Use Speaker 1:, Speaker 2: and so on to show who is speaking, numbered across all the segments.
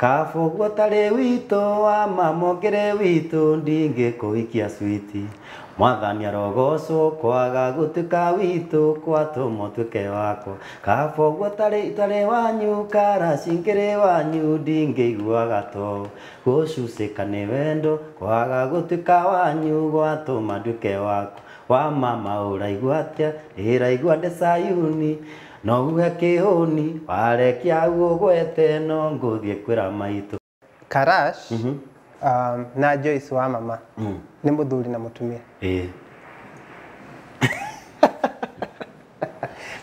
Speaker 1: guo tarĩ witũ wa mamo mamongere witũ ndingĩkũhikia switi mwathani arogocwo kwaga gũtuĩka witũ kwatũmwo tuĩke wakwa guo tarĩ wanyu karacingĩrĩ wanyu ndingĩiguaga to gũcucĩka nĩ wendo kwaga gũtuĩka wanyu gwatũma nduĩke wakwa wa mama ũraigua atĩa ndĩraigua ndĩ sayuni no uge kihuni warekia ugwete no nguthie kwira maitu Karash mm -hmm. um, na Joyce wa mama mm. ni muthuri na mutumia eh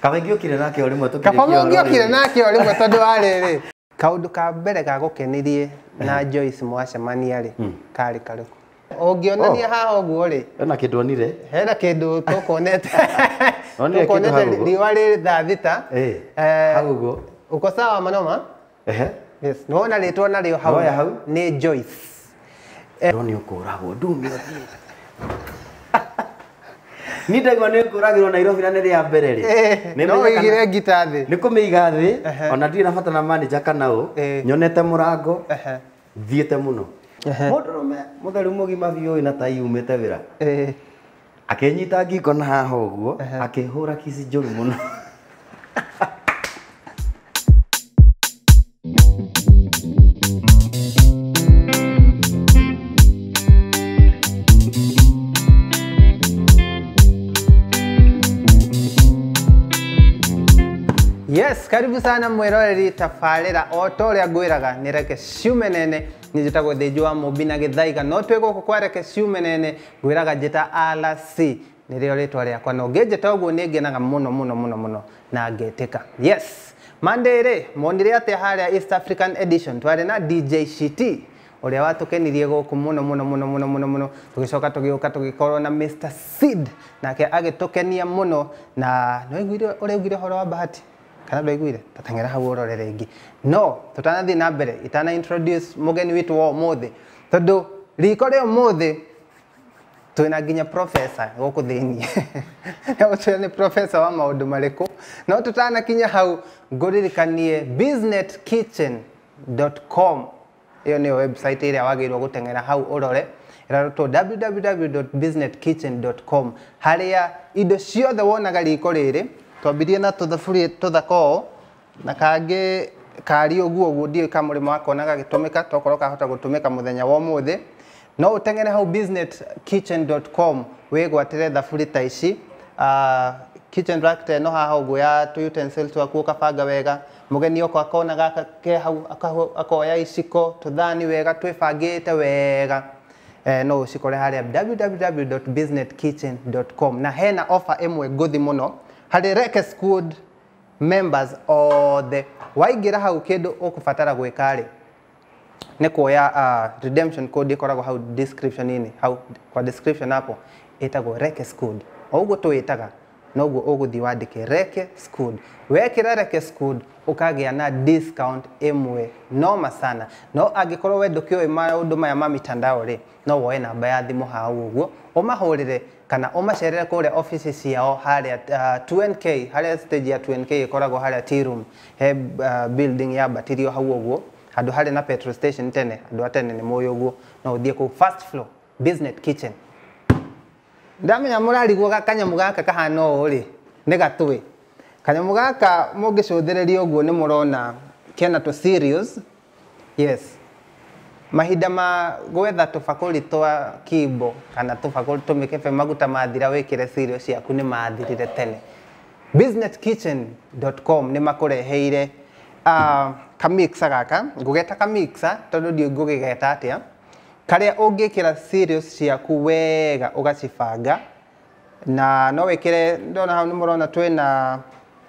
Speaker 1: kabangi ukire nake urimwe tukire kabangi ukire nake
Speaker 2: urimwe tondu wariri kaundu ka mbere ga gukenirie na mm. Joyce mwacemania ri mm. kari kariku ũngĩonania oh.
Speaker 1: haha ũguo rĩ hena kĩndũ onire
Speaker 2: hena kĩndũ tũkuonete
Speaker 1: tũkuonete riũa
Speaker 2: rĩ thaa thita hau ũguo eh, uko sawa manoma ehe yes nĩwona rĩtwa narĩo hau hau
Speaker 1: nĩ Joyce eh. ndoni ũkũragwo ndumio ni ndaigua nä kå ragä rwo nairobi na nä rä a mbere rä no igire ngita thä nä kå mä iga thä ona ndirä na bata na kana å eh. nyonete må rango thiä te må no mundu rume mutheru mugima biu ä na tai umite wira akinyita ngiko na haha å guo akä hå uguo akihura kisi må no
Speaker 2: yes karibu sana mwiroreri tabarira o ta uria ngwiraga ni reke ciume nene ni njitagwo thinjwa mumbi na githaiga no twi guku kwa reke ciume nene ngwiraga njita rc nä rä o rä twa rä akwa na å ngä njä ta å guo nä ngenaga må no må no må no må no na ngetä ka yes monday rä monire atä harä east african edition twarä na dj ct å rä a watå kenirie gå kå må no må no må no må no må no må no tå gä coka tå gä å ka tå gä korwo na mr seed nake agä tå kenia må no na nä waiguire å rä augire å horo wa bahati kana ndaiguire tatengera hau urore ringi no tutanathi na mbere itana introduce mugeni witu wa umuthi tondu riko ria umuthi twina nginya profesa guku thiini twina ni profesa wa maundu mariku no tutanakinya hau nguririkanie businesskitchen.com iyo ni website ile wagirwo gutengera hau urore iraruto www.businesskitchen.com haria indo ciothe wonaga riko riri twambirie na tuthaburi tuthako na kangi kari uguo uguo ndiä ka må rä mo wakona gagätå ka tokorwo kahota gå tå mä ka må thenya wa må thä no å tengere hau businesskitchen.com wä gwatire thaburi ta ici uh, kitchen rack te no haha å ya tå utensils waku å kabanga wega mugeni oko akona gaka ke hau akoya iciko tuthani wega twibangite wega eh, no ucikore harä a www.businesskitchen.com na hena offer ä mwe ngå thi må no harä reke squad members othe waingä hau kä ndå å kå batara gwä karä nä kuoya uh, redemption code ikoragwo hau description ini hau kwa description hapo itagwo reke squad o ũguo twĩtaga noguo ũgũthiĩ wandĩke reke squad wekĩra reke squad ũkagĩa na discount ĩmwe noma sana no angĩkorwo we ndũkĩũĩ maũndũ maya ma mitandao rĩ no woe namba ya thimũ hau ũguo umahurire kana umacerere kuria office ciao haria uh, 2NK haria stage ya 2NK ikoragwo haria tea room he uh, building ya batirio hau uguo handu harä na petrol station tene andå atene ni moyo måä å guo no å thiä first floor business kitchen ndamenya må rarigwo kanyamå gaka kahana å rä nä gatwä kanyamå gaka må ngä cå thä rä ria å guo nä yes mahinda ma gwetha tubakuri twa kimbo kana tubakuri tumikebe maguta mathira wikire cereal ciaku nä mathirire tene businesskitchen.com ni makureheire uh, ah, kamixa gaka geta kamixa tondu ndiå ngugigeta atia karia ungikira cereals ciaku wega gacibanga na no wikire ndona hau twä na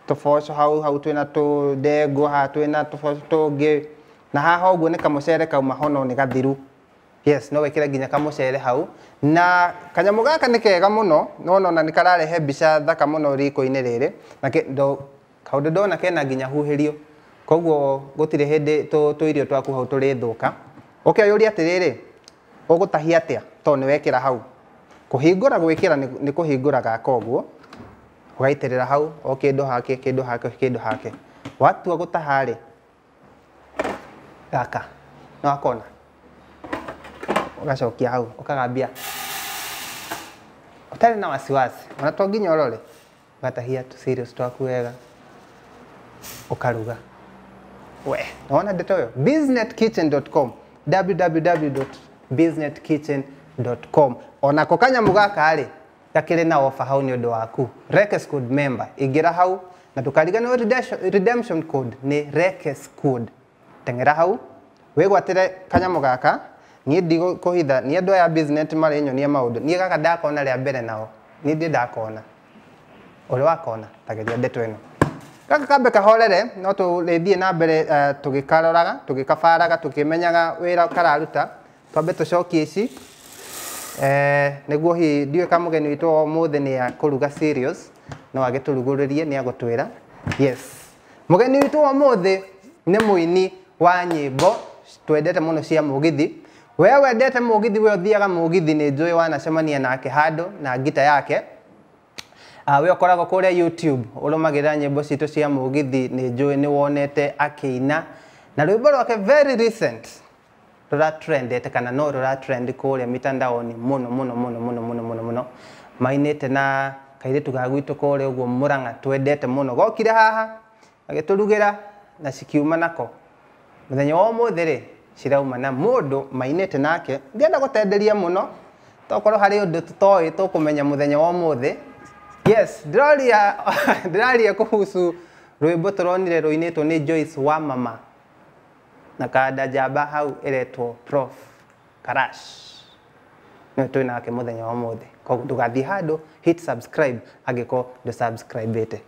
Speaker 2: tå tuboco hau hau twina tudengå haha twina tå ngä na haha guo ni kamucere kauma hono ni gathiru yes no wekire nginya kamucere hau na kanyamu gaka ni kega muno no no na nikararehe mbica thaka muno riko-ini riri na ndo kaundu ndona kena nginya huhirio koguo gutire hindi twirio twaku hau turi thuka ukeyuria atiriri ugutahia atia to ni wekira hau kuhingura gwikira ni kuhingura gaka uguo ugaitirira hau o kindu hake kindu hake kindu hake watua gutaha ri kaka no akona ũgacokia hau ũkagambia ũtarĩ na wasiwasi ona to nginya ũrore ũgatahia tũ cereals twaku wega ũkaruga we naona ndeto ĩyo businesskitchen.com www.businesskitchen.com ona kanyamũ gaka rĩ gakĩrĩ na ofa hau nĩ ũndũ waku rekes code member ingĩra hau na ndũkariganĩrwo redemption code nĩ rekes code tengera hau wigwatire kanyamu gaka niä ndikuhitha nä andå aya mari nyonia maå ndå niä gaka ndakona rä a mbere nao niä ndä ndakona å rä wakona tageria ndeto ä gaka kambe kahorere no tå rä thiä na mbere eh, tugikaroraga tå tukimenyaga karoraga ra kararuta twambe tå cokie ici eh, nä hi ndiå ka må geni witå må thä nä akå no agä tå rugå rä yes mugeni geni witå må thä nä wa nyimbo twendete muno cia mugithi we wendete mugithi we uthiaga mugithi ni njoi wana semania nake hado na gita yake uh, we ukoragwo kuria youtube urumagira nyimbo citu cia mugithi ni njoi ni wonete akina na rwimbo rwake very recent ruratrendete kana no trend ruratrend kuria mitandaoni muno muno muno muno muno muno muno mainite na kairitu ga gwitu kuria uguo muranga twendete muno gokire haha agiturugira na cikiuma nako muthenya wa umuthi ri cirauma na mundu mainite nake ndienda gutenderia muno tokorwo hari undu tutoi tukumenya muthenya wa umuthi yes ndiroria ndiraria kuhusu rwimbo turonire rwinitwo ni Joyce wa mama na kada jaba hau iretwo prof karash no twä nake må thenya wa må thä koguo ndå gathiä handå hit subscribe angä korwo subscribe te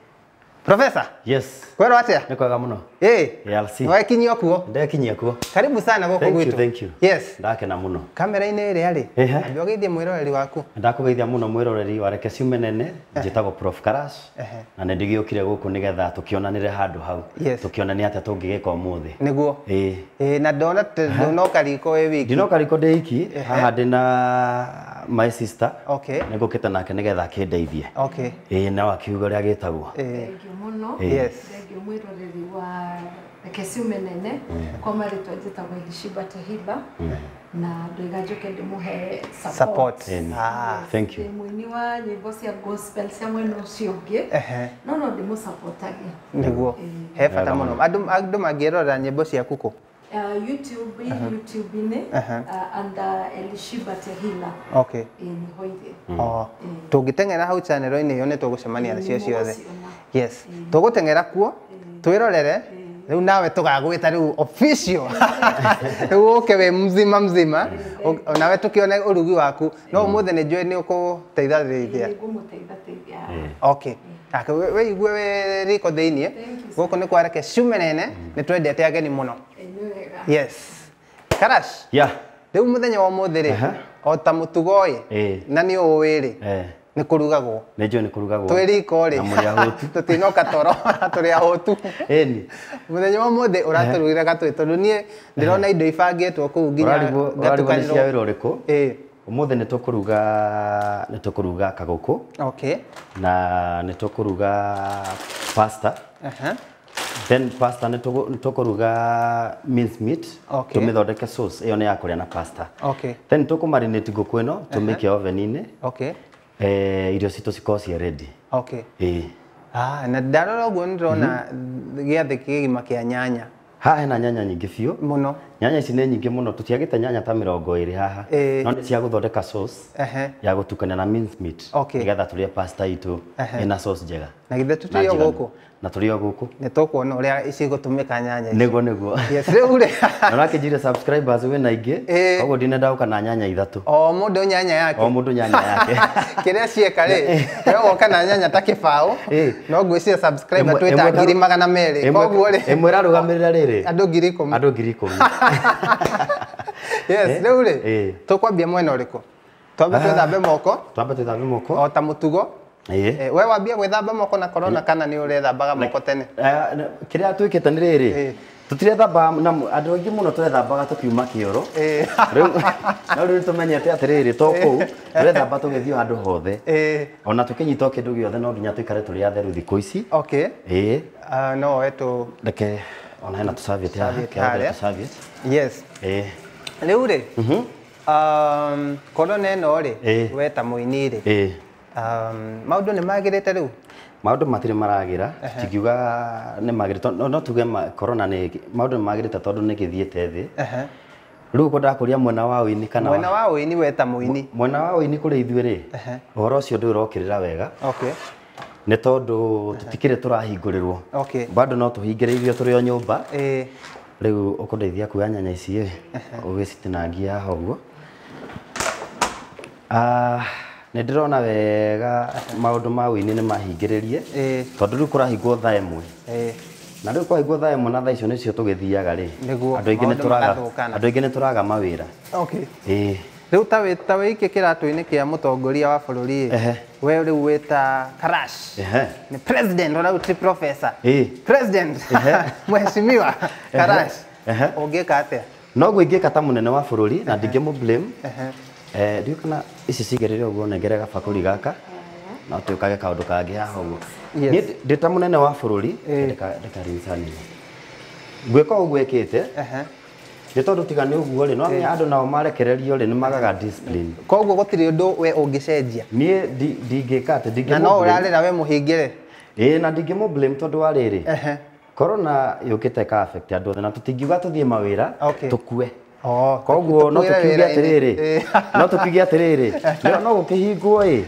Speaker 2: Profesa? Yes. Kwero atia? Ni kwega muno. Eh. ALC. Wakinyio kuo. Ndekinyia kuo. Karibu sana goko gwitu. Thank
Speaker 1: you. thank you. Yes. Ndake na muno. Kamera ine ire ari. Eh. Ambiogeithie mwiroreri waku. Ndako Ndakugeithia muno mwiroreri wa reke ciume nene njitagwo Prof Karas. Eh. Na nä ndä gä å kire gå kå nä getha hau Yes. kä onania atä a tå ngä gä Eh å må thä nä guo na ndona
Speaker 2: ndånoka kaliko ä wiki ndinoka
Speaker 1: kaliko de iki haha Ha na my sister okay. nä ngå kä te nake nä getha akä ndeithie okay. na wakiuga å rä a gä tagwo
Speaker 3: muno thengiå mwä roreri wa reke ciume nene kwa marĩtwa njĩtagwo ihishiba tehiba na ndåiga njå ke ndä må he mũini wa nyĩmbo cia gospel cia mwena å cio ũngĩ no no ndä må
Speaker 2: nä guo he bata må no andå mangä rora nyĩmbo ciaku kå
Speaker 3: uh, YouTube, uh -huh. YouTube ine uh -huh. uh, under Elishiba Tehila okay. in Hoide.
Speaker 2: Mm. Oh. Mm. Tugiteng'era hau channel ini yone tugucemania nacio ciothe. Yes. Mm. Tuguteng'era kuo twirorere mm riu nawe tugagwita riu official riu uke we mzima mzima nawe tukione urugi waku no muthe ni njui ni ukuteithariria okay mm. we igue we riko thiinie goko ni kwareke ciumenene mm. ni twendete ageni muno yes karash yeah rä u må thenya wa må thä rä o ta må tugo ä na nä å ä rä nä kå rugagwo
Speaker 1: nä njå nä kå rugagwo twä riko rä
Speaker 2: tå tinoka toro tå rä ahå tu må thenya wa må thä å ratå rugä raga twä tondå niä ndä rona indo ibangä two kå u nginyagatukania wä
Speaker 1: ra å rä kå umuthi nä tå kå ruga nä tå kå ruga kagå kå na nä tå kå ruga then pasta nä mince meat okay. tå mä thondeke ä yo ya kå na pasta okay. then tå kå marinä ti ngå ä tå mä okay. eh, irio citå cikorwo cia ready okay. eh.
Speaker 2: ah, na ndarora å guo
Speaker 1: nä ndärona gä athä kä nyanya haha hena nyanya nyingi biå muno nyanya ici nä nyingi muno no tå tiagä nyanya ta mä iri ä rä haha eh. no nä cia gå thondeka uh-huh. ya gå tukania na mince meat okay. rä e pasta itå ä uh-huh. sauce njega na gä thetå tå na turi o guku
Speaker 2: ni tukuona uria ici gutumika nyanya niguo
Speaker 1: niguo yes riu ri na kinjire subscribers we na ingi koguo ndinenda guka na nyanya ithatu o mundu nyanya yake o mundu nyanya yake kiria cieka ri we woka na nyanya ta kibao no ngwiciria subscriber
Speaker 2: ta ngiri magana meri koguo ri imwe rarugamirira riri andu ngiri ikumi andu ngiri ikumi yes riu ri tukwambia mwena uriku twambe twithambe moko twambe twithambe moko o ta mutugo Eh, we wambia gwĩthamba moko na korona kana nĩ ũrethambaga
Speaker 1: moko tene eh, kĩrĩa twĩkĩte nĩ rĩrĩ tutirethambaga na andå aingä må no tå rethambaga tå kiuma kä oro no rä u tå menyete atä rä rä to kå u tå rethamba tå gä thiä handå hothe ona tå kä nyita kä ndå gä othe no nginya tå ikare rä atheru thikå ici ah, no oe tå ona hena tå
Speaker 2: rä u rä korona ä no rä we ta må
Speaker 1: ini rä
Speaker 2: maundu um, ni magirite riu
Speaker 1: maundu matire maragira tigiuga ni magirite no tuge corona ni maundu ni magirite tondu ni githiete thi riu ko ndakuria mwena wa uini kana mwena wa
Speaker 2: uini weta muini
Speaker 1: mwena wa uini kuri ithuĩ ri uhoro ucio ndurokirira wega okay nä tondå tå tikire tå rahingå rä rwo bado no tå hingä rä irio tå rä o nyå mba rä u å kå ndeithia kuoya nyanya ici å gä citinangia hoguo ah, nä ndä rona wega maå ndå ma wä ini nä mahingä rä rie tondå rä u kå rahingwo tha ä mwe na rä u kwahingwo tha ä mwe na tha icio nä cio tå gä thiaga räandå aingä nä tå raga mawä ra rä u ta wä ikä kä ratå-inä kä a må tongoria
Speaker 2: wa bå rå ri we rä u wä ta nä president ona ti
Speaker 1: å ngä ka atä noguo ingä ka ta må nene wa bå rå ri na ndingä må ndiå kana ici cigerire å guo nengerega bakuri gaka no tå kage kaå kangä haha å guo ndä ta må nene wa bå rå ri eh. ndäkaririkanie ngwä ka å gwä kä te nä tondå tiga nä å guo rä nomenya eh. andå nao marekererio rä nä magaga koguo gå tirä å ndå we å ngä cenjia niä ndingä ka atä no å rarä ra we må hä ngä re ä na ndingä tondå wa rä rä korona yå kä te ka andå othe na tå tingiuga tå thiä mawä ra tå kue Oh, koguo no tukiuge atiriri no tukiuge atiriri no gukihingwo i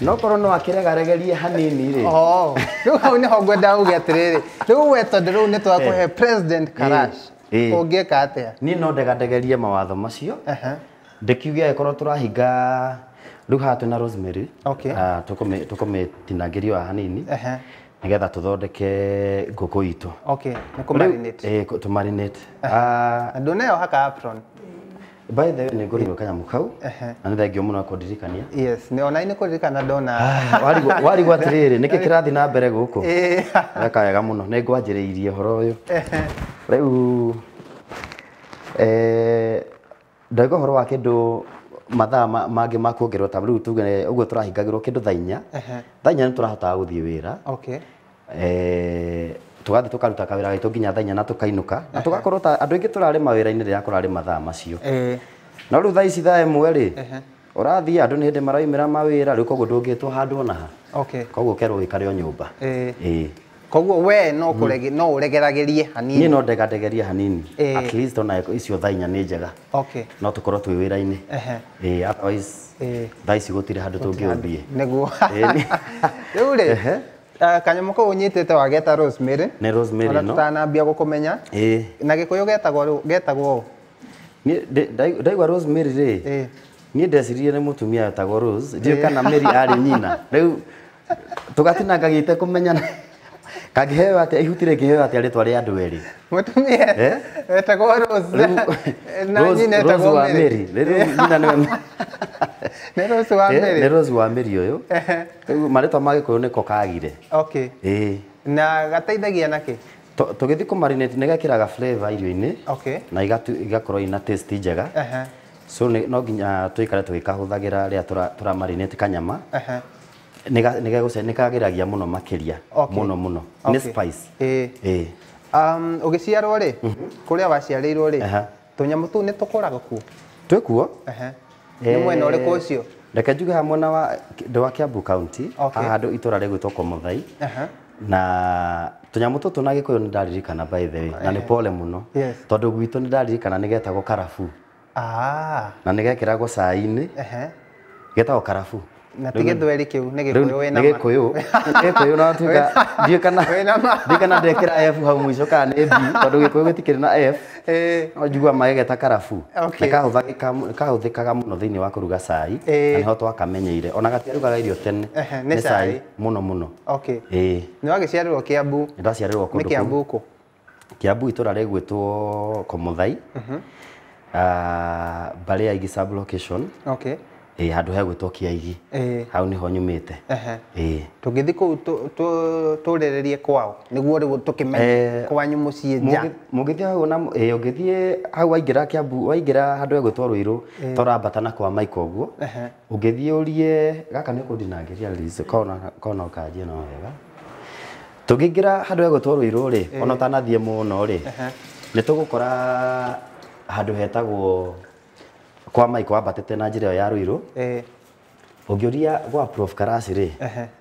Speaker 1: no korwo no akiregaregerie hanini ri oh, riu hau niho ngwenda uge atiriri weto we tondu u ni twakuhe president karash ungieka atia ni no ndegandegerie mawatho macio ndikiuge akorwo turahinga riu haha twina rosemary wa ah, hanini nigetha tuthondeke ngũkũ itũ
Speaker 4: okay
Speaker 2: ni kumarinate
Speaker 1: eh tu marinate eh, ah yo
Speaker 2: haka apron
Speaker 1: by the way nä ngå rä kanyamu kau na nä thengio må no kåndirikania
Speaker 2: ona nä kå ririkana ndona ah, warigwo atä rä rä nä kä eh. kä rathi
Speaker 1: na mbere gå kå eh. gaka wega må no nä ngwanjä rä irie horo å yå rä ndaiga horo wa kä ndå mathaa mangä makuongerwo ta rä u tuge å guo tå rahingagä rwo kä ndå thainya thainya nä tå rahotaga gå thiä wä ra Eh, tugathi tukaruta kawira gaitu nginya thanya na tukainuka na tugakorwo ta andå aingä tå rarä mawä ra rä rä rarä mathaa macio no rä u thaa ici thaa ĩmwe rä ũrathiĩ andũ nĩ hĩndĩ maraumĩra ra mawĩra rĩu koguo ndũngĩtwo handũ ona ha koguo ũkerwo wĩkare
Speaker 4: o
Speaker 1: koguo we no mm. kuregi
Speaker 2: no uregeragirie hanini ni no
Speaker 1: ndegadegerie hanini at least ona icio thaa ni nĩ njega no tũkorwo twĩ wĩra eh otherwise thaa ici gũtirĩ handũ tũngĩũthiĩ nĩguo rĩu
Speaker 2: Ah, kanyamå kau å nyä tä te wa geta rosemary
Speaker 1: nä no
Speaker 2: gå kå menya na gä kå yå getagwo getagwo
Speaker 1: ndaigua rosemary rä niä ndeciririe nä må tumia wetagwo rose ndiå kana mary arä nyina rä u tå gatinangagä te kå menyana kangiheo atä ihutire ngiheo atä arätwa rä andå erä
Speaker 2: mutumia eh? etagwo na nyina etagwo meri nyina nä nä rosi wa eh? meri nä rosi
Speaker 1: wa meri å yå marä ma gä kå yå okay eh na gateithagia nake kä tå gä thiä kå marinati nä gekä raga irio-inä na igakorwo ina njega so no nginya tå ikare tå gä kahå thagä ra rä a tå nä nikageragia muno makiria muno muno ni spice eh um ugiciarwo ri kuria waciarirwo ri
Speaker 2: tunyamu tu ni tukuraga kuo twi kuo ni mwena uriku ucio
Speaker 1: reke njuge ha mwena wa ndi wa Kiambu county handu itura rigwitwo Komuthai na tunyamu tutu na gikuyu ni ndaririkana by the way na ni pole muno tondu gwitu ni ndaririkana ni getagwo karabu na ni gekiragwo cai-ini getagwo karabu na ti githweri
Speaker 2: kiu ni gikuyu wina ma gikuyu gikuyu no tuka
Speaker 1: ndiu kana ndiu kana ndekira f hau mwico kana ni b tondu gikuyu gitikiri na f no njigua magegeta karabu nikahuthikaga muno thiini wa kuruga cai na niho twakamenyeire ona gatiarugaga irio tene ni cai muno muno ni wagiciarirwo kiambu ndaciarirwo kundu kiambu ku kiambu itura rigwitwo komuthai mbarä mhm. ah, ya igä okay ä handå hegwätwo kiaigi hau nä ho nyumä te
Speaker 2: tå ngä thiä kå u tå rererie kwao nä guo rä tå kä menye kwanyu
Speaker 1: må ciä nja må ngä thiä hau na ngä thiä hau waingä ra kiambu waingä ra handå hegwä two rå irå torambata na kwa maika å guo å ngä thiä å rie gaka nä kå ndinangä ria kona å kanjia no wega tå ngä ingä ra handå hegwä two rå irå rä ona å tanathiä må no rä nä tå gå kora handå hetagwo kwa Mike wambatete na njira ya ruiru eh ungiuria gwa prof karasi ri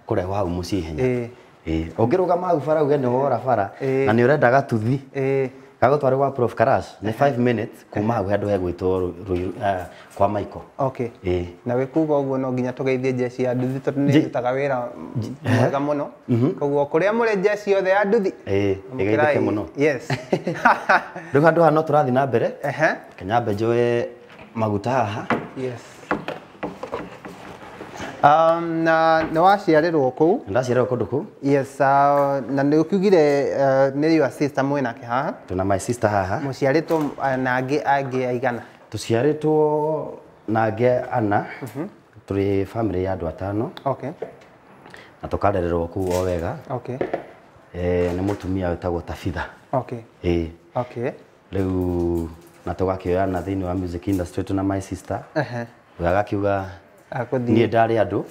Speaker 1: kure wa mucii henya eh eh ungiruga ma bara uge ni hora fara na ni urenda gatuthi eh gagutware gwa prof karas ni 5 minutes kuma hau handu hegwitwo uh, kwa maiko okay eh na we kuga ugo no nginya tugeithie
Speaker 2: jeci ya nduthi tondu ni ndutaga wira mwega muno mm-hmm. koguo kuria muri jeci yothe ya
Speaker 1: nduthi eh igaithike muno yes ndu handu hano turathi na mbere ehe kenya mbe njue magutaha
Speaker 4: yes
Speaker 2: Um, na nä waciarärwo kå u
Speaker 1: ndaciarärwo kå ndå kå
Speaker 2: yes, uh, na nä å
Speaker 1: kiugire uh, nä rä a mwä nake haha tå na my sister haha må ciarä two uh, na angä angä aigana tå ciarä two na angä ana tå rä bamä ya andå atano okay. na tå karererwo kå u o wega okay. e, eh, nä må tumia wetagwo tabitha okay. e. okay. rä u na tugakioyana thini wa music industry to na my sister ehe uh -huh. gakiuga niä ndarä andå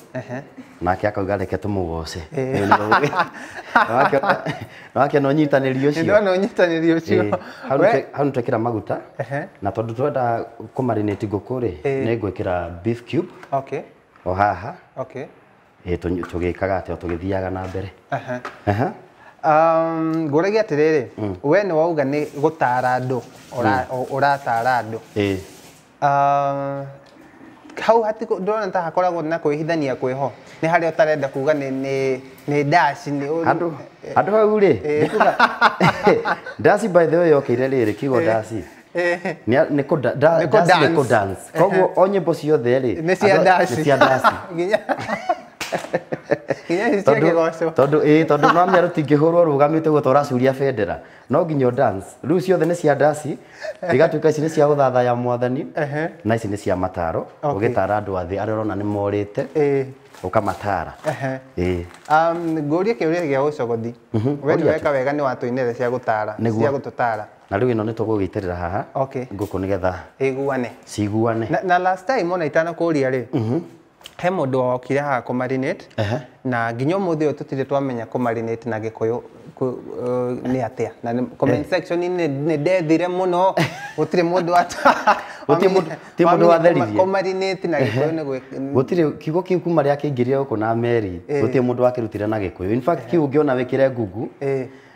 Speaker 1: nake akauga reke tå må no nawakena no nyitanä ni å
Speaker 2: cio hau
Speaker 1: nä twekä ra maguta na tondå twenda kå marinäti ngå kå rä nä ngwä kä ra o haha tå gä kaga atä o tå gä thiaga na mbere
Speaker 2: Um, ngå ragia atä rä mm. rä we nä wauga nä gå tara andå å mm. ratara andå uh, um, hau ndona ta hakoragwo na kwĩhithania kwĩho nĩ harĩa ũtarenda kuga nĩ ndaci andũ
Speaker 1: hau rĩ ndaci by the way yokĩire rä kiugo ndaci nĩ kå koguo o nyĩmbo ciothe rĩ nĩ cia tondå ä tondå no mĩarå tingĩhũrwo rũgamĩte guo ta ũracuria bendera no nginya dance rĩu ciothe nä cia ndaci igatuä ka ici nä cia gå gũthathaya mwathani na ici nä cia mataro ũgĩtara andå athĩ arĩa ũrona nä morĩte ũkamatara
Speaker 2: um, ngũria kä ũria gä a gå cogothi mhm. wendi wega nä watå cia gå tara cia gå tå tara
Speaker 1: na rä u ä no nä tå gå gä itä rä ra haha ngå kå nä getha iguane ciguane na ona itanakå ria rä he mundu
Speaker 2: wokirehaga kå marinate uh -huh. na nginya muthi uyu tutire twamenya kå marinate na kå yå nä atä a na comment eh. section nä ndethire muno gutirä mundu ti mundu watheririe marinate na gikuyu nä
Speaker 1: gutirä kiugo kiu kuma rä a kä ingä rire gå kå na meri eh. må ndå wakä rutire na kå in fact u ngä ona wä kä re ngungu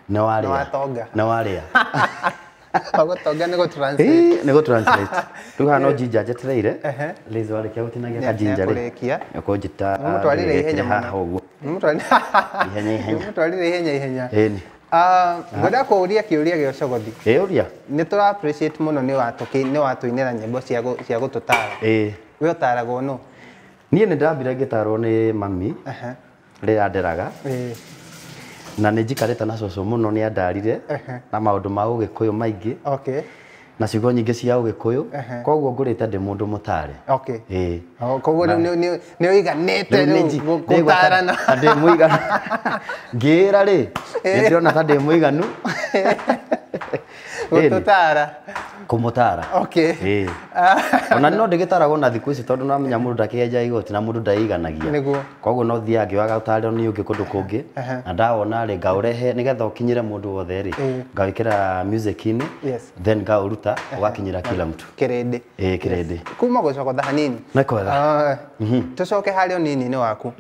Speaker 1: na na warä a
Speaker 2: magotonga nä gå nä gå
Speaker 1: hana njinja njetereire ire rä warä kia gå tinagia ka njinja rä nä twarire ihenya ihenya ihenya
Speaker 2: ah, kå ria kä å ria gä a cogothi å ria nä tå ra må no nä watå inä ra nyämbo cia gå tå tara
Speaker 1: wä å taragwo no niä nä ndambire ngä tarwo nä mami rä randeraga na nä njikarä te na cåcå må no nä andarire na maå ndå ma å gä kå yå maingä na ciugo nyingä cia å gä kå yå koguo ngå rä te ndä må ndå må tare oh, koguo nä
Speaker 2: å iganä gå tarana
Speaker 1: ndä må ra rä ä ndä rona ta ndä må iganu gututara kumutara okay eh ona no taragwo na thikå ici tondu namenya mundu ndakienja igoti na mundu ndaiganagia niguo koguo no thia ngiwaga utariro ni ungi kundu kungi na ndawona ri ngaurehe nigetha ukinyire mundu wothe ri ngawikira music ini then ngauruta ugakinyira kila mtu kirindi eh kirindi kuma gucoka thahanini na kwega ah. mhm. tucoke harĩ ũnini-inĩ waku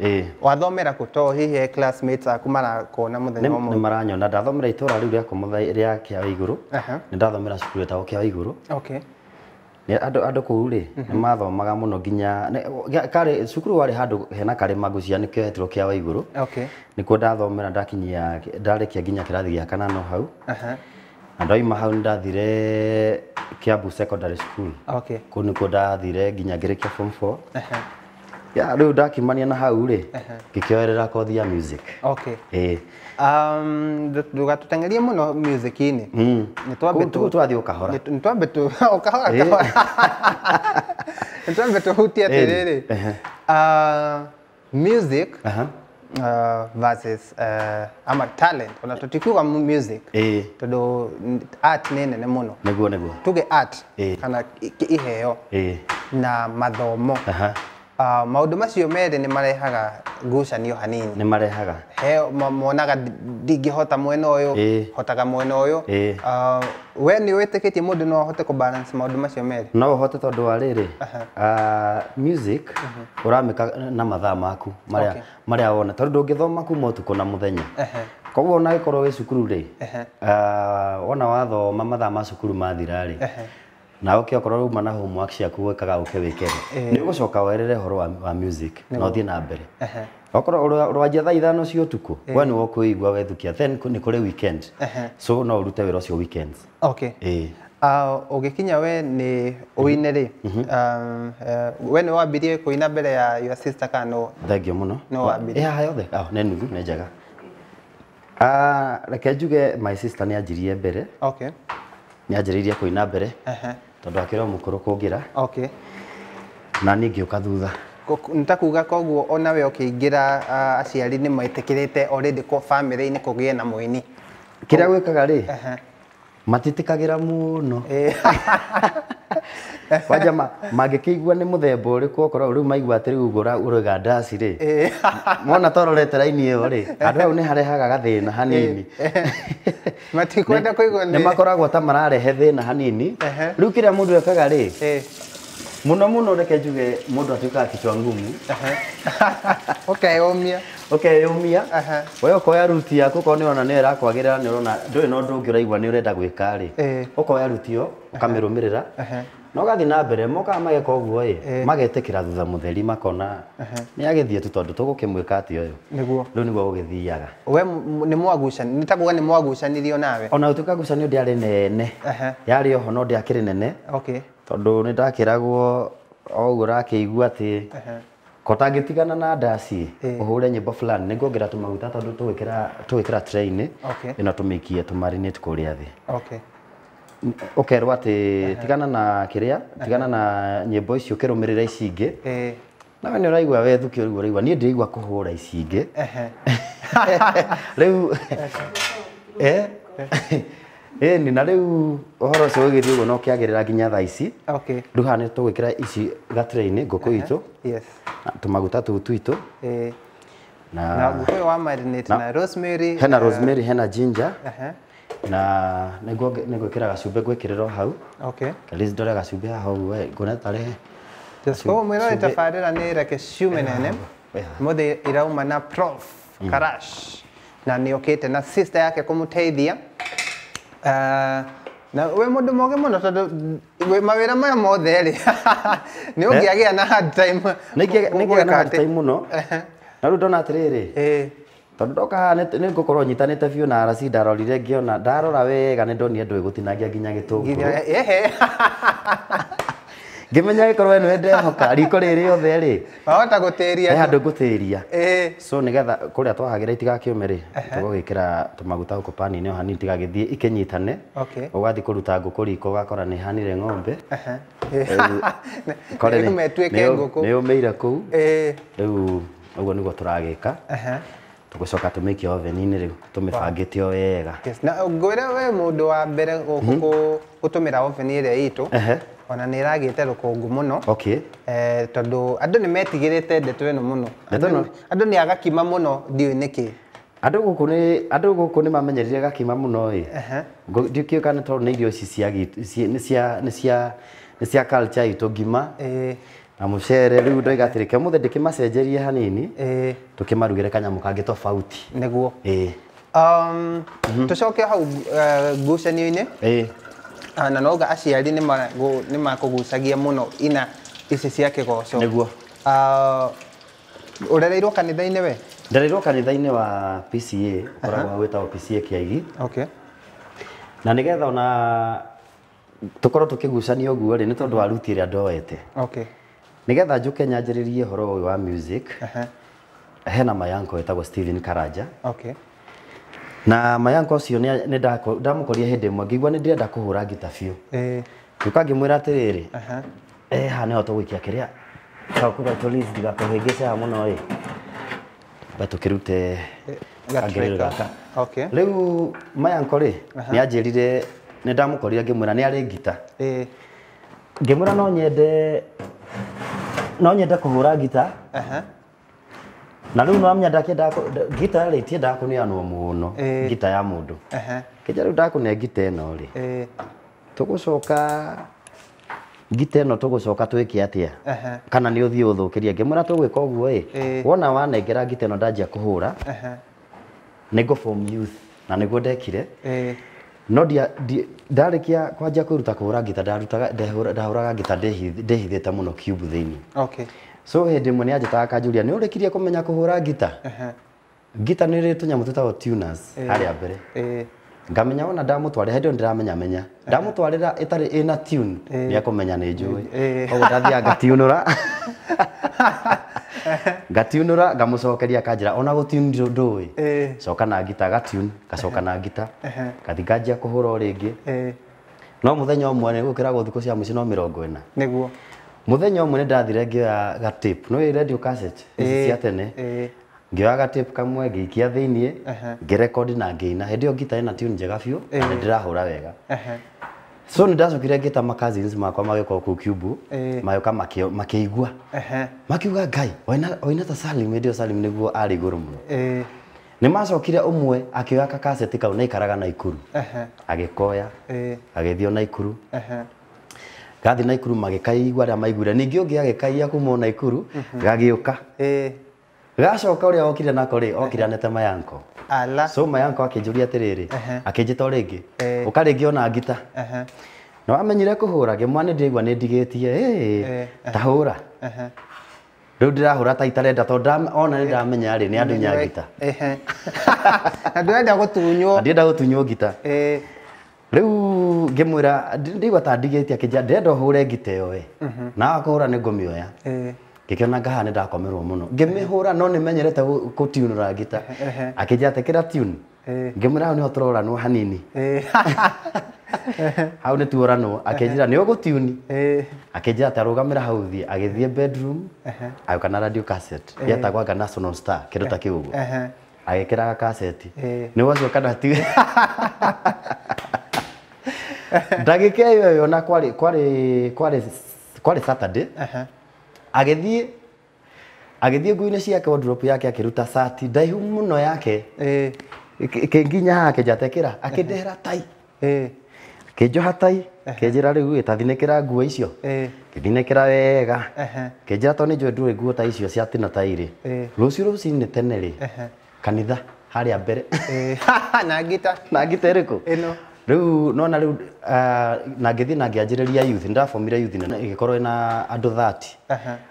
Speaker 2: wathomera kũ to hihi classmates ndathomera marakuona mũthenya ũmwe nĩ
Speaker 1: maranyona ndathomera itũra rĩu rĩakwa rĩa kĩa igũrũ nä mhm. ndathomera cukuru ä tagå kä a igå rå andå kå u rä nä mathomaga må no nginya cukuru warä handå hena karä magucia nä kiohetwo kä a wa igå rå nä kuo ndathomera ndarä kia nginya kä rathi gä a kanano hau na ndauma hau nä ndathire kä secondary school kå nä kuo ndathire nginya ngä rä kia ya rä u ndakimania na hau rä ngä kioerera kothi ya music okay. e. um, ndågatåteng'erie må no music-inä hmm. nä twathiä å kahora
Speaker 2: nä twambe å kahora kahora nä twambe tå hutie atä rä rä uh, music uh -huh. Uh, versus uh, ama talent ona tutikiuga music e. tondu art ni nene muno niguo niguo tuge art e. kana iheo e. na mathomo uh -huh. Ah, maundu macio merĩ nä marehaga ngucanio hanini nä marehaga he ndingä hota mwena å hotaga mwena yå ah, we tie må ndå no ahote kũbalance ndå macio
Speaker 1: merĩ no hote tondå wa å ah, music mhm. ka na mathaa maku marĩa marĩa wona ngä thoma kuma ũtukũ na thenya koguo ona korwo wä cukuru rä wona wathoma mathaa ma cukuru mathira rĩ na uke okorwo uma na homework ciaku wekaga uke wikere eh. ni ugucoka werere horo wa music na uthie na mbere okorwo rwanjia thaa ithano cia utuku eh. we ni wokwigua wethukia then ni kuri weekend so no rute urute wira cio weekends okay eh ah, kinya we ni uine ri
Speaker 2: we ni wambirie ina mbere ya your sister kana no
Speaker 1: thengio muno no wambirie ya eh, yothe ah ne nuthu ne njega ah reke njuge my sister ni anjirie mbere okay nä anjä rä irie kå ina mbere tondå akä rä o må kå rå kå ngä ra na nä ngä å ka thutha
Speaker 2: nä ta kuga koguo onawe å kä ingä ra aciari nä metä kä rä te ko bamä rä kå gä e na må ni
Speaker 1: kä rä a gwä kaga rä matitikagira muno wanja mangä igua nä må themba å rä kå okorwo rä u maigua atä rä uguo å gandasi rä eh. mona tororete raini ä yo rä andå au nä harehaga gathä na hanini eh. Eh. matikwenda kå igua nä makoragwo ta mararehe thä na hanini rä u kä rä a må ndå ekaga rä muno muno reke njuge mundu atuikaga kichwa ngumu ukeyumia ukeyumia we ukoya ruti yaku okorwo niwona niyo ĩrakwagĩrĩra nĩ ũrona ndũrĩ na ũndũ ũngĩ ũraigua nĩ ũrenda gwĩka rĩ ũkoya ruti ĩyo ũkamĩrũmĩrĩra na ũgathiĩ na mbere mokaga mageka ũguo ĩ magetĩkĩra thutha mũtheri makona nĩ agĩthiĩ tu tondũ tũgũkĩmwĩka atĩ ũyũ nĩguo rĩu nĩguo gũgĩthiaga
Speaker 2: we nĩ mwagucani nĩ taguga nĩ mwagucanirio nawe
Speaker 1: ona gũtuĩka ngucanio ndĩarĩ nene yarĩ oho no ndĩakĩrĩ nene tondu nä ndakäragwo oguo guo rakä igua atä kota tigana na ndaci å hå re nyä mbo fulani nä nguongerera tå maguta tondå tå gä kä ra ä no tå mä ikie tå marinä rä a thä å kerwo atä tigana na kä rä a tigana na nyä mbo icio kä rå mä rä ra ici nawe nä å raigua we thukä å raigua ni ndä igua kå hå ra ici rä u ä nä na riu u å horo å cio å gä thiä å guo no kä agä rä ra nginya thaa ici rä u haha nä tågwä kä ra ici gaträ-inä ngå na itå tå maguta tå na
Speaker 2: rosemary hena eh, rosemary
Speaker 1: hena ginger na nä ngwä kä ra gacumbä ngwä kä rä ro hau ndore gacumbä haha å guo eh, ngone tarä mwä rore tabarä
Speaker 2: ra nä reke ciume eh, nene må thä irauma na prof mm. karash na nä å te na sister yake kå må teithia na we må ndå må gä må no tondå mawä ra
Speaker 1: maya motherä nä å ngä agä a nanä gä aga må no na rä eh. u ndona atä rä rä tondå ndoka haha nä ngå korwo nyitanä te biå na arai ndarorire ngä ona ndarora wega nä ndonie andå ä gå tinangia nginya gä tå ngimenyaga korwo we niwe ndehoka riko rĩrĩ othe rĩ wahota gũtĩria he handũ ngũtĩria so nĩgetha kũrĩa twahagira itigakĩũme rĩ tũgũgĩkĩra tũmaguta gũkũ pani-inĩ hanini itigagĩthiĩ ikĩnyitane ũgathiĩ kũruta ngũkũ riko ũgakora nĩ hanire ng'ombe
Speaker 4: kore nĩ
Speaker 1: yũmĩire kũu rĩu ũguo nĩguo tũragĩka tũgũcoka tũmĩikie oveni-inĩ rĩu tũmĩbangĩte o wega
Speaker 2: na ngwĩre we mũndũ wa mbere gũkũ hmm? gũtũmĩra oveni a itå ona nä ragä te rå kångå må no eh, tondå andå nä metigä rä te ndeto ä no må no andå nä agakima må no
Speaker 1: ndiå nä kä andå gå kå nä mamenyerire gakima må no ä ndiå kana tondå nä irio ici nä cia itå ngima na må cere rä u ndoigatä rä ke må the ndä kä macenjerie hanini tå kä marugä re kanyamå kangä tofauti nä guo um, mhm.
Speaker 2: tå coke hau eh, ngucanio-inä Ah, na noga aciari nĩ må no ina ici cia kĩgoco nĩguo ah, rereirwo kanitha inä we
Speaker 1: ndereirwo kanitha inä wa PCA ũkoragwo tagwo PCA Kĩaigi okay. na getha ona å guo rä nä tondå tondũ wa ruti ĩrĩa ndoete okay. nĩgetha njũke nyanjĩrĩrie ũhoro ũyũ wa music uh -huh. hena mayanko etagwo Steven Karanja okay na mayanko ũcio nĩ ndamukorire hĩndĩ ĩmwe ngĩigua nĩ ndĩrenda kũhũra ngita biũ ngĩũka ngĩmwĩra atĩrĩrĩ haha nĩho tũgũikia kĩrĩa ndigakũhĩngĩce haha mũno ĩ tũkĩrute kangĩrĩro gaka rĩu mayanko rĩ ni anjĩrire nĩ ndamũkorire ngimwira ni ari ngita ngimwira no nyende no nyende kuhura ngita na rä u namenya ngita rä tiendaga kå neanwo må no eh. ngita ya må ndå kä nja rä u ndakå ne ngita ä no rä eh. tå gå coka ngita ä no tå gå coka twä ke atä a kana nä å thiä å thå kä ria ngä mwä ra tå gwä ka å guo ä eh. wona wanengera ngita ä no ndanjia kå hå ra nä ngå na nä guo ndekire no ndarä kia kwanjia kwä ruta kå hå ra ngita ndahå raga ngita hithä te må no thä inä so hindi mwe nianjitaga kanjuria ni urikirie kumenya kuhura gita gita ni rä tå nyamå tå tagwo harä a mbere ngamenya ona ndamå twarä hä ndä ä menya ndä ramenyamenya ndamå twarä ra ä tarä ä na nä ekå menya nä njå ä koguo ndathia ngatiunå ra ngatiunå ra ngamå ona gå tiunirå ndå ä coka na gita gatiun ngacoka na ngita ngathi nganjia kå hå ra å rä ngä no må thenya å mwe nä cia må no mä rongo ä muthenya umwe ndathire ngioya ga tape no radio cassette isi cia tene ngioya ga tape kamwe ngiikia thiinie ngirekodi na ngiina hindi iyo ngita ina tune njega biũ na ndirahura wega so nä ndacokire ngä ta makwa magäkorwo kå kiumbu magäũka makä igua makiuga ngai oina ta salim hä ndä ä yo salim nä guo arä igå rå må nä macokire å mwe akä oya kakaceti kau na ikaraga na ikuru agä koya agä thiä o na ikuru gathi naikuru magikaigua aria maiguire ningi ungi agikaia kuma naikuru mhm. gagiuka gacoka uria okire nako ri okire tema mayanko ala so mayanko akinjuria atiriri akinjita ringi uka ringi ona ngita no amenyire kuhura ngimwa ni ndigwa ni eh tahura rä u ndä rahå ra ta itarenda tondå ona nä ndamenya rä nä andå nya ngita na ndå renda gå tunywo ndienda gå tunywo ngita riu ngimwira ndigwa ta ndigitie kinja ndirenda hure ngiteo we mhm. na akuhura ni ngumioya ngikiona ngaha ni ndakomerwo muno ngimihura no nimenyerete gutiunura ngita akinja tekera tune ngimwira niho turoranwo hanini hau nä tuoranwo akä njä nä å gå tiuni akä njä ra tarå hau thiä agä bedroom agä kana radio cassette yetagwanga national star kä ndå ta kä å guo agä kä raga cassette nä wacio kana ti ndagika ä yo na kwarä kwari kwari kwari saturday agithie agithie ciake wardrobe yake akiruta sati ndaihu no yake nginya ra akä akindehera tai kinjoha tai kinjira riu ra nguo icio ngithinikira wega kinjira to ninjue ndure nguo ta icio cia tina tairĩ rũciũ rũcinĩ tene rĩ kanitha harĩa mbere
Speaker 2: na ngita
Speaker 1: na ngita riu nona riu ah, na ngithi na ngianjiriria youth ndafomire youth na igikorwo na andu thati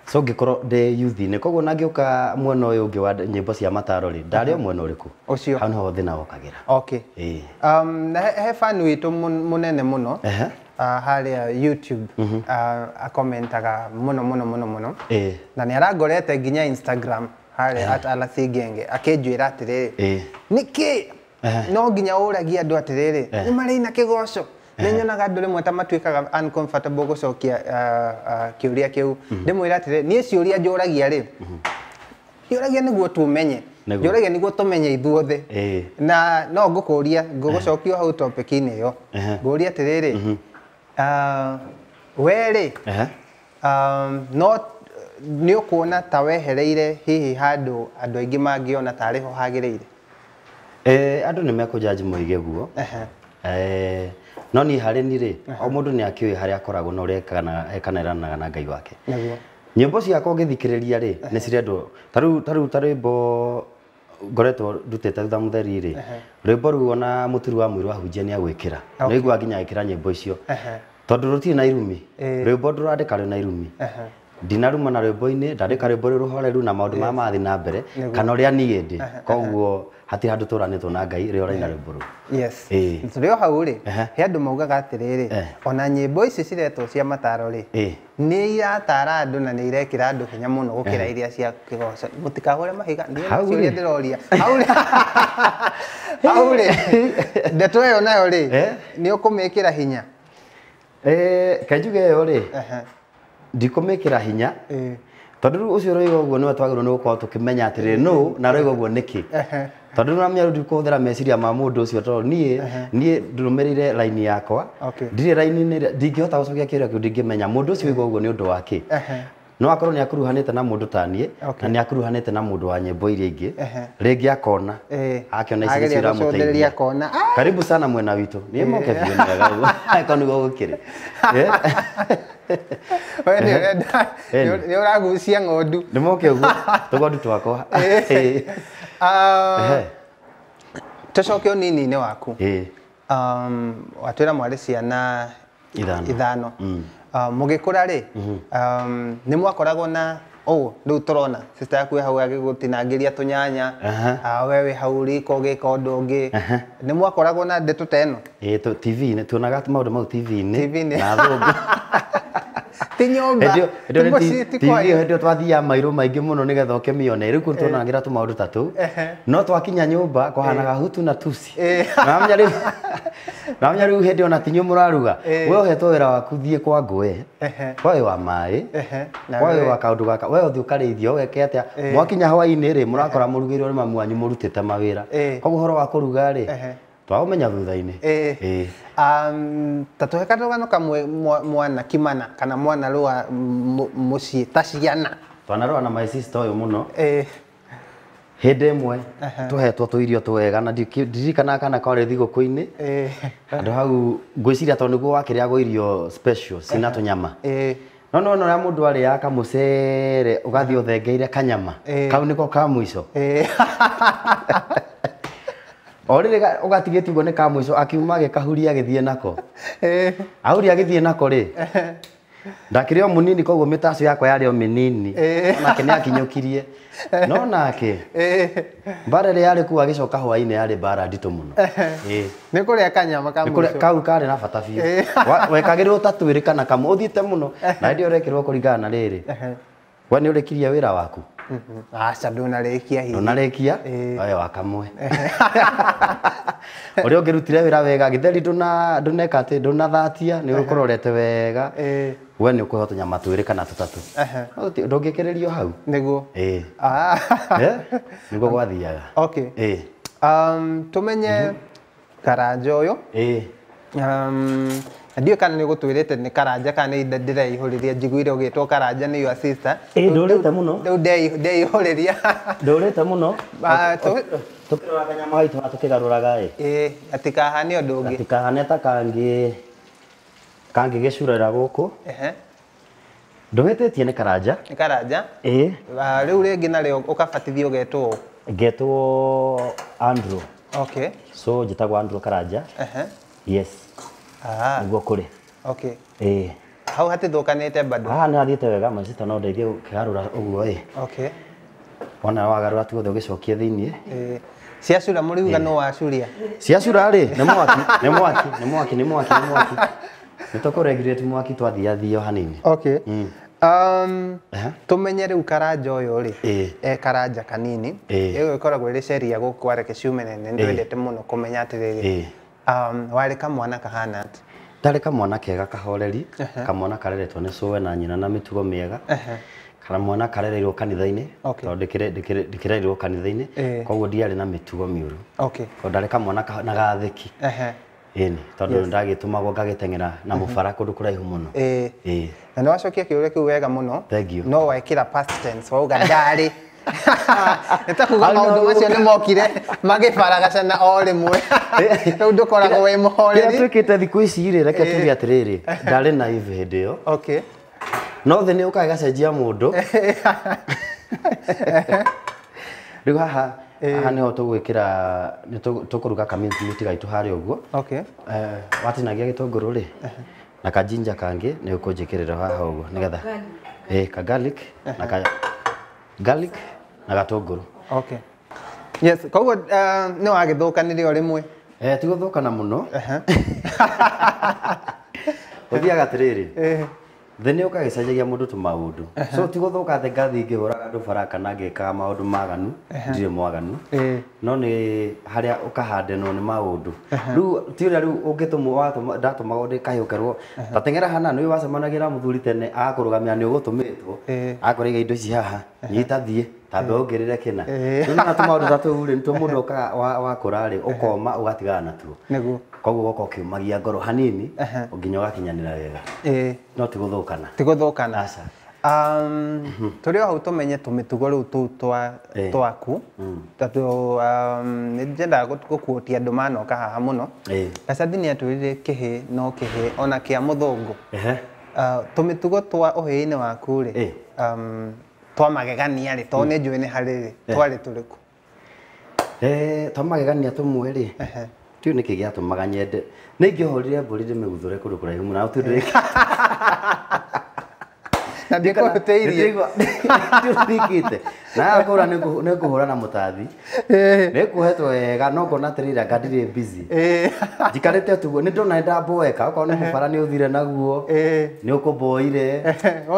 Speaker 1: so ngikorwo ndi youth ni koguo na ngiuka mwena uyu ungi wa nyimbo cia mataro ri ndari o mwena uriku ucio hau niho thina wokagira okay
Speaker 2: um na he
Speaker 1: fan witu munene muno ah, harä uh, youtube mm -hmm. uh,
Speaker 2: ah, akomentaga no muno muno muno no na nä arangorete nginya instagram harä at alasi genge akä njä ra atä rä no nginya ũragia andå atärä rä nä marä na kä goco nä nyonaga andå rä mwe ta matuä uncomfortable gå cokia kä å ria kä u ndä mhm. mwä ra atä rä niä ciå ria njå ragia rä mhm. ragia nä menye ragia nä guo tå ithuothe na no ngå kå ria gå hau topic ini ä yo ngå ria atä mhm. rä rä no nä å kuona ta wehereire hihi handå andå aingä mangä ona tarä ho hagä rä ire
Speaker 1: eh andu ni mekujaji muige guo eh no ni harä ni rä o må ndå nä akä å harä akoragwo na å rä ekanairanaga na ngai wake nyämbo ciakwa ngä thikä rä ria rä nä cirendwo tarä ta rwä mbo ngoretwo ndutä thutha må theri rä rwä mbo ona må wa mwä rä wahunjia nä agwä kä ra nä nginya agä kä ra nyä mbo icio tondå rå tirä na irumi rwä mbo ndå randä ka na irumi ndinaruma na rwä mbo-inä ndandä ka rwä mbo rä rå horeru na maå ndå maya mathiä na mbere kana å rä a niä ndä koguo hati handu tå ranä two na ngai rä oraina rwä mbå rå
Speaker 2: rä o hau rä he andå maugaga atä rä
Speaker 1: rä ona nyä mbo ici ciretwo cia mataro rä
Speaker 2: nä iratara andå na nä irekä ra andå hinya må no gå kä ra iria cia kä goco må tikahå re mahiga ria ndä roria hau rä ndeto
Speaker 1: ä yo nayo rä nä å kå mä kä ra hinya kanjuga ä yo rä ndikå mä kä ra hinya tondå rä u å cio roiga å guo nä we twagä rwo nä gå korwo tå kä menya atä rä no na roiga å guo nä kä tondå rä u namä arudi kå hå thä ra meciria ma må ndå å cio tondå niä niä mä rä ire yakwa ndirä laini ndingä hota gå cokia kä rä a kä ndå å cio igwo å guo nä å ndå wa kä no akorwo nä akuruhanä te na må ndå taniä na nä akuruhanä te na må ndå wa nyä mbo iria ingä rä ngä akona akäona ici ciramå teithia ah! karibu sana mwena witå ni moke biå mega guo akorwo nä ni gå å ragucia ng'ondu moke å guo twakwa
Speaker 2: å uh, nini inä waku um, ra mwarä ciana ithano ra rä nä mwakoragwo na rä u tũrona sister yaku hau tå nyanya
Speaker 4: uh,
Speaker 2: we wä hau riko ndå å ngä nä mwakoragwo na
Speaker 1: ndeto ta ĩno tv-inĩ tuonaga maũndũ mau tv-inĩ na ti nyomba hä twathiaga mairå maingä må no nä getha å kä mä one rä u kå eh. tuonanagä ra tå maå ndå ta no twakinya nyå mba kåhanaga eh. hutu na tuci eh. namenya rä u hä ndä ona tinyå må raruga we åhetwo wä ra waku thiä kwa ngåe waä wa maä waä wa kaå gaka we å thiä å karä ithio weke a mwakinya hwainä rä må rakora må rugä rwo nä mamwanyu må rutä te mawä ra koguo horo wa kå ruga twagumenya thutha-inä um, ta tå he karå kamwe mwana kimana kana
Speaker 2: mwana rå a må ciä ta ciana
Speaker 1: twanarå na my sister å yå må no hä ndä ä mwe tå hetwo tå irio twega na ndirikana kana kwarä thigå kå-inä andå hau ngwä ciria tondå nä guo wakä rä agwo irio cina tå nyama no no no må ndå arä aka kamå cere å gathiä å thengeire kanyama kau nä ko ka ico o rä rä ågatigia tigwo nä ka må akiuma kahuria agä thiä nako eh. ahuria agä thiä nako rä ndakä rä o må nini koguo mä taco yakwa yarä o mä nini eh. onake nä akinyå kirie eh. no nake mbara ä rä yarä kuo agä coka hwainä mbara nditå må no nä
Speaker 2: kå rä a kau
Speaker 1: karä na bata biå wekagä rä rwo tatwä rä kana å thiä te må no na hä ndä ä å rekä kå ringana na rä rä we nä å rä kirie wä ra waku kia aca ndånarĩkia kia we wa kamwe å eh. rä a å ngä rutire wä ra wega gä theri ndåneka atä ndå nathatia nä å eh. kårorete wega eh. we nä å kå heo tå nyama twä rä kana tå tatå ndå ngä kä rä rio hau nä guo nä guo gwathiaga tå menye karanja
Speaker 2: å yå ndiå kana nä gå twä rä te nä karanja kana nä ndä reihå rä ria njiguire å gä two karanja nä ndå rä te må no rä u ndeihå rä ria
Speaker 1: ndå te må no tå kä roraga na tå kä garå raga ä gatikahane å ndå å gatikahane ta kangä kangä gä curera gå kå ndå hä tä tie nä karanja nä karanja ä rä u
Speaker 2: rä ngä narä å kabatithia å
Speaker 1: getwo ngetwo andrew okay so njä tagwo andrew karanja yes niguo kå rä ä hau hatithukanite bado ah ni athiite wega manchester no ndeithie kigarura uguo i okay wona wagarura tu othe ugicokie thiini eh ciacura muri uga no wacuria ciacura ri ni mwaki ni mwaki ni mwaki ni mwaki ni mwaki ni toko regulate mwaki twathia thio hanini
Speaker 4: okay mm.
Speaker 2: rä u karanja å yå rä e karanja kanini ä yo ä koragwo rä ceria gå kwareke ciumenene nä ndwendete må no kå menya
Speaker 1: atä rä um, warä kamwana kahana atä ndarä kamwana kega kahoreri uh -huh. kamwana kareretwo nä cåwe na nyina na mä tugo mä ega uh -huh kana mwana karereirwo kanitha-inä tondå ndä rerirwo kanitha-inä koguo ndiarä na mä tugo mä å ru ndarä kamwana na gathä ki tondå tondũ ndagä tå magwo tengera na må bara kå ndå kå raihu må no na nä wacokia kä å rä kä u wega må no no wekä ra wauga ndarä
Speaker 2: Ah, nĩtakuga maũndũ macio nĩmokire magĩbaragacana o rä mwe rĩmwe eh, rĩu ndũkoragwo wĩ mũhoreri kĩrĩa
Speaker 1: twĩkĩte thikũ ici rĩ reke rä eh. atĩrĩrĩ eh. ndarĩ na ndä ä yo no thĩ nĩ ũkaga gacenjia mũndũ rĩu haha haha tå kå tũkũruga kamiti gaitũ å guo watinagia gä rå rä na kajinja kangä nä å kangĩ nĩ ũkũnjĩkĩrĩra haha ũguo nĩgetha ĩĩ ka garlic na ka garlic na gatunguru okay yes koguo uh, nĩ wagĩthũkanire o rĩmwe eh uh -huh. tigũthũkana eh uh -huh thä nä å kagäcenjagia må ndå tå maå ndå so tigå thå ka ngathi ngä hå raga andå bara kana ngäkaga maå ndå maganu ndirä uh-huh. mwaganu eh. no nä harä a å kahandenwo nä maå ndå uh-huh. rä u ti rä a rä u å ngä tå mwo magwo ndä kahä å kerwo uh-huh. tateng'era hana nä å wacemanagä ra må thuri tene agakå rå gamä ra nä å gå tå mä two eh. akå raiga indo ici haha nyita tambe eh. å ngä rä re kä na rä u natå maå ndå tatå u rä nä tuo må ndå wakå rarä å koma å gatigana natuo koguo goka kiumagia ngoro hanini nginya ũgakinyanĩra wega no tigũthũkana tigũthũkana um, mhm. tũrĩ o hau tũmenye tũmĩtugo rĩu tũu
Speaker 2: twaku mm. tondũ um, nĩ nyendaga gũkuotia andũ manoka haha mũno gacandi nĩ atwĩrire kĩhĩ no kĩhĩ ona kĩa mũthũngũ uh, tũmĩtugo twa ũhĩi-inĩ waku rĩ um, twa magegania rĩ tondũ mm. nĩ njũĩ nĩ harĩ rĩ twarĩ tũrĩkũ
Speaker 1: twa magegania tũmwe rĩ tiu nä kä gä atå maga nyende nä ingä ohorire mbå rä ndä mä guthå re kå ndå kå raihu må nao tondå na kå ra nä ngå hå ra na må tathi nä kå hetwo wega no ngona atä rä ra ngandirä mbici njikarä te tuguo nä ndona nä ndamboeka okorwo nä må bara nä å thire naguo nä å kå mboire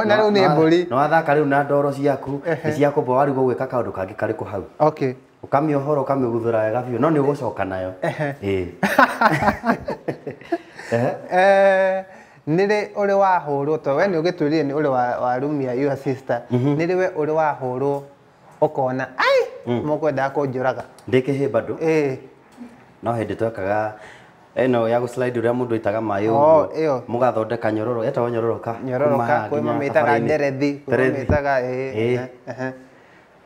Speaker 1: na rä u nä mbå ri na wathaka rä u na ndoro ciaku nä ciakå mboa rä gå gwä ka kaå ndå kangä karä kå hau ukamiohora ukamiguthura wega biũ no nĩ ũgũcoka nayo
Speaker 4: eh,
Speaker 2: nĩrĩ ũrĩ wahũrwo to we nĩ ũgĩtwĩrire nĩ ũrĩ warumia your sister mhm. nĩrĩ we ũrĩ wahũrwo ũkona ai
Speaker 1: mm. mũkwendaga kũnjũraga ndĩkĩhĩmba ndũ no hĩndĩ twekaga ĩno ya gũslide ũrĩa mũndũ aitaga maĩ ũguo oh, mũgathondeka nyororo etagwo nyororoka nyororoka kwĩ mamĩtaga nderethi kwĩ mamĩtaga
Speaker 2: ĩĩ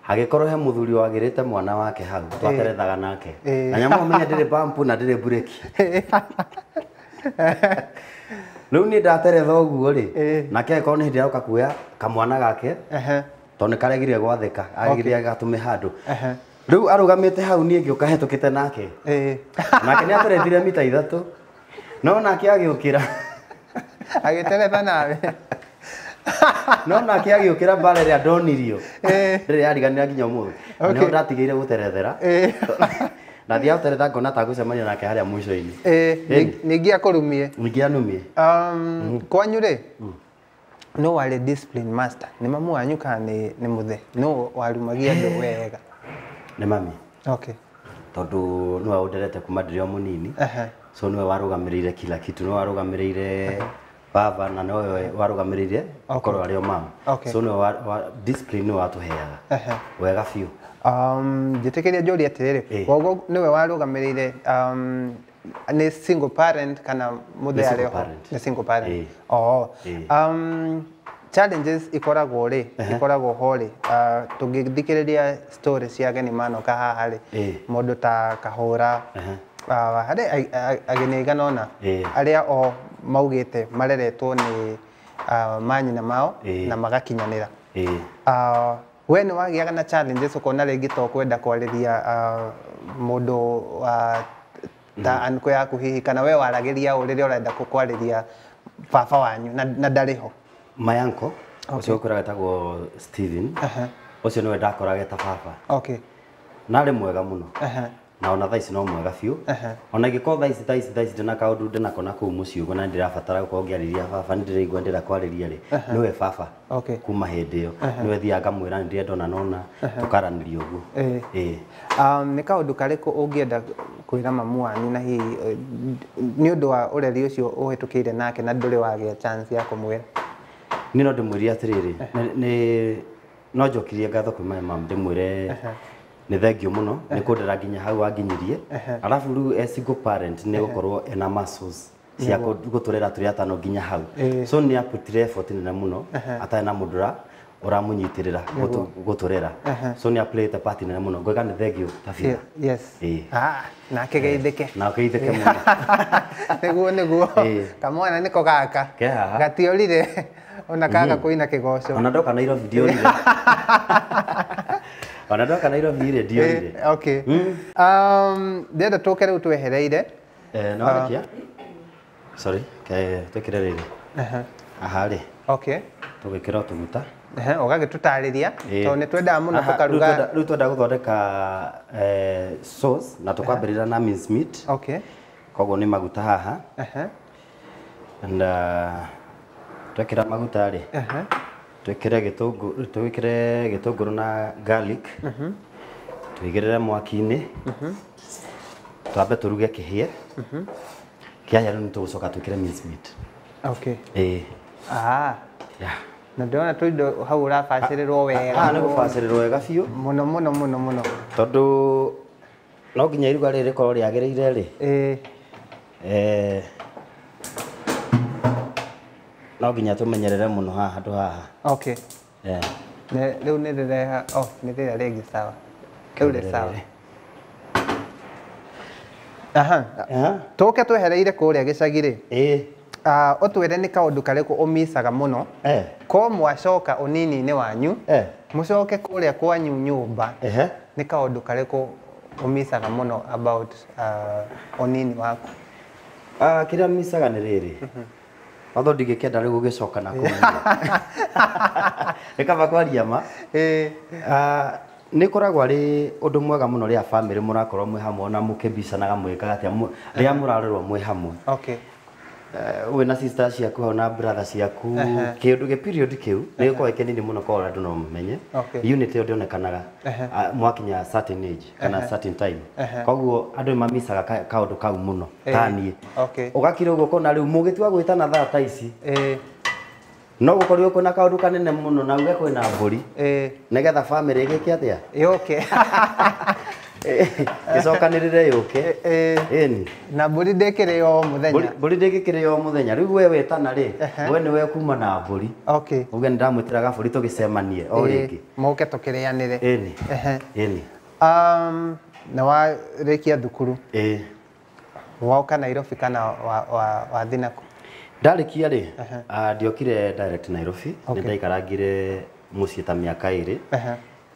Speaker 1: hagikorwo he muthuri wagirite mwana wake hau twaterethaga eh. nake eh.
Speaker 2: na nyamu menye ndiri
Speaker 1: bump na ndiri break riu ni ndateretha uguo ri eh. nake agikorwo ni hindi aroka kuoya kamwana gake tondå nä karegire gwathäka agire agatå mä handå rä u arå te hau niä ngä å kahetå kä te nake nake nä atärethire mita ithatå no nake agä å kä ra agä teretha nawe no na kia agä å kä ra mbara ä rä a ndonirio ndä eh. rä yariganä ra nginya må thä nä o ndatigä ire gå terethera eh. ndathia gå teretha ngona ta gå cemania nake harä a må ico-inä eh, nä ngä akå rumie nä anumie um, mm-hmm. kwanyu rä mm.
Speaker 2: no warä discipline master nä mamu wanyu kana nä må the no warumagia andå wega
Speaker 1: nä mami okay tondå nä we å nderete kuma ndä rä o må nini so nä we warå gamä rä ire kila kitu nä warå gamä uh -huh na nä we warå gamä rä rire korwo arä o mama so nä watåheaga wega biå
Speaker 2: tä kä um, ria njå ri atä rä rä woguo nä we warå gamä rä ire um, nä single parent kana må the arä oho single parent oo um, challenges ikoragwo rä ikoragwo ho rä uh, tå ngä thikä rä ria cia geni manoka haha rä må ndå ta kahå ra harĩ ageni aigana arä a ee. o te mareretwo nä manyina mao ee. na ra ee. we nĩ wagĩaga na challenges ũkona rĩngĩ to kwenda må ndå ta mm-hmm. ankũ yaku hihi kana we a å renda kwarä ria baba wanyu na ndarä ho
Speaker 1: mayanko ũcio ũkũra wetagwo cio nä we ndakoraga ta baba na arĩ mwega mũno na ona thaa ici no mwega biũ ona ngĩkorwo thaa ici thaa ici thaa ici ndĩna kaũndũ ndĩnako na kũu mũciĩ ũguo na ndĩrabatara gũkorwo ngĩarĩria baba nĩ ndĩraigua ndĩra kwarĩria rĩ we baba kuma hĩndĩ ĩyo nĩwe thiaga ngamwĩra nĩ ndĩrenda ona nona tũkaranĩria ũguo um,
Speaker 2: nĩ kaũndũ karĩkũ ũngĩenda kwĩra mamu wanyu na hihi å ndå wa ũreri kä ire nake na rä wagĩa chance ya ra
Speaker 1: nĩ no ndĩmwĩrire atĩrĩrĩ no njokirie ngatho kwĩ my mam ndĩmwĩre nä thengio muno ni kundera kå nginya hau anginyirie alafu rä e single parent nä gukorwo ena muscles cia gå turi atano nginya hau so nä aputire effort nene må no atarä na må ndå uramunyitirira guturera so ni apply the part nene muno ngoiga ni thengio tafia
Speaker 2: yes ah nake na
Speaker 1: nake geithike muno
Speaker 2: niguo niguo kamwana niko gaka gatiorire ona kaga kuina kigoco ona
Speaker 1: ndoka nairobi ndiorire wanatoka Nairobi ile ndio eh, ile. Okay. Hmm?
Speaker 2: Um, Mm. Um, talker tuke rä here ile.
Speaker 1: eh, no uh, kia sorry Kae twikire ile. Aha. Eh. aha ile. okay tugä o tå
Speaker 2: ũgagä tå tarä ria
Speaker 1: tondå nä twendaga må no tå karuga rä u twendaga gå eh, na tå kwambä rä ra meat okay. Kogo ni maguta haha Aha. And uh, ra maguta Aha twikire gitunguru twikire gitunguru na garlic mm -hmm. tuigirire mwaki-inĩ mm -hmm. twambe turuge kĩhĩe mm -hmm. kĩahĩa rĩu nĩtũgũcoka twĩkĩre mince meat okay ĩĩ
Speaker 4: ah yeah
Speaker 1: na ndĩrona tũindo hau ũrabacĩrĩrwo ah, wega ah, nĩ gũbacĩrĩrwo wega biũ mũno mũno mũno mũno tondũ no nginya iruga rĩrĩ rĩkorwo rĩagĩrĩire rĩ no nginya tumenyerere muno haha handu haha okay yeah
Speaker 2: rä u nä rä reha oh nä rä rä a rä ngä sawa rä u sawa aha tå ke twä hereire kå rä a gä cagi rä å ah, twä re nä kaå ndå karä kå å micaga må no eh. ko mwacoka å nini-inä wanyu eh. må coke kå rä a kwanyu nyå mba nä kaå ndå karä muno å micaga må no about å ah, nini waku
Speaker 1: ah, kä rä a micaga nä rä rä mhm watho kä enda otho gå gä gũgĩcoka na ĩkaba kwaria ma nä koragwo arä å ndå mwega må no rä a bamä rä må rakorwo mwä hamwe ona må kä mbicanaga mwä kaga atä rä a må rarorwo mwä hamwe Eh, wä na sister ciaku hau na brother ciaku kä ndå gä period kä u nä gä korwo nini må no korwo andå no menye unity yo onekanaga ah, mwakinya certain age kana certain time koguo andå nä mamicaga kaå ndå kau må no taniä å gakira å guo kona rä u må gä tua gwä tana thaa ta ici no gå korirwo kwä na kaå ndå kanene må no na kwä na mbå ri nä getha bamä rä gä kä atä a Eh, gicokanirire yuke ini eh, eh, na kä rä o gä kä rä o rä u we tana rä we nä we kuma na mburi okay uge tå gä cemanie o ringi muke tukirianire ini ini
Speaker 2: um na wa kia thukuru ii Nairobi kana wathi wa, kia naku ndarikia ri
Speaker 1: ah, ndiokire direct Nairobi okay. ni ndaikarangire mucii ta miaka iri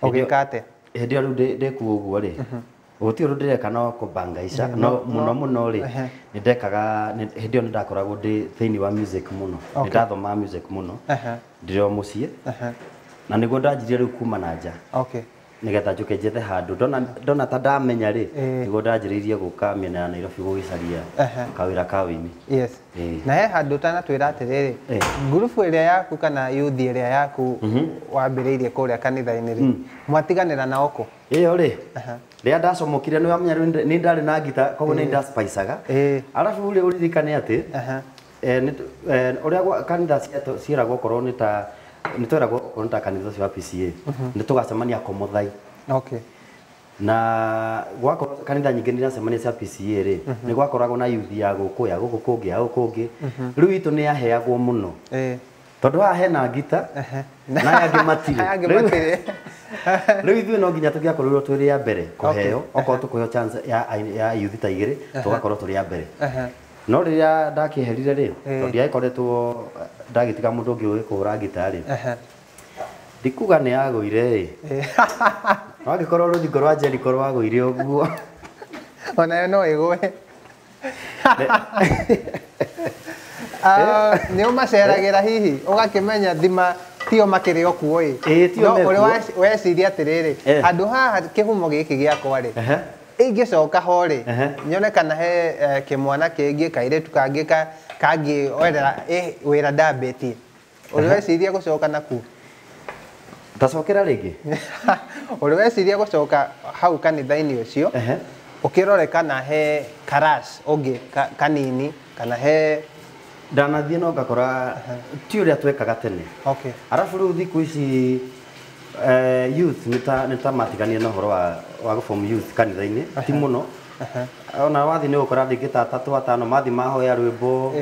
Speaker 1: ugika atia hä rä u ndä kuo å guo rä uh-huh. gũti ũndũ ndĩreka no kũbangaica no muno muno rĩ uh-huh. nĩ ndekaga hĩndĩ ĩyo nĩ ndakoragwo ndĩ thĩinĩ wa music mũno nĩ ndathomaga music muno uh-huh. ndĩrĩ o mũciĩ na nĩguo ndanjirie rĩu kuma na nja nigetha njuke njete handu ndona ndona ta ndamenya ri eh. niguo ndanjiriirie guka miena ya Nairobi gugicaria kawira kawini yes eh. na he handu tanatwira atiriri eh. ngurubu iria yaku kana
Speaker 2: youth iria yaku mhm. wambiriirie kuria kanitha-ini ri mm. mwatiganira na oku iyo ri
Speaker 1: rä ndacomokire nä wamenya ni ndarä na ngita koguo nä ndaspaicaga arabu rä å ririkane atä å rä a kanitha cieragwo korwo nä ta nä tweragwo å rå ndakanitha å cio wa PCA mhm. nä tå gacemania komothai na gwakorwo kanitha nyingä nä iracemania cia PCA rä mhm. nä gwakoragwo na yuthi ya gå kå ya gå kå kå ngä ya gå kå ngä mhm. rä u itå nä aheagwo må no tondå haha hena ngita na yangä matirä rä u ithuä no nginya tå gä akorirwo twä rä ya mbere kå heo okorwo tå kå heo ya yuthi ta igä rä tå gakorwo tå rä ya mbere no rä rä a ndakä herire rä eh. tondå agäkoretwo eh, ndagä tiga må ndå å ngä å gä kå ra ngita rä ndikuga nä agå ire no angä korwo rå thingo rwa jeriko rwagå ire å guo onayo no ä gwe nä
Speaker 2: å ah, eh. maceragä ra hihi å gakä menya thima tio makä rä o kuo ä no å rä weciria atä rä rä handå haha kä humo gä kä gä akwa rä ingĩcoka ho rĩ nyone kana he eh, kĩmwana kĩngĩ kangä kangĩ wä ra wĩra å ũrĩ weciria coka naku
Speaker 1: tacokera å
Speaker 2: rä weciria coka hau kanitha å kä ũkĩrore kana he karas ngä kanini
Speaker 1: kana he ndanathiĩ no ngakora ti a twekaga tene arabu rĩu thikũ ici eh, youth nĩ ta matiganie na horo wa wa form youth kanitha-inĩ ti mũno ona wathi nĩ ũgũkora rĩngĩ ta atatũ atano mathi mahoya mbo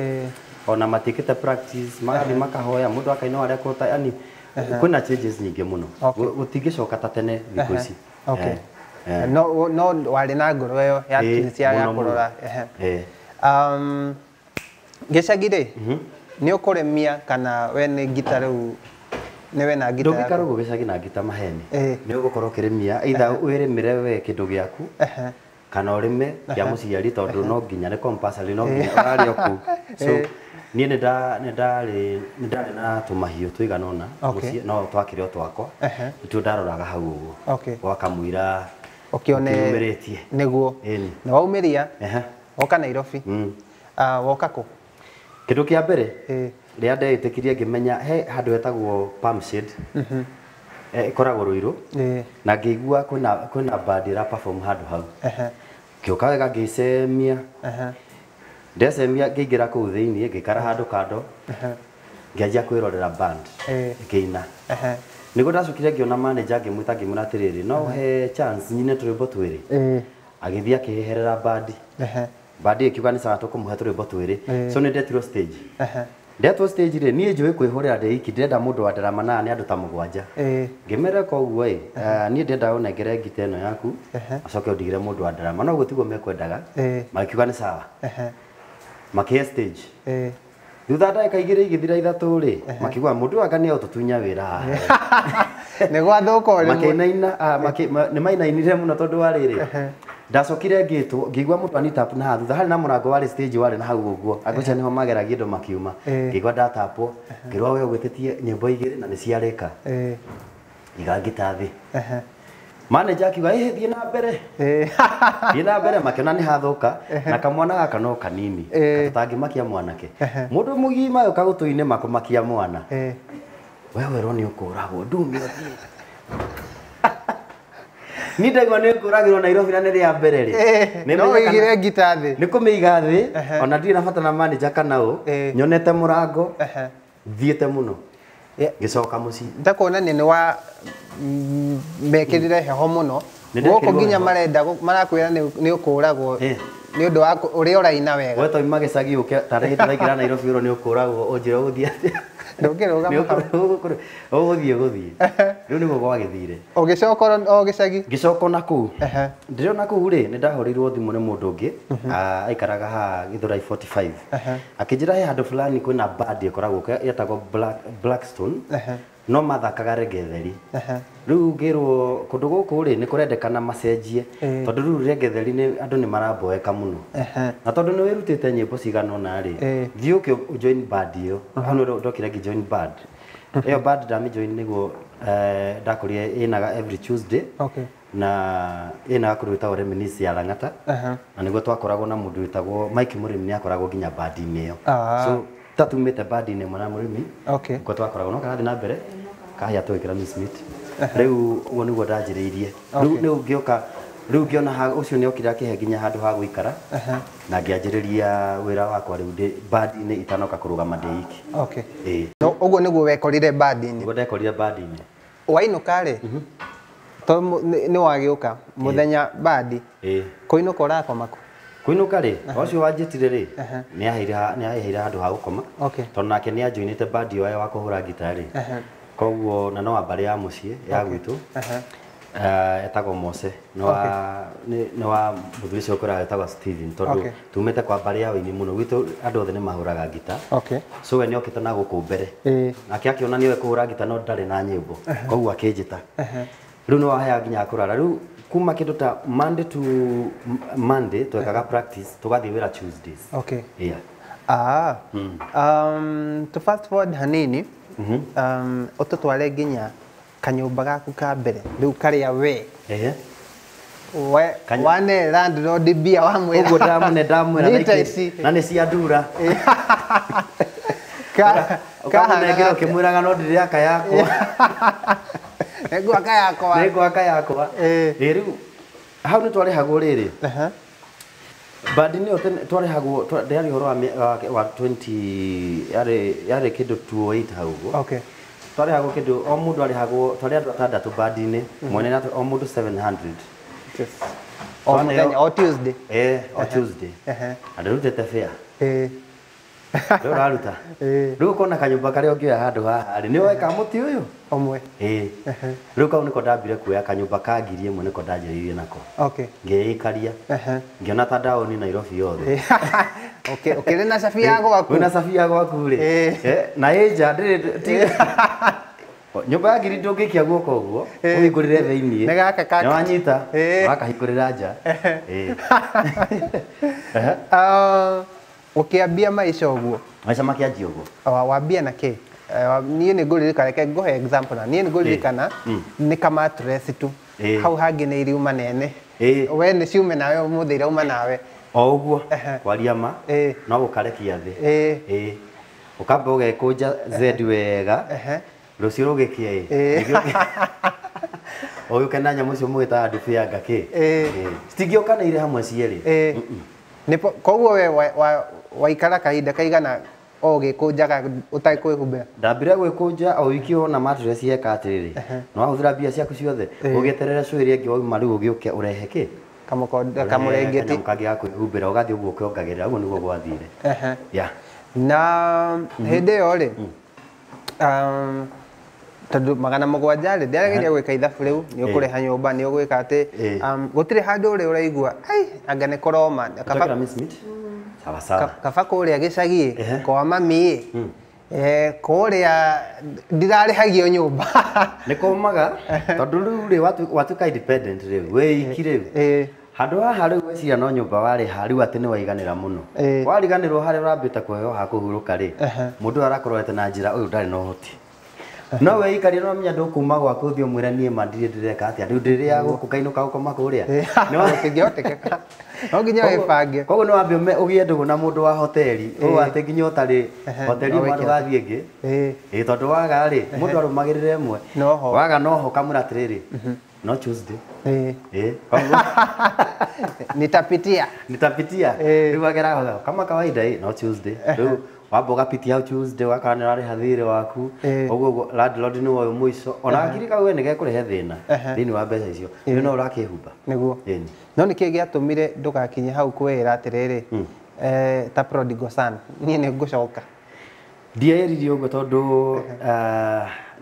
Speaker 1: ona kä practice magathi makahoya mũndũ akaina arĩa ta yani må changes gå tingä coka ta tene thikũ ici eh, eh. no
Speaker 2: warĩ na ngoro ĩyo
Speaker 1: ya kiricia ya
Speaker 2: nä å kå rä mia kana we nä ngita rĩu
Speaker 1: nä eh. eh. we na ngita ndångäikara å gå gä cagi na ngita maheni nä å gå korwo å kä rä mia itha wä rä mä re we kä ndå gä aku kana å rä me gä a må ciari tondå no nginya nä no eh. nginya å rarä o kuu niä nä ndarä na tå mahiå tå igana ona no twakä re o twakwa nä tuo ndaroraga hau å guo gwakamå
Speaker 2: ukione okay,
Speaker 1: niguo na waumiria woka Nairobi mm. ah, woka kå kä ndå kä a mbere rä a ndetĩkirie ngĩmenya he handå hetagwo mhm. rå irå na ngĩigua na bandi ĩraperform handũ hau ngĩũka wega ngĩcemia ndecemia ngĩingĩra kũu thĩinĩ ngĩikara handũ kando ngĩanjia kwĩrorera band ngĩina nĩguo ndacukire ngĩona manager ngĩmwĩta ngĩmwĩra atĩrĩrĩ no he chance nyine tũrĩmbo twĩrĩ agĩthiĩ akĩheherera bandi bandi ĩkiuga nĩ sawa tũkũmũhe tũrĩmbo twĩrĩ so nĩ ndetirwo stage ndetwo stage rä niä njå ä kwä hå rä ra iki ndärenda må ndå wa ndarama naa nä andå ta må gwanja ngä mera koguo ä niä ndenda å ngita ä no yaku acoke å ndigä re må ndå ndarama no gå tiguo mekwendaga magäkiuga nä sawa makä stage thutha ndagä igä rä igä thira makiuga må ndå anga nä otå tunya wä ra nä gwathå ka mainainire må no tondå warä rä ndacokire ngĩtwo ngĩigua mũndũ anitap na thutha harĩ na mũrango warĩ stage warĩ na hau ũguo angũcia eh. ho mageragia andũ makiuma eh. ngĩigua ndatapwo eh. ngĩrwo we ũgwĩtĩtie nyĩmbo igĩrĩ na nĩ ciarĩka igangĩta thĩ manager akiuga ĩhĩ thiĩ na mbere thiĩ na mbere makĩona nĩ ka na kamwana gaka no kanini tũtangĩmakia mwanake mũndũ mũgima ũka gũtũ-inĩ makũmakia mwana we werwo nĩ ũkũragwo ndumio thiĩ ni ndaigua nä ngå ragä rwo nairobi na nä rä a mbere rä eh, ngita thä nä kå mä iga thä ona ndirä na fata na manija kana u eh. nyonete må rango thiäte må no eh. ngä coka må ciä ndakuonania nä wa mm, mekä rä re heho må no gå
Speaker 2: nginya marenda marakwä ra nä å kå ragwo nä å ndå wa å rä a å raina wega
Speaker 1: wetoima gä cagi å ke tarä ra nairobi å nä å kå ragwo å njä ra å gå thiä ndungirũga ũgũthiĩ ũgũthiĩ rĩu nĩguo gwagĩthire ũgĩcoka o gĩcagi ngĩcoka na kũu ndĩrĩ ona kũu rĩ nĩ ndahũrĩirwo thimũ nĩ mũndũ ũngĩ mhm. aikaraga haha gĩthũrai 45 akĩnjĩra he handũ fulani kwĩna bandi ĩkoragwo yetagwo no mathakaga rege theri riu ngirwo kundu guku ri ni kurendekana macenjie tondu riu rege theri ni andu ni maramboeka muno na tondu ni wirutite nyimbo cigana ona ri thiä å kä join band iyo hau nä ndokire ngä join band iyo band ndamä join niguo eh, ndakorire inaga every tuesday okay na ina kå rwätagwo reminisi ya rang'ata na nä guo twakoragwo na må ndå wä tagwo mike må rä mi nä akoragwo nginya bandi-inä ä yo tatumite badi ne mwana murimi okay ko twakoragwo no karathi na mbere kahya twekira miss meet riu uguo niguo ndanjiriirie riu ni ngioka riu ngiona ha ucio ni okire akihe nginya handu ha guikara na ngianjiriria wira wakwa riu ndi badi ni itanoka kurugama ndi iki okay eh
Speaker 2: no uguo niguo wekorire badi ni uguo ndekorire badi ni wainuka ri mhm. to ni wagiuka
Speaker 1: muthenya badi kuinuka urakoma ku kuinuka ri ocio wanjitire ri ni aheire ni aheire handu ha gukoma tondu nake ni anjoinite bandi yo wa kuhura ngita ri koguo na no ambari ya mucii ya gwitu eh, etagwo mose nä wa må thuri kura kå ra etagwo steven tondå tumä kwa mbarä ya å muno må no gwitå andå othe nä mahå raga ngita we nä okä na gå kå mbere nake akä ona nä oä no ndarä na nyä mbo koguo akä njä ta rä u nä waheaga nginya akå rara kuma kitu ta monday to monday to yeah. practice tugathi wera tuesdays okay yeah ah mm.
Speaker 2: um to fast forward hanini mm -hmm. um ututware kanyo baga gaku ka mbere riu ya we yeah. we Kanyo... wane landlord bia wa mwira damu ne damu na nä cia
Speaker 1: ndura kahanengero kä mwä raga no ndä rä aka yakwa nä ngwaka yakwa nä ngwaka yakwa ä rä u hau nä twarä hagwo rä rä bandi nä yo twarehagwo ndärä å horo wa yarä kä ndå hauguo twarehagwo kä ndå o må ndå arehagwo twarä andå atandatå bandi-inä mhm. mwene o må ndå 700 yes o Tuesday. Eh, o Tuesday nä å raruta rä u kona kanyå mba karä a å ngä oya handå haharä nä oä ka må ti å yå rä u kau nä ko ndambire kuoya kanyå mba ka ngirie ä mwe nä ko ndanjä rä irie nako ngä ä karia ngä ona ta nairobi yothe Okay, okay, rena na cabi ya Rena na cabi ya ri. Eh. na ndiri nja nyumba ya ngiri ndå ngä kia guoko å guo å hingå rä re thä-iniä nä gaka nä wanyita wakahingå rä ra nja
Speaker 2: ukiambia maisha ũguo maisha makianjia ũguo wambia na kĩ uh, niĩ nĩ ngũririkana reke ngũhe example na niĩ nĩ ngũririkana mm. nĩ kama tu hau hangĩ nĩ iriuma nene
Speaker 1: we nĩ ciume nawe ũmũthĩ irauma nawe o ũguo kwaria ma hey. no gũkarekia thĩ ũkamba ũgekũnja z wega rũcio rũgĩkia ĩ ũyũke na nyamũ cio mũgĩtaga ndubi ya ngakĩ citingĩũkanĩire hamwe cierĩ koguo we
Speaker 2: waikara kahinda kaigana o gä kå njaga å tagä kwä humbä ra
Speaker 1: ndambire gwä kå nja o wiki na matre cieka atä rä rä no wahå thä ra mbia ciaku ciothe å gä eterera cå ä rä angä wauma rä u å gä å ke å rehe kä kamå kangä ga kwä humbä ra å gathiä å guo å kä ongagä rä ra guo nä guo gwathire
Speaker 2: na
Speaker 1: hä mhm. ndä ä yo rä mm. um,
Speaker 2: tondå magana må gwanja rä ria gwä ka ithabu rä u nä å kå reha nyå mba nä å gwä ka atä um, gå tirä handå å rä å raigua anga nä koroma sawa sawa kaba kuria gicagi kwa mami hmm. eh kuria ndirarihagio nyumba
Speaker 1: ni kumaga tondu riu ri watuka independent riu eh. eh. we iki riu handå haha rä u weciria no nyå mba warä ha rä u atä nä waiganä ra må no eh. wariganä rwo harä a å rambä te kå heo ha kå hurå ka rä må ndå å yå arakorwo ete na njä ra å yå ndarä na å hoti no we ikari no menya ndu kuma gwaku thio mwira nie ma ndire ndireka atia riu ndire ya guku kainuka gukoma kuria no kingihotekeka no nginya wibange eh, koguo no wambe ugie ndugu na mundu wa hoteli uu eh. ati nginya utari hoteli imwe ndugathie ingi ii tondu waga ri mundu no ho waga no noho kamwira atiriri mhm. no Tuesday. Eh. Eh. Nitapitia. Nitapitia. Eh. Riwagera kama kawaida eh, no Tuesday. Riu wamba ũgapitia Tuesday nä ũrarĩ hathirĩ waku ũguo ũguo landlord nĩ woyo mũico ona gakirika rehe thä na thä thĩinĩ wa mbeca icio nĩ no nä
Speaker 2: nĩguo no atå mire ndå ndũgakinye hau kwĩĩra rä hmm. e, ta
Speaker 1: niä nä ngå coka ngũcoka å guo tondå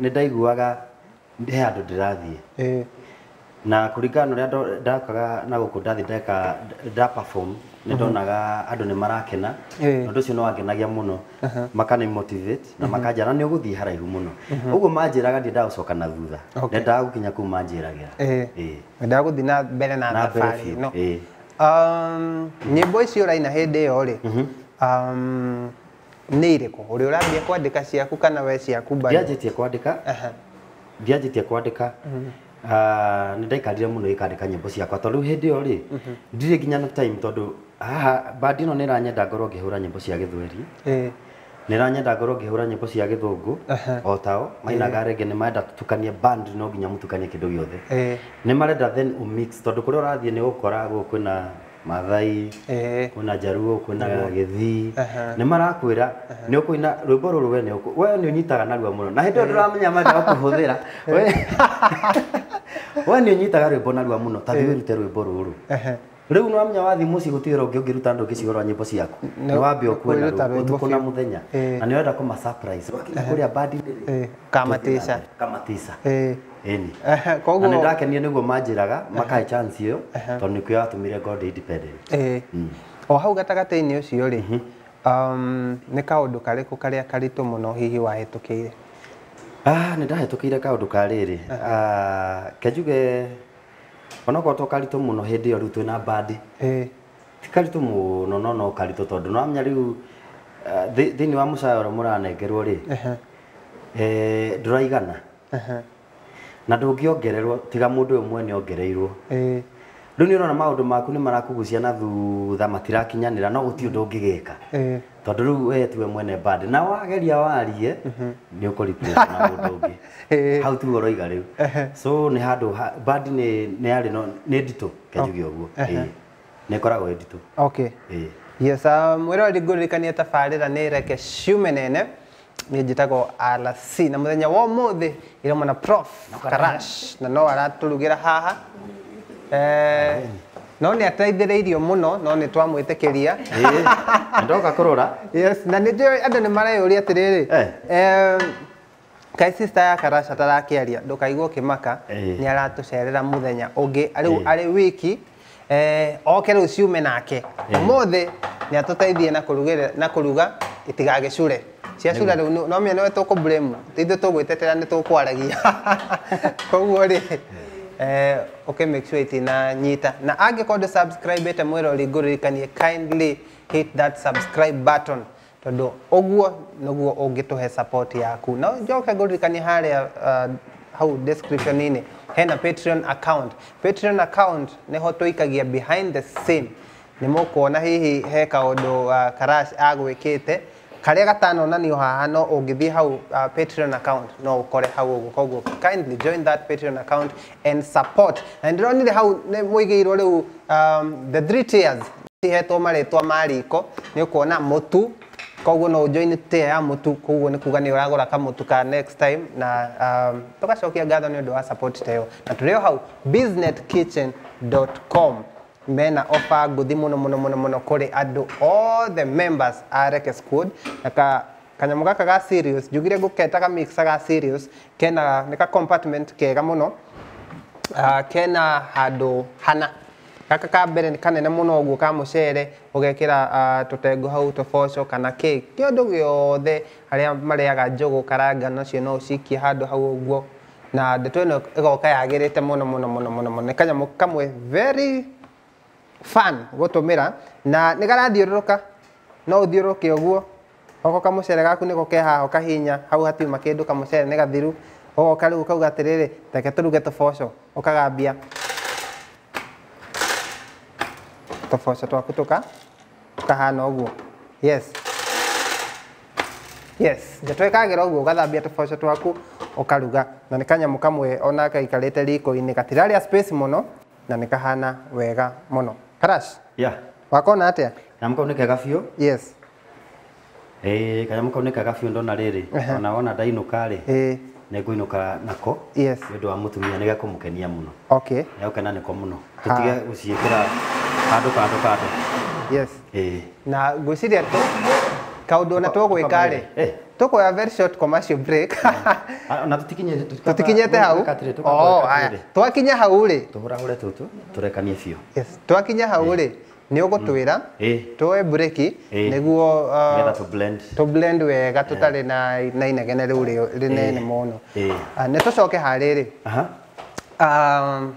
Speaker 1: nä ndaiguaga he ndä rathiä na kũringana na a ndakaga na gå kå ndeka nda nä ndonaga andå nä marakena na ndå å cio no wangenagia må no makana na makaja nä å gå thiä haraihu må no å guo manjä raga coka na thutha ndendaga gå kinya kuu manjä ragä ra guthi thiä na mbere na safari no um ni icio å raina hä ndä ä yo rä
Speaker 2: nä irä kå å rä ciaku kana we ciaku bari
Speaker 1: tie kwandä ka ndianjä tie kwandä ka ah, nä ndaikarire må no kandä ka nyä mbo ciakwa tondå rä u hä ndä ä yo rä ndirä nginya time tondå haha bandi ĩno nĩ ĩranyenda ngorwo ngĩhũra nyĩmbo cia gĩthweri nĩ ĩranyenda ngorwo ngĩhũra nyĩmbo cia gĩthũngũ o tao mainaga rege nĩ marenda tũtukanie band no nginya mũtukanie kĩndũ gĩothe nĩ marenda then umix tondũ kũrĩa ũrathiĩ nĩ ũgũkora gũkũ na mathai kwĩna njaruo kwĩna gĩthii nĩ marakwĩra nĩ ũkũina rwĩmbo rũrũ we nĩ we nĩ ũnyitaga narua mũno na hĩndĩ ĩyo ndũramenya menda kũhũthĩra we nĩ ũnyitaga rwĩmbo narua mũno ta thiĩ wĩrute rwĩmbo riu no amenya wathi muci gutire ungi ungiruta andu ngicigorwa nyimbo ciaku ni wambe ukuena utuku na muthenya na ni wenda kuma surprise kuria badi kamatisa kamatisa ini koguo ni ndakenia niguo manjiraga makahe chance iyo tondu nikio yatumire god independent
Speaker 2: mm. o hau ni ucio ri um ni kaundu kariku karia karitu muno hihi wa wahitukire
Speaker 1: ah ni ndahitukire kaundu kariri ah kejuge onokorwo to karitå må no hä ndä ä yo rä u twä na mbandä ti karitå må no no no karitå tondå namenya rä u uh, thä iniä wa må cayo må ranengerwo rä ndå raigana na ndå ngä ongererwo tiga må ndå å yå mwene ongereirwo rä u nä å rona maå ndå maku nä marakå gucia na thutha matirakinyanä ra no gå ti å ndå å ngä gä tondu riu we tiwe mwene bad na wageria warie ni ukuriplana mundu ungi hau tu oroiga riu so ni handu bad ni ni ari no ni nditu kenjuge uguo oh. ni koragwo e nditu okay yes um, mwira ri ngurikania
Speaker 2: tabarira ni ni reke ciume nene ni njätagwo rc na må thenya wa må thä ä ramwe na prof karash na no aratå rugä ra no nä ateithä muno no nä twamwä tä kä ria ndoka kå rå ra na nä njå andå nä mareyå ria atä rä rä kai sister ya karasha tarakäaria ndåkaigwo kä maka nä aratå cerera må thenya å ngä rä arä wiki e, oke rä u ciume nake mothe nä atå teithie na kå ruga itigagä cure ciacura rä u no mä ene tå kå ithuä tå gwä tetera nä tå kwaragia koguo rä eh, okay, make sure it itinanyita na angikorwo subscribe ite can you kindly hit that subscribe button tondu uguo niguo ungituhe support yaku na njoke nguririkanie haria uh, hau description ini hena patreon account patreon account niho ikagia behind the scene ni mukuona hihi he kaundu uh, karash agwikite karia gatano na ni haha no ungithii hau uh, patreon account no ukore hau uguo koguo kindly join that patreon account and support na ndironire hau nä må riu um, the three tiers cihetwo marĩtwa ma riko nä å kuona må tu koguo no join tia ya mutu koguo ni kuga ni uragura ka ka next time na um, tugacokia ngatho ni undu wa support teo na turio hau businesskitchen.com mena ofa nguthi må no må no må no må no kå rä andå othe members a reke squad na ka kanyamå gaka ga serious njugire ngå ketaga mixa ga serious kena nä ka compartment kega må no uh, ah, kena handå hana gaka ka mbere nä kanene må no å guo ka må cere å gekä ra ah, tå tengo hau tåboco kana kä kä å ndå gä othe arä a mareaga njå karanga nacio no å cikie handå hau å guo na ndeto ä no ä goka yagä rä te må no må no må no må no nä kanyamå kamwe very fan gutumira na nigarathiururuka no uthiururuke oguo oko kamucere gaku niko oka kahinya hau hatiuma makindu kamucere ni gathiru ugoka riu ukauga atiriri reke turuge tuboco to tuboco ka ha no uguo yes yes nitwikagira uguo ugathambia tuboco twaku ukaruga na nä kanyamå kamwe ona gaikarä te riko-inä gatirarä a space mono no na nä kahana wega må no Crash? Yeah. Wakona atia?
Speaker 1: Nyamuka unike gafio? Yes. Eh, kanyamuka unike gafio ndona riri. Uh -huh. Ona wona ndainuka ri. Eh. Niguinuka nako. Yes. Ndu wa mutumia ni gakumukenia muno. Okay. Nagukena niko muno. Tutige guciikira handu kandu kandu. Yes. Eh. Na gwiciria tu
Speaker 2: kaundu na tugwikare tukoya eh, very short commercial break na tutikinyete hau oh twakinya hau ri tuhurahure tutu turekanie fio yes twakinya hau ri nä å gå twä ra twoe breki nä guo tå blend wega tå tarä eh. na inegene rä u rä nene ne eh.
Speaker 1: no
Speaker 2: ah, nä tå coke harä rä um,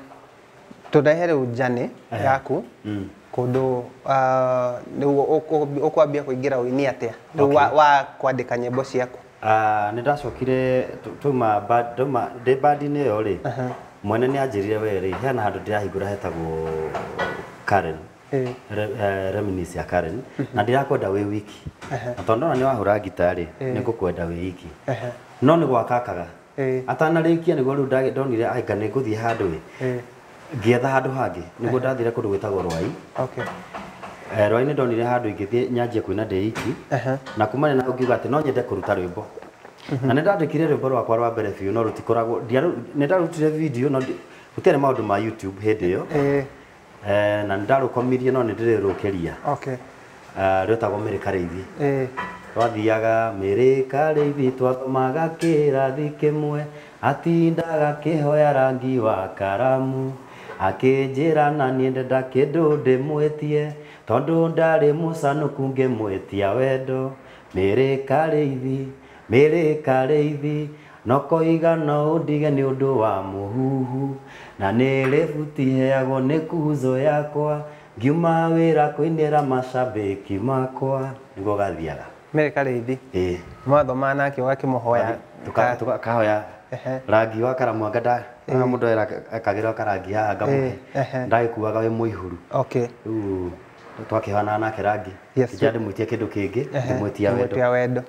Speaker 2: tå rehe rä u njanä yaku mm kundu ah, riu ukwambia kuingira uini
Speaker 1: atia riu wa kwandika nyimbo ciaku ah, nä ndacokire twauma ndä mbandi-inä ä yo rä uh-huh. mwene nä anjä rire we heana handå ndä rahingå ra hetagwo karen eh, reminis ya karen uh-huh. na ndä rakwenda wä wiki uh-huh. na tondå ona nä wahå ra ngita rä nä ngå kwenda wä wiki no nä gwakakaga atanarä kia nä guo rä u ndonire anga nä ngå thiä handå ä ngĩetha handũ hangĩ nĩguo eh. ndathire kũndũ gwĩtagwo rwai eh, rwai nĩ ndonire handũ ingĩthiĩ nyanjie kwĩna ndĩiki na kumania na hau ngiuga atĩ no nyende kũruta rwĩmbo mhm. na nĩ ndandĩkire rwĩmbo rwakwa rwa mbere biũ no rũtikoragwo nĩ ndarutire vidio no gũtiarĩ maũndũ ma youtube hĩndĩ ĩyo eh. na nĩ ndarũkomirie no nĩ ndĩrĩrũkĩria rĩotagwo mĩrĩka rĩithi twathiaga mĩrĩka rĩithi twatũmaga kĩrathi kĩmwe atindaga kĩhoya rangi wa karamu akinjira na niä ndenda kä ndå ndä mwä tie tondå ndarä måcanåku ngä mwä tia wendo mä rä karä ithi mä rä karä ithi nokoigano å ndige nä å ndå wa må huhu na nä rä buti heagwo nä kuzo yakwa ngiuma wä ra kå inä ra macambä ki makwa nä guo gathiaga mä rä karä ithi mwathomana nake å gakä må rangi wa karamwanga nä må ndå ekagä ra karangi haha ngamå he ndagäkuaga wä må ihuru twakä twakĩhana nake rangi nja ndĩmwĩtie kä kĩngĩ ndĩmwĩtia wendo wendo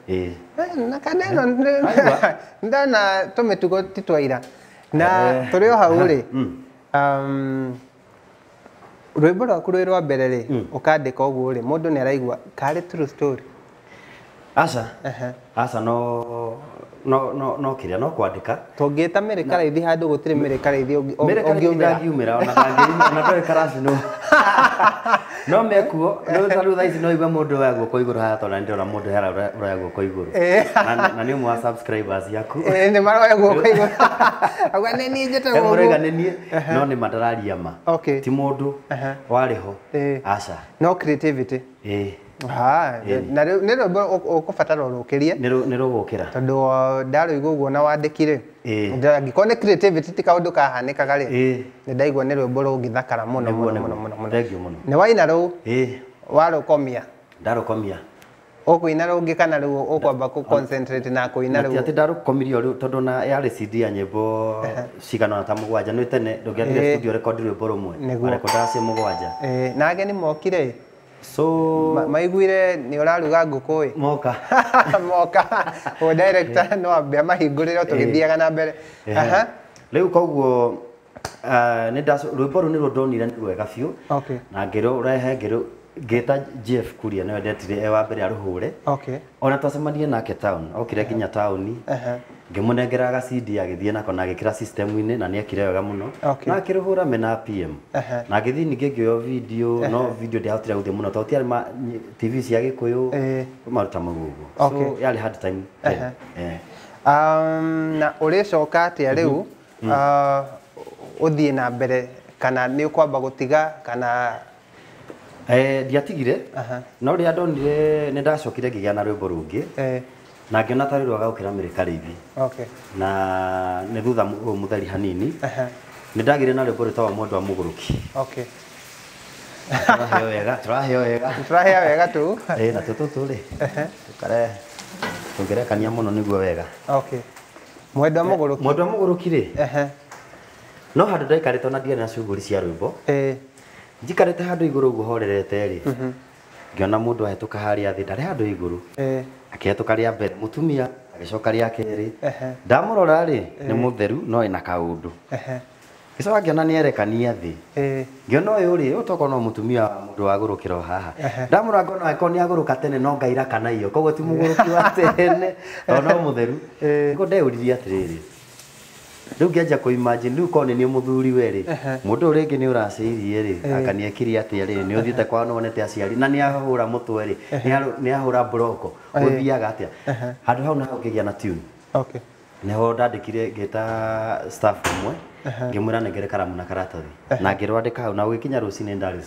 Speaker 2: na kana no ndona tå mä tugo ti twaira na tå rä o hau rä mm. um, rwä mbo rwaku rwä rwa mbere rĩ mm. ũkandĩka ũguo rĩ mũndũ nĩ araigua karĩ true story
Speaker 1: aca aca no no no no kiria no kwandika tongita mirika reithi handu gutire mirika reithi ongiumira ngiumira ona kangirima ona ndoe karasi no no mekuo no taru thaici no iwe mundu oya guoko iguru haya tona ndirona mundu hera uroya guoko rå na ni umwe wa subscribers yaku ni maroya guoko iguru
Speaker 2: agwa ni ni njete guoko murega
Speaker 1: ni no ni madararia ma ti mundu wariho eh. aca no creativity eh nä
Speaker 2: rwä å kå batara rå kä rie nä rå gå kä ra tondå ndarå guo na wandä kire angä korwo nä ti kaå ndå kahanä kaga rä nä ndaigua nä rwä mbo rå ngä thakara må no nä waina rå warå komia ndarå komia ukuina ngä kana riu ukwamba ku concentrate na kuina riu ati
Speaker 1: ndaru komirio riu tondu na yari CD ya nyimbo cigana ta mugwanja ni tene mbo rå record rwimbo rumwe warekodaga cia mugwanja
Speaker 2: na ageni mokire so maiguire nä å raruga ngå kå ä moka o director no ambä a mahingå rä re tå gä thiaga na
Speaker 1: mbere rä u koguo ni mbo rå nä rå ndonire nä rwega biå na ngiro urehe ngiro ngä ngĩta Kuria nĩwe ndetire e wa mbere aruhure okay. ona twacemanirie nake town okire nginya aha ngimunengeraga CD agithie nako na agikira system ine na niekire wega muno okay. na akirihura mena PM na -huh. na ngithi ningi ngioyo video no video dia utira guthie muno tondũ ma TV cia gĩkũyũ maruta ma ũguo okay. so yarĩ hard time uh -huh. yeah.
Speaker 2: um, na ũrĩcoka atĩa rĩu mm-hmm. mm. uh, ũthiĩ na mbere kana nĩ ũkwamba gũtiga
Speaker 1: kana ndiatigire no rĩrĩa ndonire nĩ ndacokire ngĩgĩa na rwĩmbo rũngĩ na ngiona tarä rwaga gå kä ra mä rä na nä thutha å mũtheri hanini nä ndagä na rä mbo rä twa mwendwa wa må gå rå ki tå raheo wega tå na tå tå tå rä tåkare tå må no nä guo wega mwendwa må gå rå ki mwendwa muguruki ri rä no handå ndaikarä te ona ndiarä na cugå cia rwä mbo njikarä te handå igå rå guo horerete rä mhm. ngä ona må ndå ahetå ka harä a thä ndarä handå igå rå akihatuka rĩa mbere mutumia agĩcoka rĩa kerĩ ndamũrora rĩ nĩ mũtheru no ena kaũndũ gĩcoka ngĩona nĩ erekania thĩ ngĩona ũyũ rĩ ũtokorwo no mutumia wa mũndũ wagũrũkĩra haha ndamũra ngona angĩkorwo nĩ agũrũka tene no ngaira kana iyo koguo ti mũgũrũki wa tene no no mũtheru nĩguo ndeyũririe atĩrĩrĩ rä u ngä anja kå rä u korwo nä nä å må thuriwe rä må ndå å rä ngä nä å racä rä akaniekire atä rä nä å thiä te kwao nonete aciari na nä ahå ra må twe rä nä ahå ra mbroko å thiaga atä a handå hau na naho ngä gä a na näho ndandä kire ngä ta å mwe ngä mwä ra nengere karamu na karatathi na ngä rwandä ka hau na gå gä kinya rå nä ndarä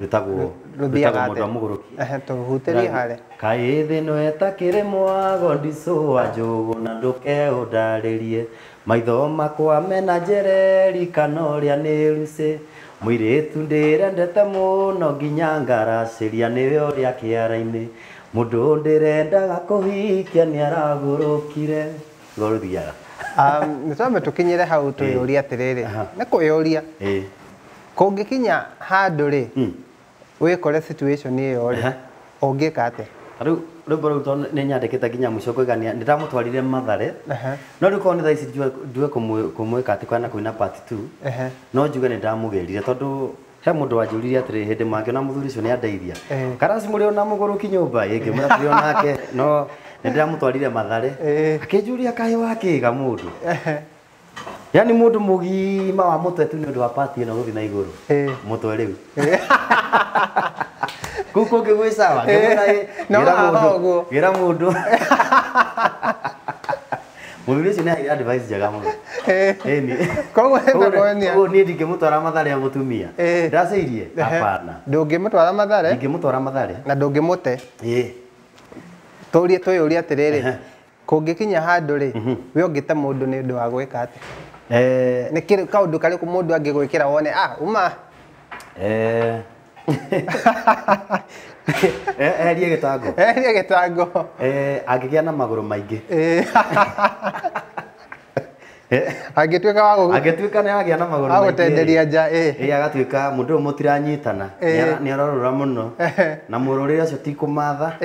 Speaker 1: rutagwo ruthiaga atĩ wa mũgũrũ
Speaker 2: ehe tũhutĩrie harĩ
Speaker 1: kaĩ thĩ no etakĩrĩ mwago ndicũa njũgũ na ndũke ũndarĩrie maitho makwa mena njereri kana ũrĩa nĩ rucĩ mũirĩtu ndĩrendete mũno nginya ngaracĩria nĩwe ũrĩa kĩara-inĩ mũndũ ndĩrendaga kũhikia nĩ aragũrũkire nä
Speaker 2: rũthiaga tå kinyä re hau tå yå ria atä rä rä nä kå yå ria kå ngä
Speaker 1: kinya handå rä wikore situation iyo ri ungika atia riu rwimbo riu tondu ni nyandikite nginya mucio kuigania ni ndamutwarire mathare no rä u korwo nä thaici ndue kumwika ati kana kwina part 2 no njuge ndamå gerire tondå he må ndå mundu wanjuririe atiri hindi mangiona muthuri ucio ni andeithia karasi muri ona muguruki nyumba ingi mura turi onake no ndamå twarire mathare akä akinjuria ga må ndå yani mundu mugima wa mutwe tu ni undu wa party ino na iguru mutwe riu kuu kungi gwi sawa ngira mundu muthuri ucio nä aheire advice njega må noguo niä ndingä må twara mathare a må tumia ndacäirie hapana ndå ngä må twara mathare ndingä twara mathare na ndå ngä må te
Speaker 2: tå rie twä yå rie atä rä rä kå ngä kinya handå rä mhm. wä å ngä te må ndå nä å ndå wa gwä ka atä eh nä kä kaå ndå karä kå må ndå angä gwä kä ra wone ah uma
Speaker 1: eh eh gä tango getago. gä tango eh, angä gä a na magå rå maingä eh. eh. angä tuä ka angä tuä ka nä na maguru rå tenderia nja eh. agatuä ka må ndå å yå må tiranyitana arorå ra må no na må rå rä re å cio tikå matha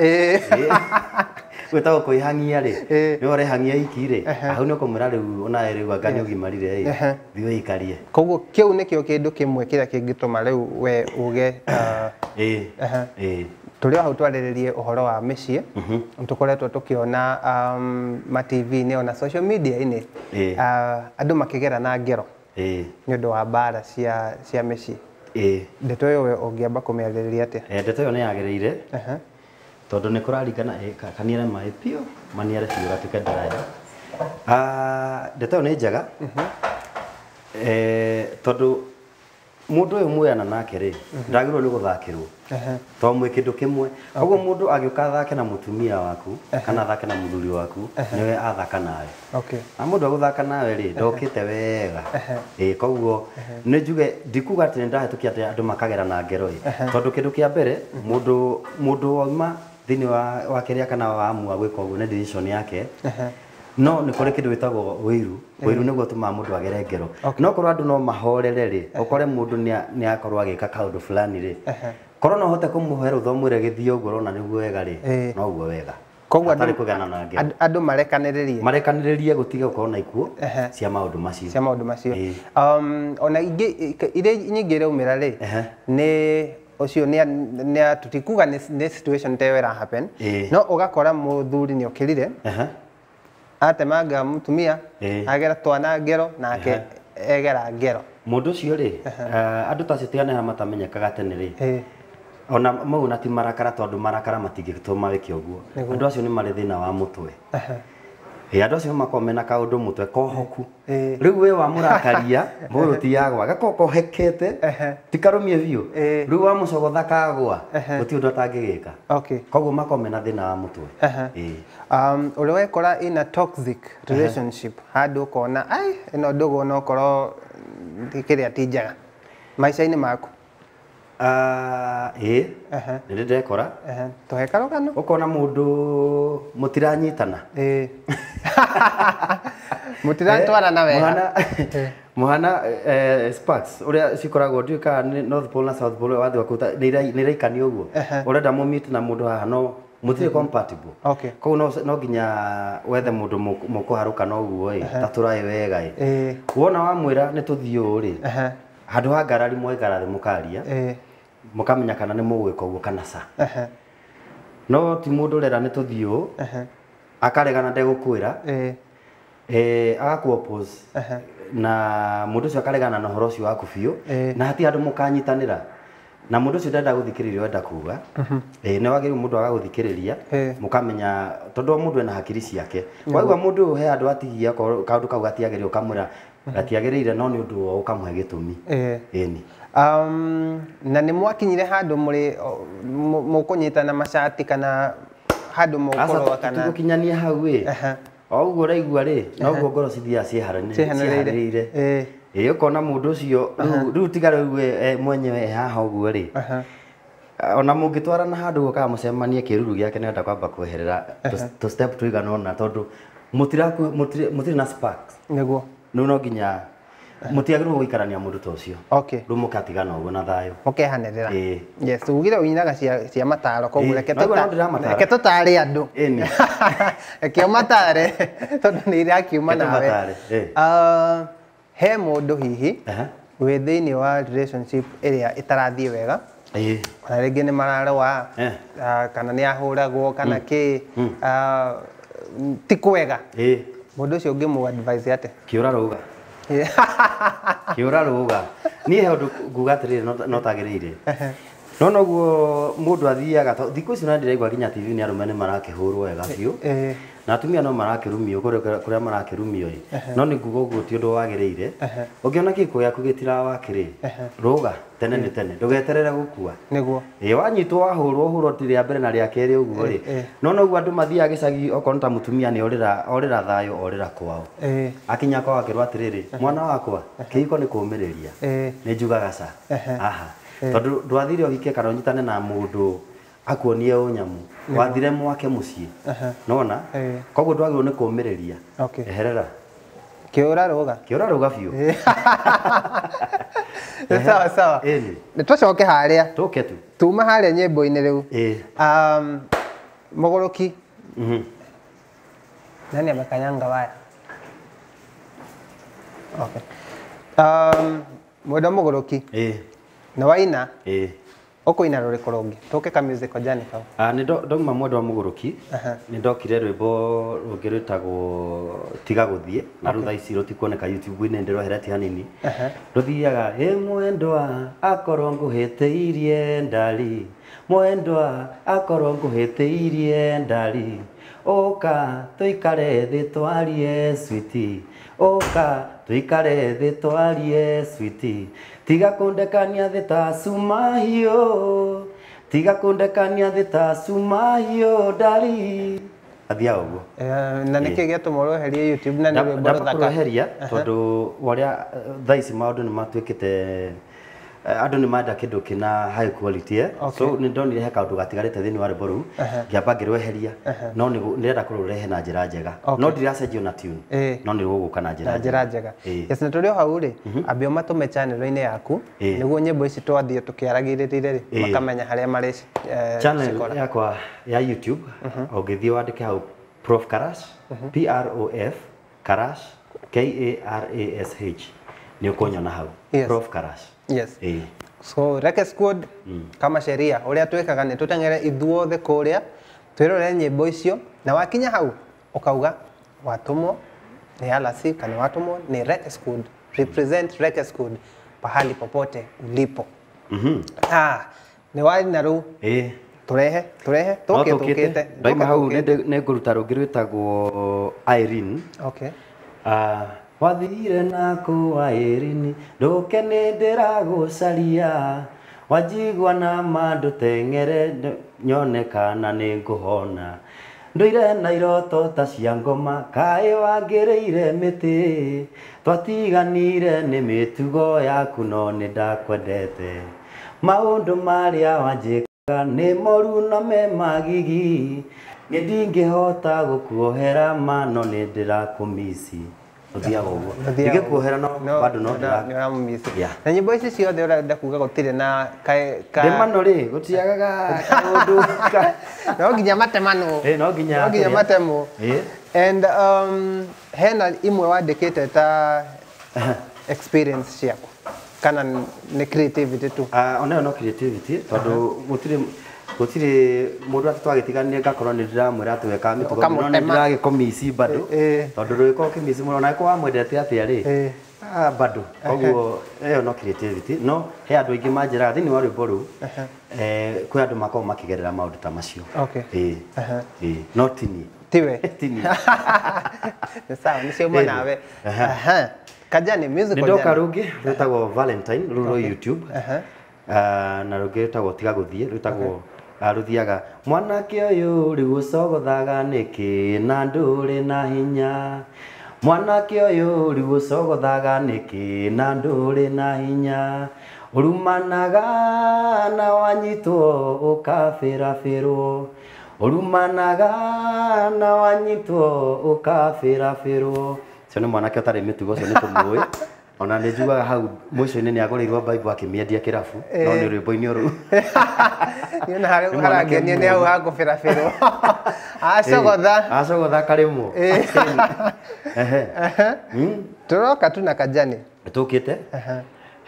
Speaker 1: gwitagwo kwihang'ia rĩ rä u ũrehang'ia iki rĩ hau nä å kå ra rä u onawe rä u anga nä å gimarire ä thiå ikarie koguo kä u nä kä o kä ndå kä mwe kä rä a kä ngä
Speaker 2: tå ma rä u we å ge tå rä o hau twarä rä rie å horo wa mä ciä tå koretwo tå kä ona matv-inä ona ah, inä andå makä gera na ngero nä å ndå wa mbara cia mä ciä ndeto ä yo we å ngä amba kå mä arä rä ria atä
Speaker 1: eh, ndeto ä yo nä yagä rä ire tondå nä kå raringana kaniare maä piå maniare biå gatuä ke ndaraja ah, ndeta ä yo nä njega mhm. eh, tondå må ndå å yå mwoyana nake rä mhm. ndagä rwo nä gå thakä rwo to mwä kä ndå kä mwe koguo må ndå agä å ka thake na må tumia waku kana thake na må thuri waku nä we athaka nawe na må ndå agå thaka nawe rä ndokä te wega koguo nä njuge ndikuga atä nä ndahetå kia atä andå makagera na ngero tondå kä ndå kä a mbere må ndå wauma thini wa wa keria kana wa amua gwika uguo na decision yake no nä kore rä kä ndå wä tagwo wä iru nä guo tå må ndå agere ngero nokorwo andå no mahorere rä okore må ndå nä akorwo agä ka kaå fulani rä korwo no hote kå må hoera å thomwä re gä thiä å guo rona nä guo wega rä noguo wega koguo andå marekanä rä rie marekanä rä rie gå tiga korwo na ikuo cia maå ndå macio cia maundu macio um
Speaker 2: ona ingä ire nyingä umira ri rä nä ucio nä tutikuga nä situation teo ä happen no ũgakora mũthuri nä okĩrire atemanga mũtumia
Speaker 1: agera twana ngero nake egera ngero å cio ri andå ta citigane ha matamenyekaga tene ri ona mau na ti marakara tondu marakara matingituma å guo andå acio ni thä na wa mutwe ä andå acio makorwo mena kaå ndå må twe kohoku rä u wä wa må rakaria mbå rå ti yagwa gakokohekete ti tikarå mie biå rä u wa må cogotha kagwa gå ti å ndå atangä gä ka koguo makorwo mena
Speaker 2: thä na wa må twe å rä a wekora ina handå kona ä no ndå gå no korwo kä rä a ti njega maica-inä maku
Speaker 1: ä nä ndä ndekora tå he karogano å kona må ndå må tiranyitana må tiratwarana wega muhana eh, eh, sparks uria cikoragwo ndiä kaga north pole na nä iraikani å guo å renda må na må ndå haha no mutirä mm-hmm. compatible koguo no nginya wethe må ndå må kå harå kana å guo ä tatå wega ä wona wamwä ra nä tå thiå rä handå ha ngarari mwaigarathe må karia mukamenya kana ni må gwä kana sa no ti må rera ni tuthiu thiå akaregana ndegå kwä ra agakuo na må ndå å cio akaregana na å horo å waku biå na hati andå må kanyitanä na må ndå å cio ndenda gå thikä rä ria kuga eh mhm. ne rä må aga guthikiriria mukamenya rä ria ena hakiri ciake waigua må ndå å yå he andå atigia kaå ndå kau gatiagä
Speaker 4: rä
Speaker 1: å no ni å ndå å gitumi eh gä ni
Speaker 2: um, na nä mwakinyire handå må kå nyitana macati kana handå må
Speaker 1: kinyania hau ä o guo raigua rä noguo ngoro cithiaga ciĩharanĩire ä å kona må ndå å cio rä u tiga rä u e, mwenyewe e haha å guo rä ona må ngä twarana handå guo kaga må cemanie kä ruru gä ake nä enda kwamba kweherera tå tå igana ona tondå må tirä na nä guo no nginya Eh. mutiagirwo gwikarania mundu ta ucio okay riu mukatigana uguo na
Speaker 2: thayo mukehanirira okay, eh yes ugire uinaga cia cia mataro ko reke tuta reke tutare andu eni reke matare tondu ni irakiuma nawe uh, he mundu hihi uh -huh. wĩ thĩinĩ wa relationship ĩrĩa ĩtarathiĩ wega ona rĩngĩ nĩ mararũa ah, kana nĩ ahũragwo kana mm. kĩ mm. Ah, ti kwega mũndũ ũcio ũngĩmũ advise atĩ
Speaker 1: kĩũra rauga kä å ra rå ga niä he å ndå nguga atä rä rä no tagä rä ire no noguo må ndå athiaga thikå icio na ndä raigua nginya tv nä arå me nä marakä hå rwo wega biå eh, eh. na atumia no marakä rumio kå rä a marakä rumio ä eh, no nä nguga å guo ti å ndå wagä rä ire å ngä ona kä kå gä aku gä tirawakä rä rå ga tene nä eh. tene ndå geterere gå kua nä guo ä wanyitwo wahå rwo hå rä mbere na rä a kerä å guo rä eh, eh. no noguo andå mathiaga gä cagi okorwo ta må tumia nä orä ra thayå orä ra kwao akinya kwao akä rwo atä rä rä mwana wakwa kä hiko nä kå mä rä ria nä njugaga ca aha tondå ndwathire å hike kana å nyitane na må ndå akuonie å nyamå wathire mwake må ciä nona koguo ndwagä rwo nä kå mä rä ria eherera Kiora roga. Kiora roga biũ. Sawa sawa.
Speaker 2: Nĩ tũcoke harĩa. Tũke tu. Tuma harĩa nyĩmbo-inĩ rĩu. Um Mũgũrũki. Mhm. Nani makanyanga waya? Okay. Um Mwenda Mũgũrũki. Ĩĩ. Na waina? oko ina rore koronge toke ka music kwa jani kao
Speaker 1: a ah, ni do do ma modo amuguru ki uh -huh. ni do kire rwebo rugire tago tiga guthie na okay. rutha isiro ti kuoneka youtube ni ndiro herati hanini ruthiaga uh -huh. e mwendwa akoro nguhete irie ndali mwendwa akoro nguhete irie ndali oka tuikare thi twarie sweet oka tuikare thi twarie sweet tiga kundekania thĩ ta cuma hiũ tiga kundekania thĩ ta cuma hiũ ndari athia å guo eh, na nä kä gä atå ma roherie youtube na nä rwä mbo thaka tondå warä a eh, thaa ici maå ndå nä matuä kä te Eh, andå nä manda kä ndå kä na high quality eh? so nä ndonire he kaå ndå gatigarä te thä inä wa rwä mbo rå u ngä amba ngä rweheria no nä renda kå rå rehe na njä ra njega no ndiracenjio na tune no nä gå gå ka na njä ra njega yes
Speaker 2: na tå rä o hau rä mhm. ambe å matå me chanelo-inä yaku nä guo nyä mbo ici twathiä tå kä aragä rä makamenya harä a
Speaker 1: marä yakwa ya youtube å mhm. ngä thiä wandä ke hau prof karash mhm. p r o f karash k a r a s h nä å kå nyona hau prof karash yes hey.
Speaker 2: so reke squad mm. kama sheria uria twekaga ni tutengere ithuothe kuria twirore nyimbo icio na wakinya hau ukauga watumwo ni alasi kana watumwo ni reke squad represent reke squad pahali popote ulipo
Speaker 1: mm -hmm.
Speaker 2: ah ni wari na rä
Speaker 1: hey.
Speaker 4: turehe turehe
Speaker 2: tuke tukite ndaima hau
Speaker 1: ni nguruta rungi rwitagwo Irene okay uh, wathire na kuwairini nduke ni ndiragucaria wanjigua na mandu tengere nyonekana ni nguhona ndwire na iroto ta cia ngoma kai wangirire miti twatiganire ni mitugo yaku no ni ndakwendete maundu maria wanjika ni moru na me magigi ni ndingihota gukuohera mano ni ndirakumisi uthiaga uguo ningä na nyä ici ciothe å renda kuga gå tirä
Speaker 2: na ndemano rä gå tiagaga å no nginya matemano
Speaker 1: no nginya matemo
Speaker 2: and um, hena imwe wandä te ta experience ciaku kana nä creativity tu uh,
Speaker 1: onayo no creativity tondå gå tirä gutire mundu atitwa gitiganie ngakorwo ni ndiramwira ati weka mitugo no ni ndiragikomisi bado eh, eh. tondu rwiko kimisi muno nawe wamwendete atia eh. ah bado koguo ĩyo no creativity no he andũ aingĩ manjĩraga thĩinĩ wa rwĩmbo rĩu kwĩ andũ makoragwo makĩgerera maũndũ ta macio no tini tiwe tini sawa nĩcio manawe kajani musical nĩndoka rũngĩ rwĩtagwo valentine rũu rwĩ youtube ah, na rũngĩ rwĩtagwo tiga gũthiĩ rwĩtagwo aruthiaga mwanake uyu riu ucogothaga niki na nduri na hinya mwanake uyu riu ucogothaga niki na nduri na hinya urumanaga na wanyitwo ukabirabirwo urumanaga na wanyitwo ukabirabirwo cio nä mwanake å tarä mä tugo cio nä tå ona nä njugaga hau må ico inä nä agå rä irwo mbaibå akä kirabu no nä rwä mbo-inä å rå
Speaker 2: nyona nä hau hangå bä rabä rwo acogotha eh,
Speaker 1: acogotha karä mwo tå roka tu na kanjani tå kä te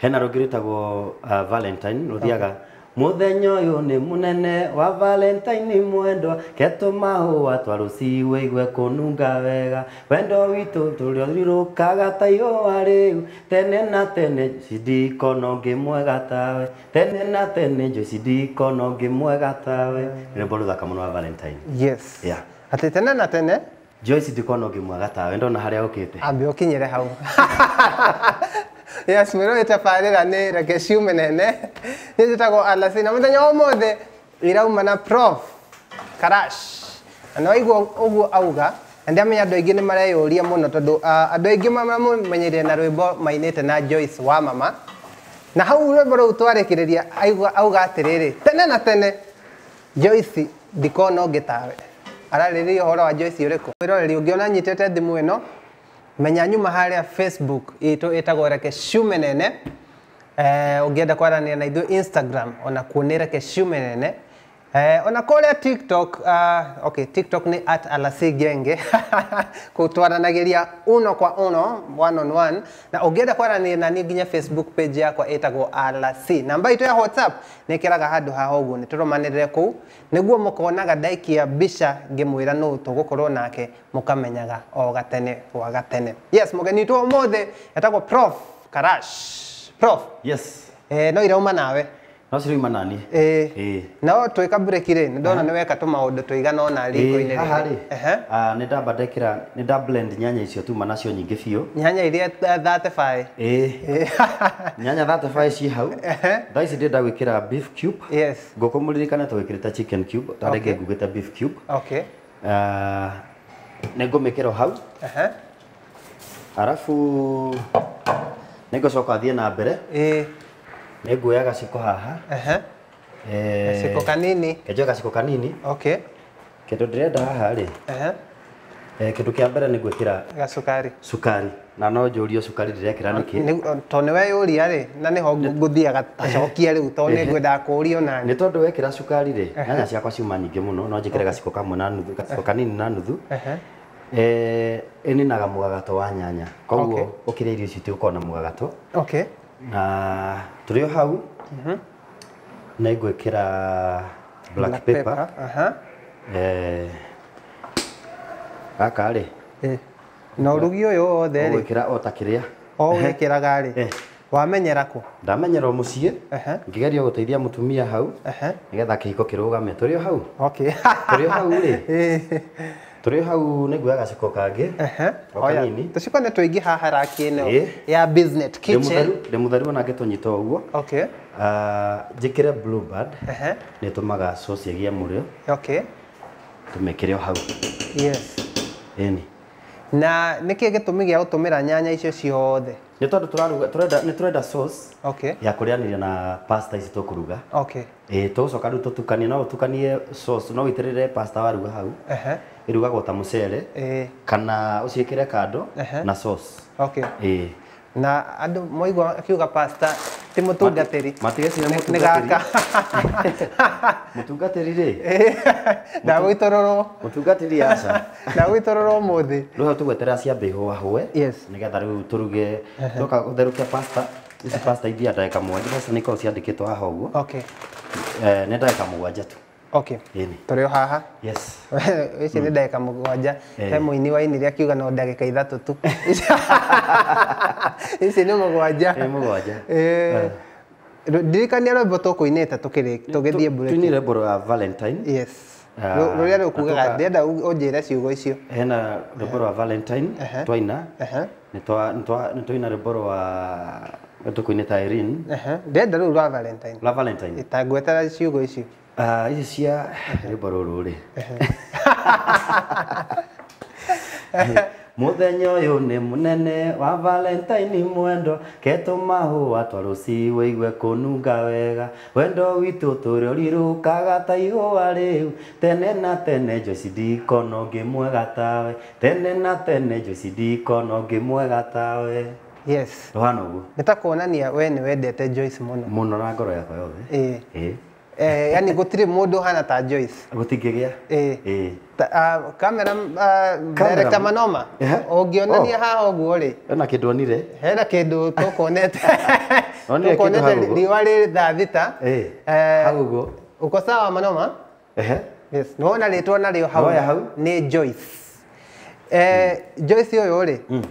Speaker 1: hena rå ngä rä tagwo uh, thiaga muthenya uyu ni munene wa valentine mwendwa ketu mahua twaruci igwe kununga wega wendo witu turirukaga ta ihua riu tene na tene cindikona ngi mwega tawe tene na tene nju cindikona ngi mwega tawe rwimbo ruthaka muno wa valentine
Speaker 2: yes yeah.
Speaker 1: ati tene na tene Joyce ndikona ngimwaga tawe ndona harĩa ũkĩte
Speaker 2: ambe ũkinyĩre hau yasmero itabarira ni reke ciume nene ni njitagwo alasina muthenya wa mothe irauma na prof karash na waigua uguo auga ndiamenya andå aingä nä mareyå no tondu andå aingä mamä mumenyerire na ah, rwimbo te na Joyce wa mama na hau rwimbo rå u twarä ria auga atä tene na tene Joyce ndikona å ngä tawe ararä rä ria å horo wa Joyce å rä kå wä roreri å ngä ona nyitä te thimå no menya nyuma harä a facebook ä tagwo reke ciume nene eh, enda kwaranä ra na ithuä instagram ona kuonä reke ciume nene Eh, onakå rä tiktok uh, okay, tiktok ni at alasi genge kå twaranagä ria uno kwa uno one on one na ogeda ngä enda nani ginya facebook page yakwa ätagwo alasi namba ito ya whatsapp nä kä raga handå haha å guo nä tå romanä rä re kå u nä guo må konaga ndaikia mbica ngä mwä o gatene gwa gatene yes må geni itå må prof karash prof yes. eh, no ira irauma nawe
Speaker 1: no cirauma nani ĩĩ eh, eh.
Speaker 2: no twĩka break rĩ nĩ ndona eh. nĩ weka tũmaũndũ tũigana ona riko-inĩ haha rĩ
Speaker 1: ah, nĩ ndamba ndekĩra nĩ nda blend nyanya icio tuma nacio nyingĩ biũ
Speaker 2: nyanya iria thate baĩ
Speaker 1: ĩĩ nyanya thate baĩ ciĩ hau thaa ici ndĩenda gwĩkĩra beef cube yes ngũkũ mũririkane twĩkĩrĩte chicken cube ta rĩngĩ ngugĩte beef cube okay ah, nĩ ngũmĩkĩra hau arabu nĩ ngũcoka thiĩ na mbere ĩĩ nä nguoya gaciko haha eh, gaciko kanini ngenjoe gaciko kanini okay kä ndå ndä renda haha rä eh, kä ndå kä a mbere nä gwä kä ra gacukari cukari na no njå rio cukari ndä rekä ra nä kä to nä weyå ria rä na nä ho ngå thiaga tacokia rä u to nä ngwendaga kå rio nani nä tondå wekä ra cukari rä nyanya ciakwa ciuma nyingä må no no njä kä re gaciko kamwe na nuthu gaciko kanini na nuthu eh, ĩninaga mũgagato wa nyanya koguo å kä ũkĩrĩa irio icio itigũkorwo na mũgagato na tå hau mm-hmm. na kira black paper uh-huh. eh, gaka rä eh. na å rugi å yå wothe kä ra o ta kä rä a o wä kä raga rä eh. wamenyera kå ndamenyera må ciä uh-huh. ngä geria gå teithia må tumia hau uh-huh. nä getha kä hiko kä rå game tå rä hau tå rä o hau rä turi hau niguaga gaciko kangi kanini tuciko nä twä ingä haha raki ä ya ndä må thari onange tå nyita å guo njä kä re nä tå maga ciegia må rä o tå mä kä re o hau
Speaker 2: na nä kä gä tå mi gä a gå tå mä ra nyanya icio ciothe
Speaker 1: ni tondu turaruga turenda ni turenda sauce okay. ya kå na pasta isi tå okay. eh tå gå coka rä u tå tukanie no å no wä pasta waruga hau ehe -huh. ä rugagwo ta må cere kana å kando na sauce. Okay. eh na andå maigua akiuga pasta ti må tå ngateri nä gaka må tungateri rä ndagå itå rorwo må tungateri aca ndagå itå rorwo må thä rä u tå gweterera cia mbä hå ahåe nä getha rä u tå ruge twoka gå therå pasta ici pasta ithia ndagä ka mwanja nä ikorwo ciandä kä two haha å guo eh, nä ndagä ka må gwanja tu
Speaker 2: okay tå rä haha å ici nä mm. ndagä må gwanja he må ini waini rä a kiuga no ndagä ka ithatå tu ici nä må gwanja ndirikania rwimbo tå kå inä te tå gä thiä mbå rwimbo
Speaker 1: rwa valentine rå ah. rä a rå kugaga ndärenda å njä re ciugo icio hena rwimbo rwa eh. valentine twaina nä twaina rwimbo rwa tå ta irene ndärenda rä u rwa valentine rwa valentine ta ngwetera ciugo icio Ah, ici cia eh, rwimbo rå rä muthenya uyu ni munene wa valentine mwendo ketu mahua twa ruci wigue kununga wega wendo witu turiorirukaga ta ihua riu tene na tene njoci ndikona ngi mwega tawe tene na tene njoci ndikona ngi mwega tawe yes ruhana uguo ni ta kuonania we ni wendete joyce muno muno na ngoro yakwa
Speaker 2: yothe ii eh yani gutire mundu hana ta Joyce gutingigia eh eh ta ah, camera kamera ah, director manoma ungionania eh? oh. haha uguo ri
Speaker 1: hena kindu onire
Speaker 2: hena kindu tukonete
Speaker 1: tukonete riwa
Speaker 2: ri da vita eh. eh hau uguo uko sawa manoma ehe yes no na nona ritwa narĩo hau ni Joyce eh Joyce ũyũ rĩ mm.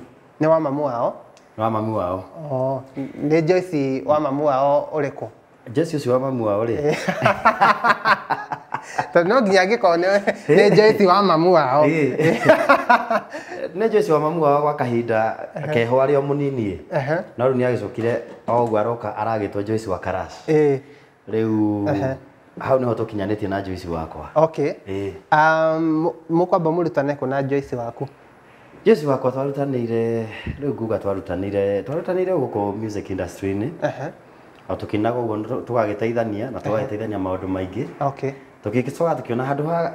Speaker 2: ni wa mamu wao nĩ wa mamu wao oh, ni Joyce wa mamu wao mm. Jesi ucio
Speaker 1: wa mamu wao rĩ tondå no nginya angä korwo nä njeci wa
Speaker 2: mamu wao
Speaker 1: nä njeci wa mamu wao gwa kahinda keho arä a må nini no rä u nä agä cokire oguo aroka aragä two njeci wa karash rä u hau nä ho tå kinyanä tie na njeci wakwa må um, kwamba må rutane kå na waku wakwa twarutanä ire rä u nguga twarutanä ire twarutanä ire gå kå inä na tå tukinaga uguo tugagĩteithania na tũgagĩteithania gä maingĩ tå kä ona handå ha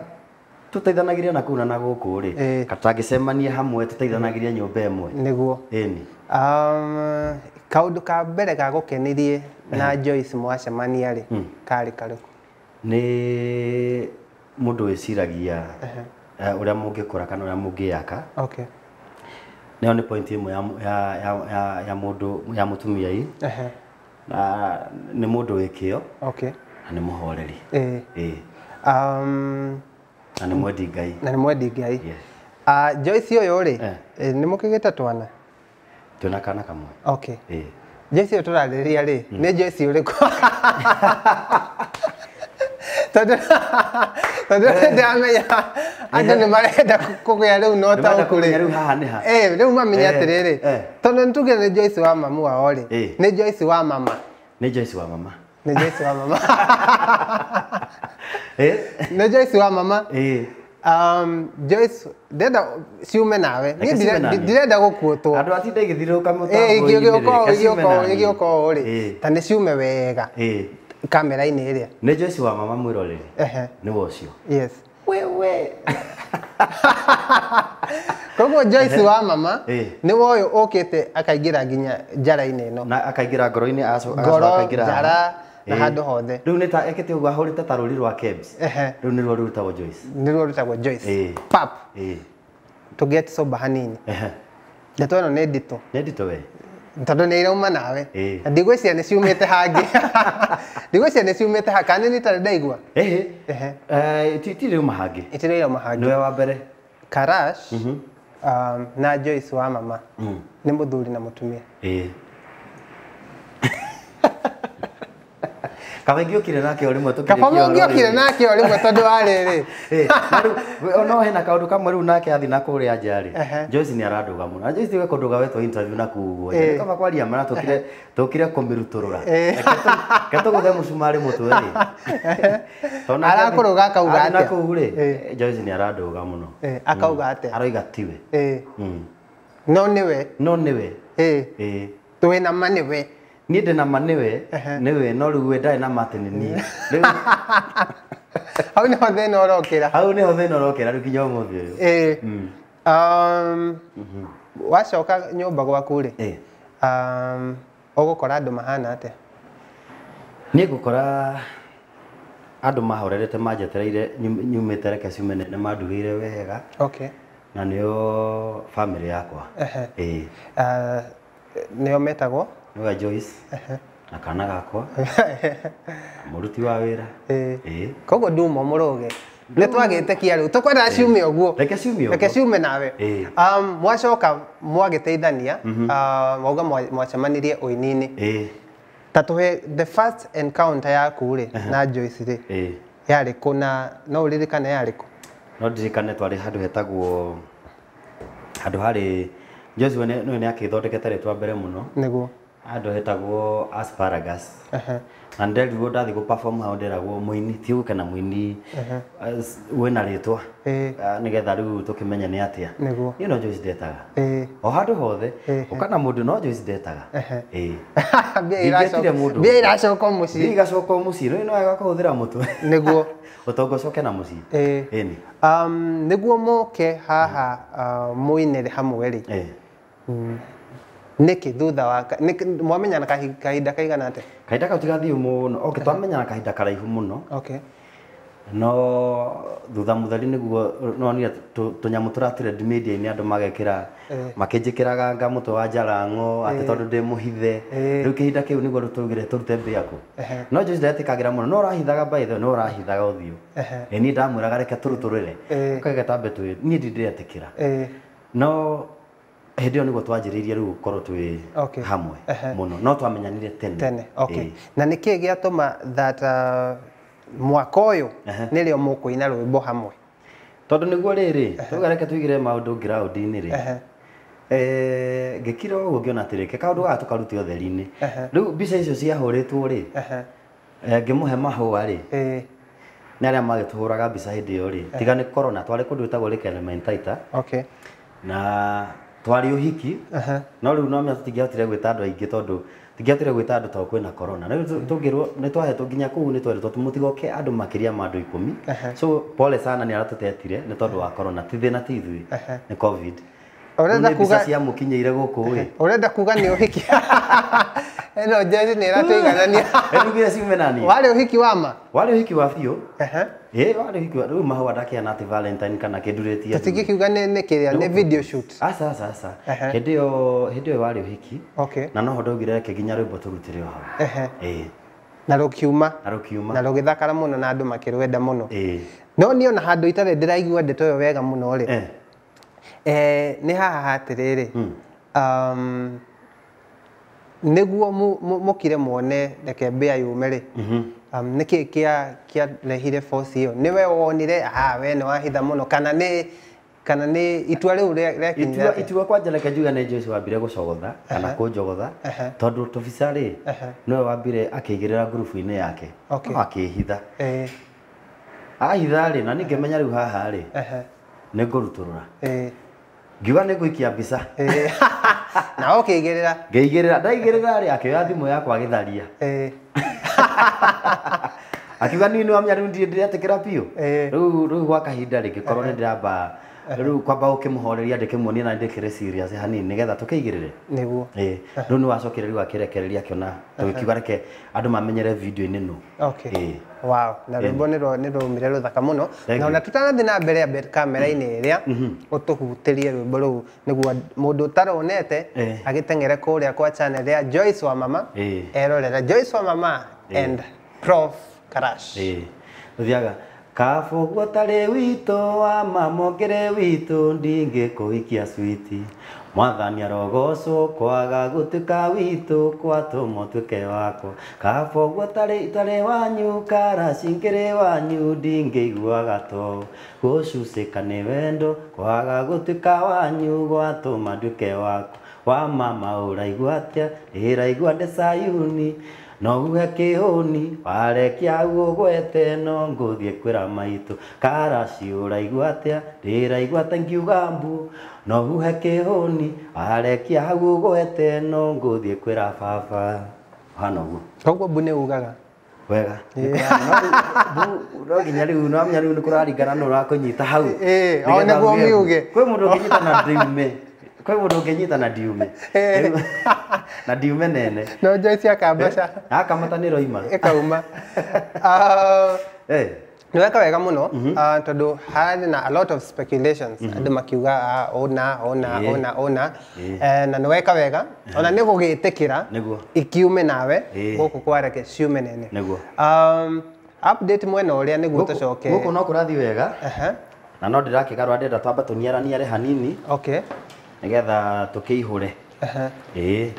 Speaker 1: tå teithanagä ria na kũu na na gũkũ rĩ cemania hamwe tå teithanagä ria nyå mba ä mwe nä guo um, kaũndũ ka mbere ga gũkenirie na karä mwacemania hmm. nä må ndå wä ciragia å e, rä a må ngä kå ra kana å rä a må ngä yaka ya, ya, ya, ya mũndũ ya må tumiai na nä må ndå wä kä o na nä må horeri um, na nä mwendi ngai na nä
Speaker 2: mwendi ngai ah, joyce å yå rä eh. nä må kä gä te twana
Speaker 1: twä kana kamwe
Speaker 2: okay. joyce å tå rarä ria rä hmm. nä joyce å rä kå tondå tondu ndamenya andå nä marenda kå gä a rä u nota å kå rä rä u mamenya atä rä rä tondå nä tuge nä joici wa mamu wao rä nä joici wa mama nä joici wa mama ndenda ciume nawe niĩ ndirenda gũkuotwo andũ atinda å mũtambo-inĩ ta nä ciume wega kamera-inä ä rä a nä wa mama mwä roreri nä wocio yes
Speaker 3: wewe
Speaker 2: koguo Joyce wa mama nä woyå å kä te akaingä ra nginya njara-inä ä no
Speaker 1: na akaingä ra ngoro-inä akaingä ra na handå hothe rä u ta ekä te å guo ahå rä te ta rå ri rwa rä u nä ruo rå rutagwo nä ruo rutagwo
Speaker 2: tå get soba hanini ndeto ä no nä nditå nä nditå we tondå nä irauma nawe ndigwä cia nä ciumä te hangä ndigwä cia nä ciumä te kana nä tarä ndaigua eh,
Speaker 1: tirä uma hangä tirä irauma hangä
Speaker 2: nä wa mbere karash mhm. um, na joyce wa mama mm. nä må thuri
Speaker 1: na må tumia kabaingiokire nake rimwe kabaingiokire nake rimwe tondu wariri no hena kaundu kamwe riu nake athi nakuria nja ri Joyce ni aranduga muno Joyce we kunduga to interview na ku kuguo eh. kama kwaria mara tukire tukire kumiruturura eh. kato guthe mucumari mutwe ri tona arakuruga akauga atia nakuo ri eh. Joyce ni aranduga muno akauga mm. atia aroiga tiwe mm. no niwe no niwe twina ma niwe niä ndä nama nä we nä we no rä u we ndarä na matä nä niä hau nä ho na å rokä ra hau nä ho thä na å rokä ra rä u kinya å må thä
Speaker 2: å yå wacoka nyå mba gwaku rä å um, gå kora andå mahana atä
Speaker 1: niä ngå kora andå mahorerete manjetereire nyumä te reke ciumenene mandugä ire wega okay. na nä o bamä rä yakwa uh,
Speaker 2: nä o metagwo
Speaker 1: niwe Joyce kana gakwa muruti wa wira
Speaker 2: koguo nduma muroge nä twagä te kia rä u tå kwenda ciume å guo reke ciume nawe um, mwacoka mwagä teithania mauga mhm. uh, mwacemanirie å ini ta tå he the first encounter
Speaker 1: yaku rä na Joyce rä yarä kå na no å ririkane yarä kå no ndirikane twarä handå hetagwo handå harä Joyce nä akä thondekete rä twa mbere må no nä guo andu hetagwo asparagus na nderirwo ndathi gå perform hau nderagwo muini ti gå kena na rä twa nä getha rä u tå kä menya nä atä a niä no njå cindetaga o handå hothe å kana må ndå no njå cindetaga ndingätire må ndåmbia iracoka må ciä igacoka må ciä rä no wega kå hå thä ra må twe nä guo å tonga coke na må ciä
Speaker 2: nä guo moke ke haha uh, må inere hamwe rä niki thutha wa mwamenyana kahinda kaigana atä
Speaker 1: kahinda kau tigathiä må no okay, twamenyana kahinda karaihu må no okay. no thutha mutheri niguo nonire tunyamu turatire media ni andu magekira eh. makinjikiraga nga mutwe wa jarango ati eh. tondu ndi muhithe eh. riu kihinda kiu niguo rutugire turute mbiaku no jesu ndetikagira muno no urahithaga baithe no urahithaga uthiu ni ndamwiraga reke turuturire ukageta mbetu ni ndiretikira no hä ndä ä yo nä guo twanjä rä irie rä u gå korwo twä hamwe må no no twamenyanire tene
Speaker 2: na nä kä gä atåma thata uh, mwaka å yå nä rä o må kå ina rwä mbo hamwe
Speaker 1: tondå nä guo rä rä tågareke tå igä re maå ndå ngiraå-ndinä rä ngä kira å gå ngä ona atä rä ke kaå ndå gaga tå karute otheri-inä rä u mbica icio ciahå rä two rä ngä må he mahåa rä nä arä a magä tå hå raga mbica hä ndä ä yo rä tiga nä korona twarä kå ndå ä tagwo rä kenementaita na twari uhiki no riu no gwä ta andå aingä tondå gwä ta andå tondå kwĩna korona rwo nä twahetwo nginya kå u nä twerä må tigoke andå makä ria ma andå ikå so pole sana nä aratå tetire nä tondå wa korona ti na ti ithuä nä covid urenda kuga ciamå kinyä ire gå kå ä urenda kuga nä å hiki no jeci nä ä ratå iganania rugä re ciume nani warä å hiki wa ma warä å hiki wa biå ä warä ikiwa rä u mahå ndakä ati valentine kana kä ndurä tie kiuga nä kä rä a nä video shoot aca aca aca hä ndä ä yo warä å hiki na noho ndaugire reke nginya rwä mbo tå rutä re o hau na rå kiuma
Speaker 2: na rå gä thakara må no na andå makä rwenda må no no nä ona handå itarä ndä raigua ndeto ä yo wega må no rä nä haha hatä rä hmm. rä um, nä guo må kire mwone reke mbä a yå me rä um, nä kä kä kä rehire hiyo nä we wonire we nä wahitha må no kana nä kana nä itua rä u
Speaker 1: itua kwanja reke njuga nä jesu wambire gå cogotha kana kå njogotha tondå tå bica rä nä we wambire akä igä rä ra ngurubu-inä yake akä hitha ee. ahitha rä na ningä menya rä u haha rä nä ngå rutå rå ra ee. ngiuga nä ngå ikia mbica ee. na okä igä rä ra ngä igä rä ra ndaigä rä ra rä akä oya thimå yakwa agä tharia akiuga nii nä wamenya rä u ndä retä kä ra biå eh. rä u gwakahinda kahinda rä ngä korwo nä eh. ndä ramba eh. rä u kwamba å kä må horeria ndä kä muonie na ndä kä rä hanini nä getha tå kä igä rä re nä rä u nä wacokire rä u akä rekereria akä ona tå gä kiuga reke andå mamenyere video-inä no
Speaker 2: wow na rwimbo nä rwaumire rå thaka må no na ona tũtanathiĩ na mbere kamera-inä ä rä a å mm. mm-hmm. tå hutärie rwä mbo rå u nä må ndå å taronete agä teng'ere kå rä a kwa channel ya Joyce wa mama erorera Joyce wa mama yeah. and Prof Karash
Speaker 1: uthiaga kabuguo tarä witå wa mamongere witå ndingä kå hikia switi mwathani arogocwo kwaga gå tuä ka witå kwatå mo tuä ke wakwa kaboguo tarä wanyu karacingä wanyu ndingä iguaga to gå cucä ka nä wendo kwaga gå tuä ka wanyu gwatå ma nduä ke wakwa wa mama å raigua atä ndä raigua ndecayuni no uge kä hå ni warekia guo gwete no ngå thiä kwä ra maitå karaci å raigua atä a ndä raigua ta ngiuga mbu no uhe kä hå ni warekia guo gwete no ngå thiä kwä ra baba hana guo koguo mbu nä ugaga wega no nginya rä u no rä u nä kå raringana nä å rakå nyita hau nä guo mä uge kwä må ndå å ngä nyita na ndä kwa hivyo ndå ngä nyita na ndiume na ndiume nene no njoi ciakambaca akamata ni roima ĩkauma
Speaker 2: uh, nä weka wega må no mhm. uh, tondå hararä na a lot of speculations mhm. andå makiuga ah, uh, ona ona ona ona na nä weka wega ona nä gå gä tä kä ra ikiume nawe gå kå kwareke ciume nene um, mwena å rä a nä guo tå coke gå kå no
Speaker 1: kå rathiä wega na no ndä rakä garå andä enda twamba tå niaraniare hanini okay nigetha tukiihure ii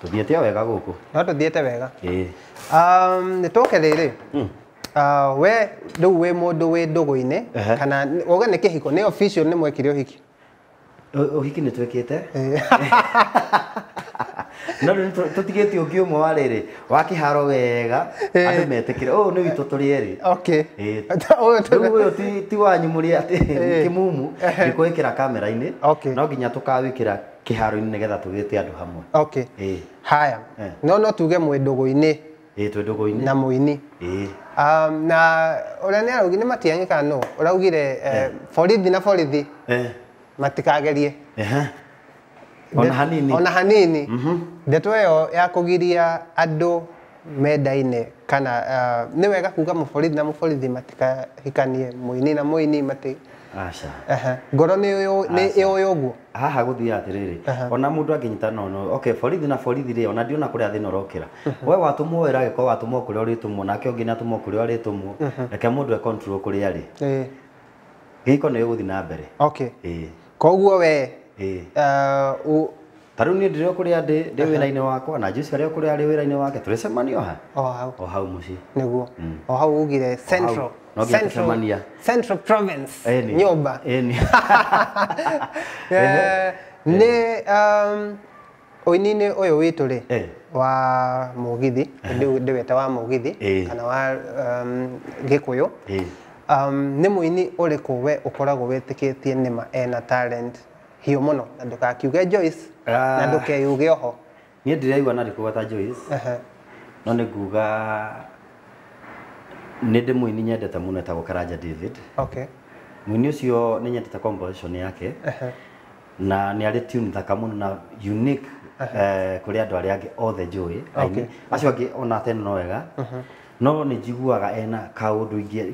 Speaker 1: tuthiete wega guku no tuthiete wega ii um
Speaker 2: nitoke riri mm. uh, we riu wi mundu wi ndugu-ini kana uge ni
Speaker 1: kihiko ni official ni mwekire uhiki uhiki ni twikite no rä tå å ngä å mwe wa rä wa kä haro wega andå metä kä re å yå nä witå tå rä erä rä u å yå ti wanyu må rä atä eh. kä mumu eh. nä kå wä kä ra kamera-inä no nginya tå kawä kä ra kä haro-inä nä getha tå gä te andå hamwe eh. haya no no tuge mwä ndågå-inä na må
Speaker 2: ini um, na å rä a nä araugi nä matiangä kana no å raugire borithi na borithi matikagerie
Speaker 1: ona hanini ona
Speaker 2: hanini mm -hmm. ndeto ĩyo ya kũgiria andũ mendaine kana uh, nĩ wega kuga borithi na borithi matikahikanie ini na mũini mati
Speaker 1: aca ngoro yå å guo haha gũthiaga atĩrĩrĩ ona mũndũ angĩnyitana no okay borithi na borithi rĩ ona ndiona na thĩna ũrokĩra we rä a å rä tå mwo nake ũngĩ nĩ atũmwo kũrĩa ũrĩtũmwo reke mũndũ e rä kũrĩa arĩ gĩko nĩ gũthiĩ na mbere okay koguo we tarä uh, u niä ndä rä o kå rä a ndä wä ra wakwa na jesu arä a kå rä a rä wä ra-inä wake tå rä cemania oha o hau må ciä nä guo o hau ugire nogäcemania nyåmba
Speaker 2: nä å-ininä å yå witå rä wa må githi ndä ndäwete wa må githi kana wa gä kå yå nä må ini å rä kå we å koragwo wä tä kä tie nä ma ena hiå må no na ndå Joyce na ah. ndå
Speaker 1: yuge oho niä ndä raigua na eh no nä nguga nä ndä må ini nyendete må no etagwo karanja david okay. må ini å cio nä nyendete composition yake na nä arä tune thaka må no na unique eh, kå rä andå arä a angä othe joy okay acio angä ona ateno no wega uh -huh no nä njiguaga ena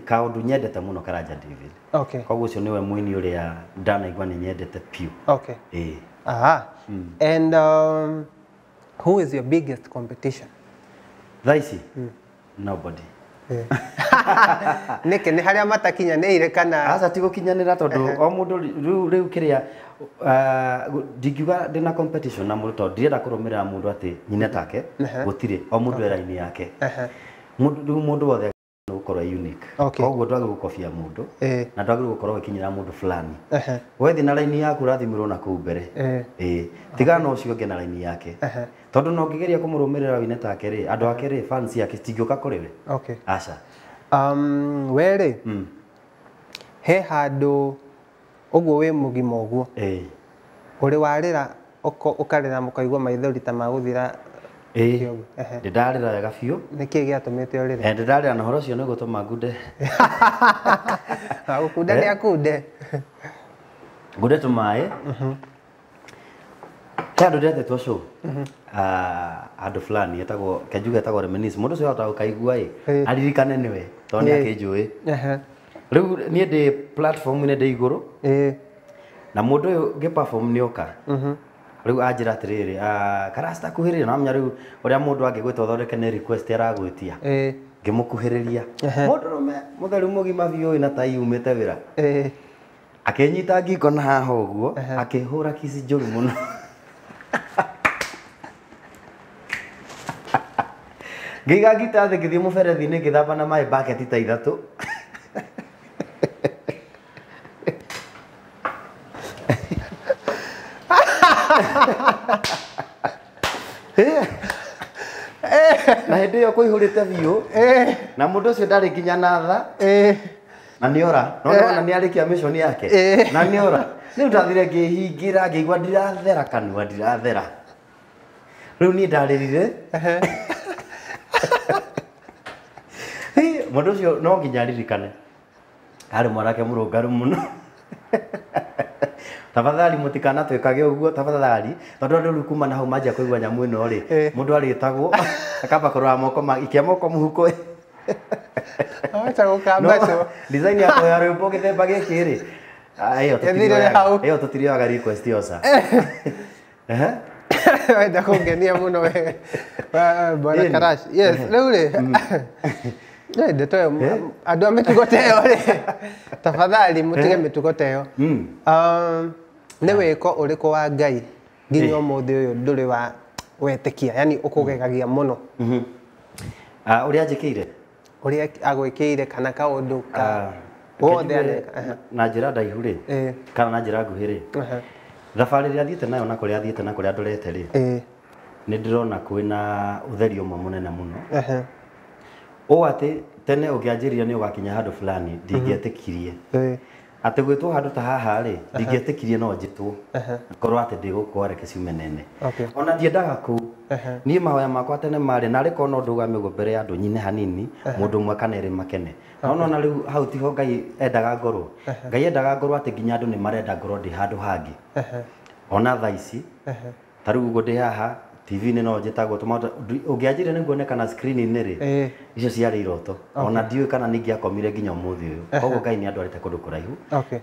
Speaker 1: kaå nyendete må no karanja david okay. koguo å niwe mwini å rä a ndanaigua nä nyendete piu okay. e. Aha. Mm. and
Speaker 2: um, who is your biggest competition ici mm.
Speaker 1: nobody ee. nä harä a matakinyanä ire kana tigå kinyanä ra tondå o må ndå rä u kä rä a ndingiuga ndä na competition na må ndå tondå ndirenda kå rå mä rä ra må ndå atä nyine take gå tirä o må ndå erainä yake uh -huh mundu mundu må ndå wothe gukorwo e unique okay. koguo twagä gukobia mundu eh. na twagä gukorwo gikinyira mundu fulani uh -huh. wethi na raini yaku rathimirwo na kuu mbere eh. eh. tigana no ucio ngena na raini yake uh -huh. tondu no ngigeria kumurumirira wine take ri andu ake ri fans yake citingiuka kuri we okay. aca um, we mm. he handu
Speaker 2: uguo wi mugima uguo eh. uri warira ukarira mukaigua maithori ta maguthira ä ndarä ra wega biå nä kä gä atå te å rä re
Speaker 1: ndä ndarä ra na horo cio nä gå tå ma ngunde gå kunde nä akunde ngunde tå maä mm-hmm. he andå ndetetwo cå mm-hmm. ah, andå fulani etagwo kenjuga etagwo remenis må ndå cio ahotaga gå kaigua ä aririkane nä we tondå nä akä njå ä rä u niä ndä nä ndä igå rå na må ndå å yå ngä nä oka rä rä u anjä ra atä riu anjira ah, atiriri karasta kuhiriria namenya riu uria mundu angigwita uthondeke ni request aragwitia ngimukuhiriria mundu rume mutheru mugima ä na ta iumä tai umite wira akinyita ngiko na haha å guo akä hå ra uguo ru må no ngä ngiiga ngita thi ngithii muberethi-ini thamba na maä baketi ta ithatu hä ä kå ihå rä te na må ndå å cio ndarä nginya na tha eh. na nä ora nona eh. nä arä kia miconi yake eh. na nä ora rä u ndathire ngä hingä ra ngä igua ndirathera kanua ndirathera rä u niä ndarä rire må ndå å cio no nginya aririkane arä mwarake må rå ngaru må no tafadhali mutikana twikage uguo tafadhali tondu andu kuma na hau manjia kuigua nyamu ino ri eh. mundu aritagwo akamba kurora moko ikia moko muhuko design ya ah, ya rwimbo githemba ya ri iyo tutirioaga request yosa
Speaker 2: wenda kungenia muno we bwana Karash yes rĩu rĩ mm. ndeto ĩyo eh? andũ a mĩtugo ta ĩyo rĩ tabathari mũtige eh? mĩtugo ta nä wä ko å rä kå wa ngai nginya å må thä å yå ndå rä wa wetäkia yani å kå gegagia må no å rä mm-hmm. a ah, njä kä ire å rä a agwä kä
Speaker 1: ire kana kaå ndå ka ah, wothe na njä ra ndaihu rä eh. kana na njä ra nguhä rä thabarä rä a thiä te nayo na kå rä a thiä te na kå rä a ndå rete rä eh. nä ndä rona kwä na å theri å mwe må nene må no å atä tene å ngä anjä rire nä å gakinya handå fulani ndingä etä kirie eh atä gwä two handå ta haha rä ndingä etä kirie no njätwo ngorwo atä ndä gå kwareke ciume nene ona ndiendaga kå u niä mahoya makwa tene marä narä korwo no ndå gamä guo mbere ya andå nyine hanini må ndå mwe kana rä makene nona ona rä u hau tiho ngai endaga ngorwo ngai endaga ngorwo atä nginya andå nä marenda ngorwo ndä handå hangä ona thaa ici tarä u guo ndä haha TV-inä no njätagwo tå ũngĩanjä ni nä kana screen-inä rä eh. icio ciarä iroto ona ndiå kana nä ngäakomire nginya å må thä å yå koguo ngai nä andå arä kå ndå kå raihu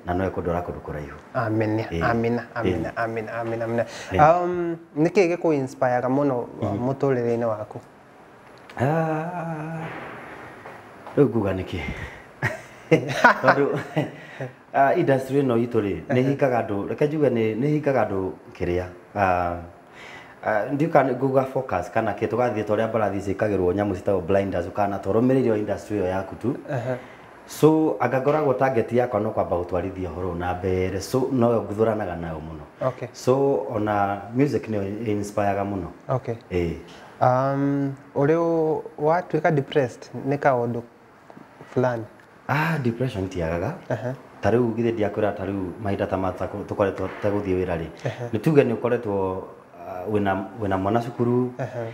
Speaker 1: na no kå ndå ra kå ndå kå raihu
Speaker 2: nä kä gä kå må no må tå rä re-inä waku
Speaker 1: ah, rä u nguga nä kä ah, industry ä no itå rä nä hikaga andå reke njuge nä hikaga andå kä rä a ah, Uh, eh, ndiu google focus kana kitu gathie toria barathi cikagirwo nyamu cita blinders kana torumirirwo industry yo yaku tu uh -huh. so agagoragwo target yakwa no kwamba gutwarithia horo na mbere so no guthuranaga nayo muno okay. so ona music nä inspiraga muno okay. eh.
Speaker 2: um, ole uri ka depressed ne
Speaker 1: ka odo plan ah, depression tiagaga uh -huh tariu u githä ndiakwä ra tarä u mahinda ta mata tå koretwo tegå thiä wä tuge ni ukoretwo uh, wina wina mwana cukuru uh -huh.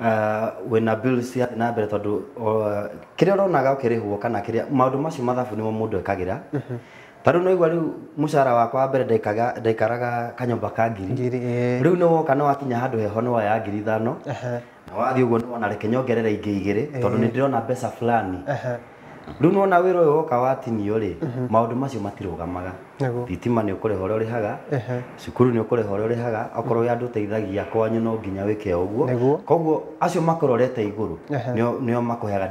Speaker 1: uh, wina bills ya na mbere tondu uh, kiria uronaga ukirihwo kana kiria maundu macio mathabu nimo mundu ekagira uh -huh tarä u no igua rä u må cara wakwa wa mbere ndaikaraga kanyomba ka ngiri rä u nä woka nä wakinya handå heho nä waya ngiri ithano wathiä å guo nä wona reke nyongerera ingä igä rä ee. tondå nä ndä rona mbeca fulani uh -huh rä u nona wä ra å yå woka watinio rä maå ndå macio matirå thitima nä å kå rä ho rä a å rä haga cukuru nä å kå rä ho rä a å rä haga okorwo andå teithagia kwanyu no nginya wä ke å guo koguo acio makårorete igå rå nä o makå heaga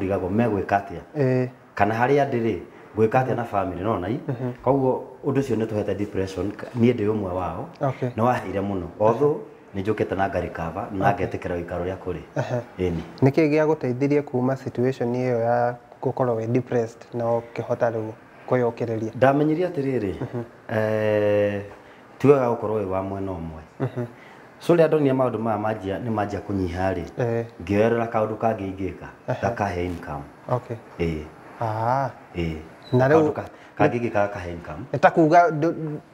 Speaker 1: rigagwo megwä ka atä a kana harä a ndä rä gwä ka atä a na bamä nonai koguo å ndå å cio nä tå hete niä ndä å mwe wao nä waheire må no othå nä njå kä te na ngarikava na ngetä kä ra gä ikaro rä a kå rä
Speaker 2: nä kä gä a gå teithirie kuma ä ya gukorwo wĩ depressed na ũkĩhota rĩu kwĩyũkĩrĩria
Speaker 1: ndamenyire atĩrĩrĩ mhm. eh, ti wega gũkorwo wĩ wa mwena ũmwe mhm. so rä ndonire maå ndå maya manjia nä manjia kå nyiha rä ngäoerera kaå ndå kangä ingä ka gakahe na rä kangigi kaka kahenkam etakuga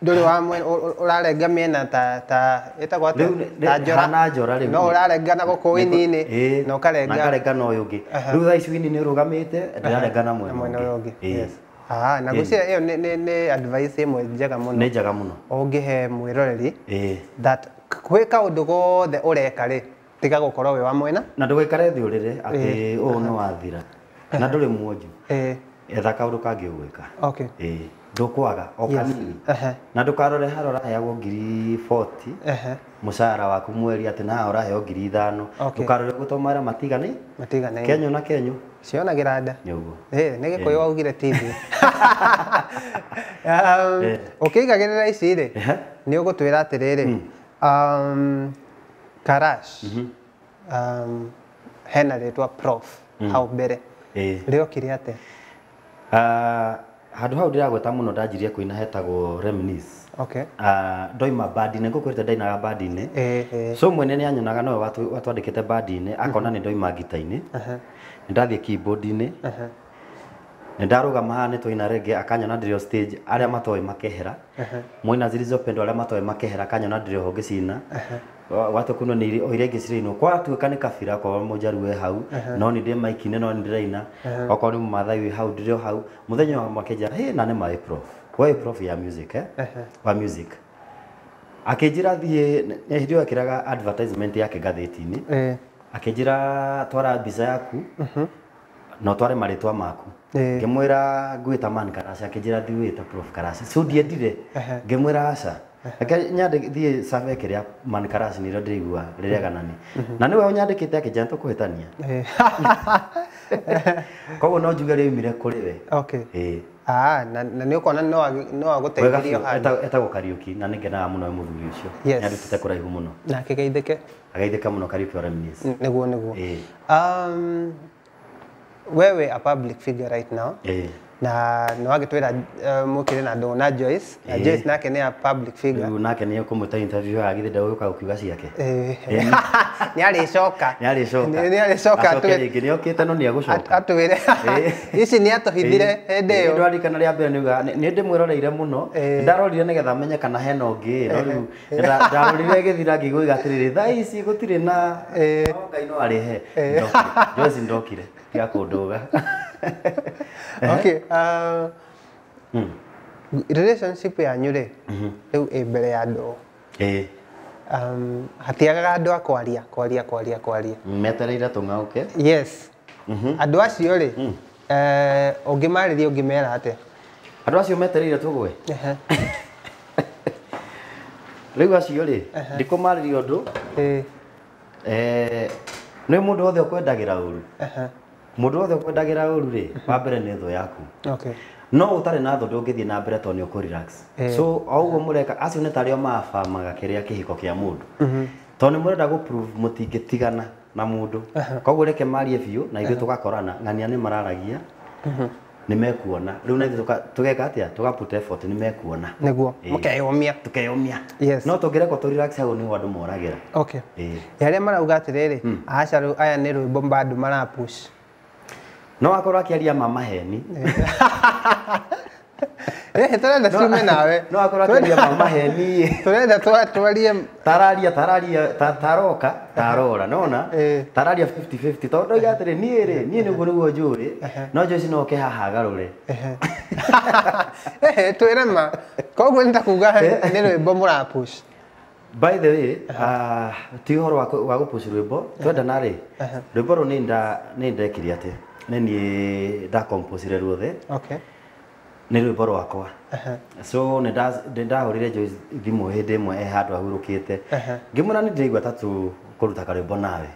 Speaker 2: nduri wamwe urarenga miena ta ta etagwo kwa ta jora na
Speaker 1: jora riu no urarenga na guku ini-ini na ukarenga na ngarenga no uyu ungi riu thaa ni ini-ini urugamite ndirarenga na mwena uyu ungi yes Ah, na gucia iyo ni ni
Speaker 2: advice imwe njega muno ni njega muno ungihe mwiroreri that kwi kaundu the ureka ri
Speaker 1: tiga gukorwo wi wa mwena na ndugikare thiurire ati uu ni wathira na nduri mwonju etha kaundu kangi ugwika okay ä ndukwaga o kanini na ndukarore haro ũraheagwo ngiri 40 mũcara waku mweri atĩ na ũraheo ngiri ithano ndukarore gũtoma arĩa matigane kenyo na kenyo cionagĩra nda nĩguo
Speaker 2: nĩ gĩkũyũ waugire tv um, ũkĩigagĩrĩra ici rĩ nĩ ũgũtwĩra atĩrĩrĩ hmm. um, karash mhm. um, hena rĩtwa prof hmm. hau mbere rĩokire atĩa
Speaker 1: Ah, handå hau ndä ragweta må no ndanjirie kå ina hetagwo remnis ngå kå rä te ndainaga bandi-inä eh, so mwene nä anyonaga nowe watwandä kä te bandi akona mhm. nä ndoima ngita-inä nä ndathiä keyboard-inä nä ndarå gama haha nä twaina rege akanyona ndä rä stage arä a matoä makehera mwaina zilizopendwo arä a matoä makehera akanyona ndä rä ho ngä cina watukuno ni o iria ingä kwa tu nä kafira kwa må njaru we hau no nä ndä maikine no nä ndä raina okorwo nä må mathai wä hau ndä hau må thenya wa makenja hä na ne mai prof waä prof ya music eh? wa music akejira njä ra thiä hä ndä advertisement yake ngathäti-inä akejira njä ra twara mbica yaku mhm. no tware marĩtwa maku ngĩmwĩra ngwĩta man akejira akĩnjĩra thiwĩta prof karasha so ndiendire ngĩmwĩra aca Ake nyandä thiä save kä man a mankaras nä rä ndä igua rä rä aganani na ni we å nyandä kä te akä njana tå kå hä tania eh. koguo no njuge rä oimire kå rä we ah, na ni å kona no
Speaker 2: agå teithirie
Speaker 1: etagwo kariåki na nä ngenaga må no må thuri å cio nä andå kå raihu må no na akä geithä ke ageithä ka må no kariåki nä guo nä guo
Speaker 2: wewe um, a public figure right now na niwage twä ra eh, må kä na ndå na
Speaker 1: Joyce na eh. Joyce nake nä a public figure rä nake nä kå må interview ya githä ndagå ka gå kiuga ciake
Speaker 2: nä arä coka
Speaker 1: nä arä coka rä nä okä te no nä agå coka atwä re eh. ici nä atå hithire hä ndä ä yo ndarikana rä ambere niuga nä ndä mwä roreire må no ndarorire nä getha menye kana hena å ngä no rä ndarorire gä thira ngä gå iga atä rä rä gå tirä na ngai no arä he ndokire pia kudoga okay eh? uh, hmm.
Speaker 2: relationship yanyu rä rä u ä mbere ya ndå um, hatiagaga andå a kwaria kwaria kwaria kwaria metereire tå ng'auke yes mm-hmm. andå acio rä å mm. eh, ngä marä ria å ngä mera atä andå acio metereire tå gwe
Speaker 1: rä u acio rä ndikå marä ria å eh, ndå nä må ndå wothe å kwendagä ra å ru mundu wothe ukwendagira uru ri wa mbere ni thu yaku okay no utari na thu ndungithie na mbere to ni relax eh. so oguo mureka acio ni tario mabamaga kiria kihiko kia mundu mhm. to ni murenda gu prove mutingitigana na mundu koguo reke marie biu na ithuĩ tugakorana ng'ania nä mararagia mhm. nä mekuona rä u na ithuĩ tugeka atä a tugaput effort nä mekuona
Speaker 4: nĩguo
Speaker 2: eh.
Speaker 1: mũkeyũmia tũkeyũmia no tå ngä rekwo tå hau nĩho andå moragä ra
Speaker 4: okay eh.
Speaker 2: arĩa marauga atä rä rä aca rä u aya nä rwä mbo mbandå marapush
Speaker 1: no akorwo aria ma maheni tårenda ciume nawe no akorwo akiaria ma twarie tararia tararia taroka tarora nona tararia 50-50 tondå iga atä rä niä rä niä nä guo nä guo njå rä no njå ici no ke hahagarå rä twä ma koguo nä ta kuga nä rwä mbo må ra by the way ah, ti å horo wa gå rwä mbo twendana rä rwä mbo rå nä ndekire atä da niä ndakompocire the okay nä rwä mbo rwakwa so nä ndahå rä re thimå hä ndä ä mwe e handå ahurå kä te ngä mwä ra nä ndäraigua tatu kå ruta karwä mbo nawe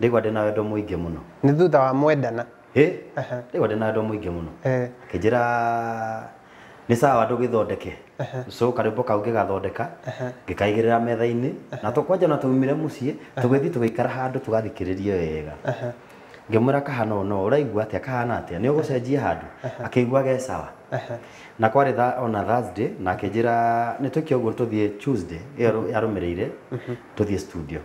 Speaker 1: ndäigua ndä na wendo må ingä må no nä thutha wa mwendana ä ndäigua ndä na wendo må ingä må no akä ra nä sawa ndå gä so karwä kau ngä gathondeka ngä kaigä rä ra metha-inä na tå kwanja na twaumire må ciä tå gä thiä tå gä ikara handå tå gathikä rä rie wega ngimwira kahana no uraigua atia kahana atia ni ugucenjia handu akiigua ge sawa na kwarä tha ona thursday na akä ra nä ogu tuthie å guo tå thiä tuesday ä yarå mä ire tå thiä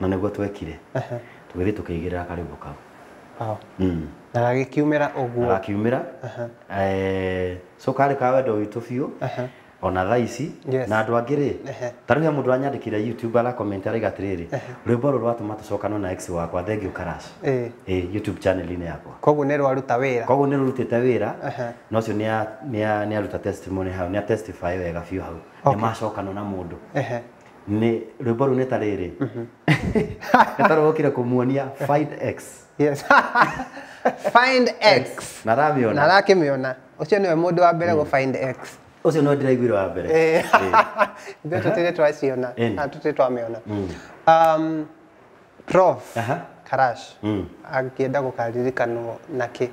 Speaker 1: na nä guo twekire tå gä thiä tå kä igä rä ra karä mbo kau mm. na gagä kiumä ra å guo gakiumä ra cokarä eh, ka wendo biå ona thaa ici na andå angä rä tarä u he må ndå ranyandä kä youtube arakomenti araiga atä rä rä rwä mbo rå rwatåma tå na ex wakwa thengiå karash e. e, youtube channel-inä yakwa koguo nä rwaruta wä ra koguo nä rå rutä te wä ra na å cio nä aruta testimony hau nä atestify wega biå hau okay. nä macokanwo na må ndå nä rwä mbo rå nä ta rä rä nä tarå å kä kå muonia na ramä ona
Speaker 2: na rakä mä ona å cio nä we må ndå wa mbere gå ucio no
Speaker 1: ndiraiguire wa mbere eh, eh.
Speaker 2: ithuĩ tũtirĩ twaciona na ah, tũtirĩ mm. um prof aha karash mm. angĩenda gũkaririkanwo
Speaker 1: na kĩ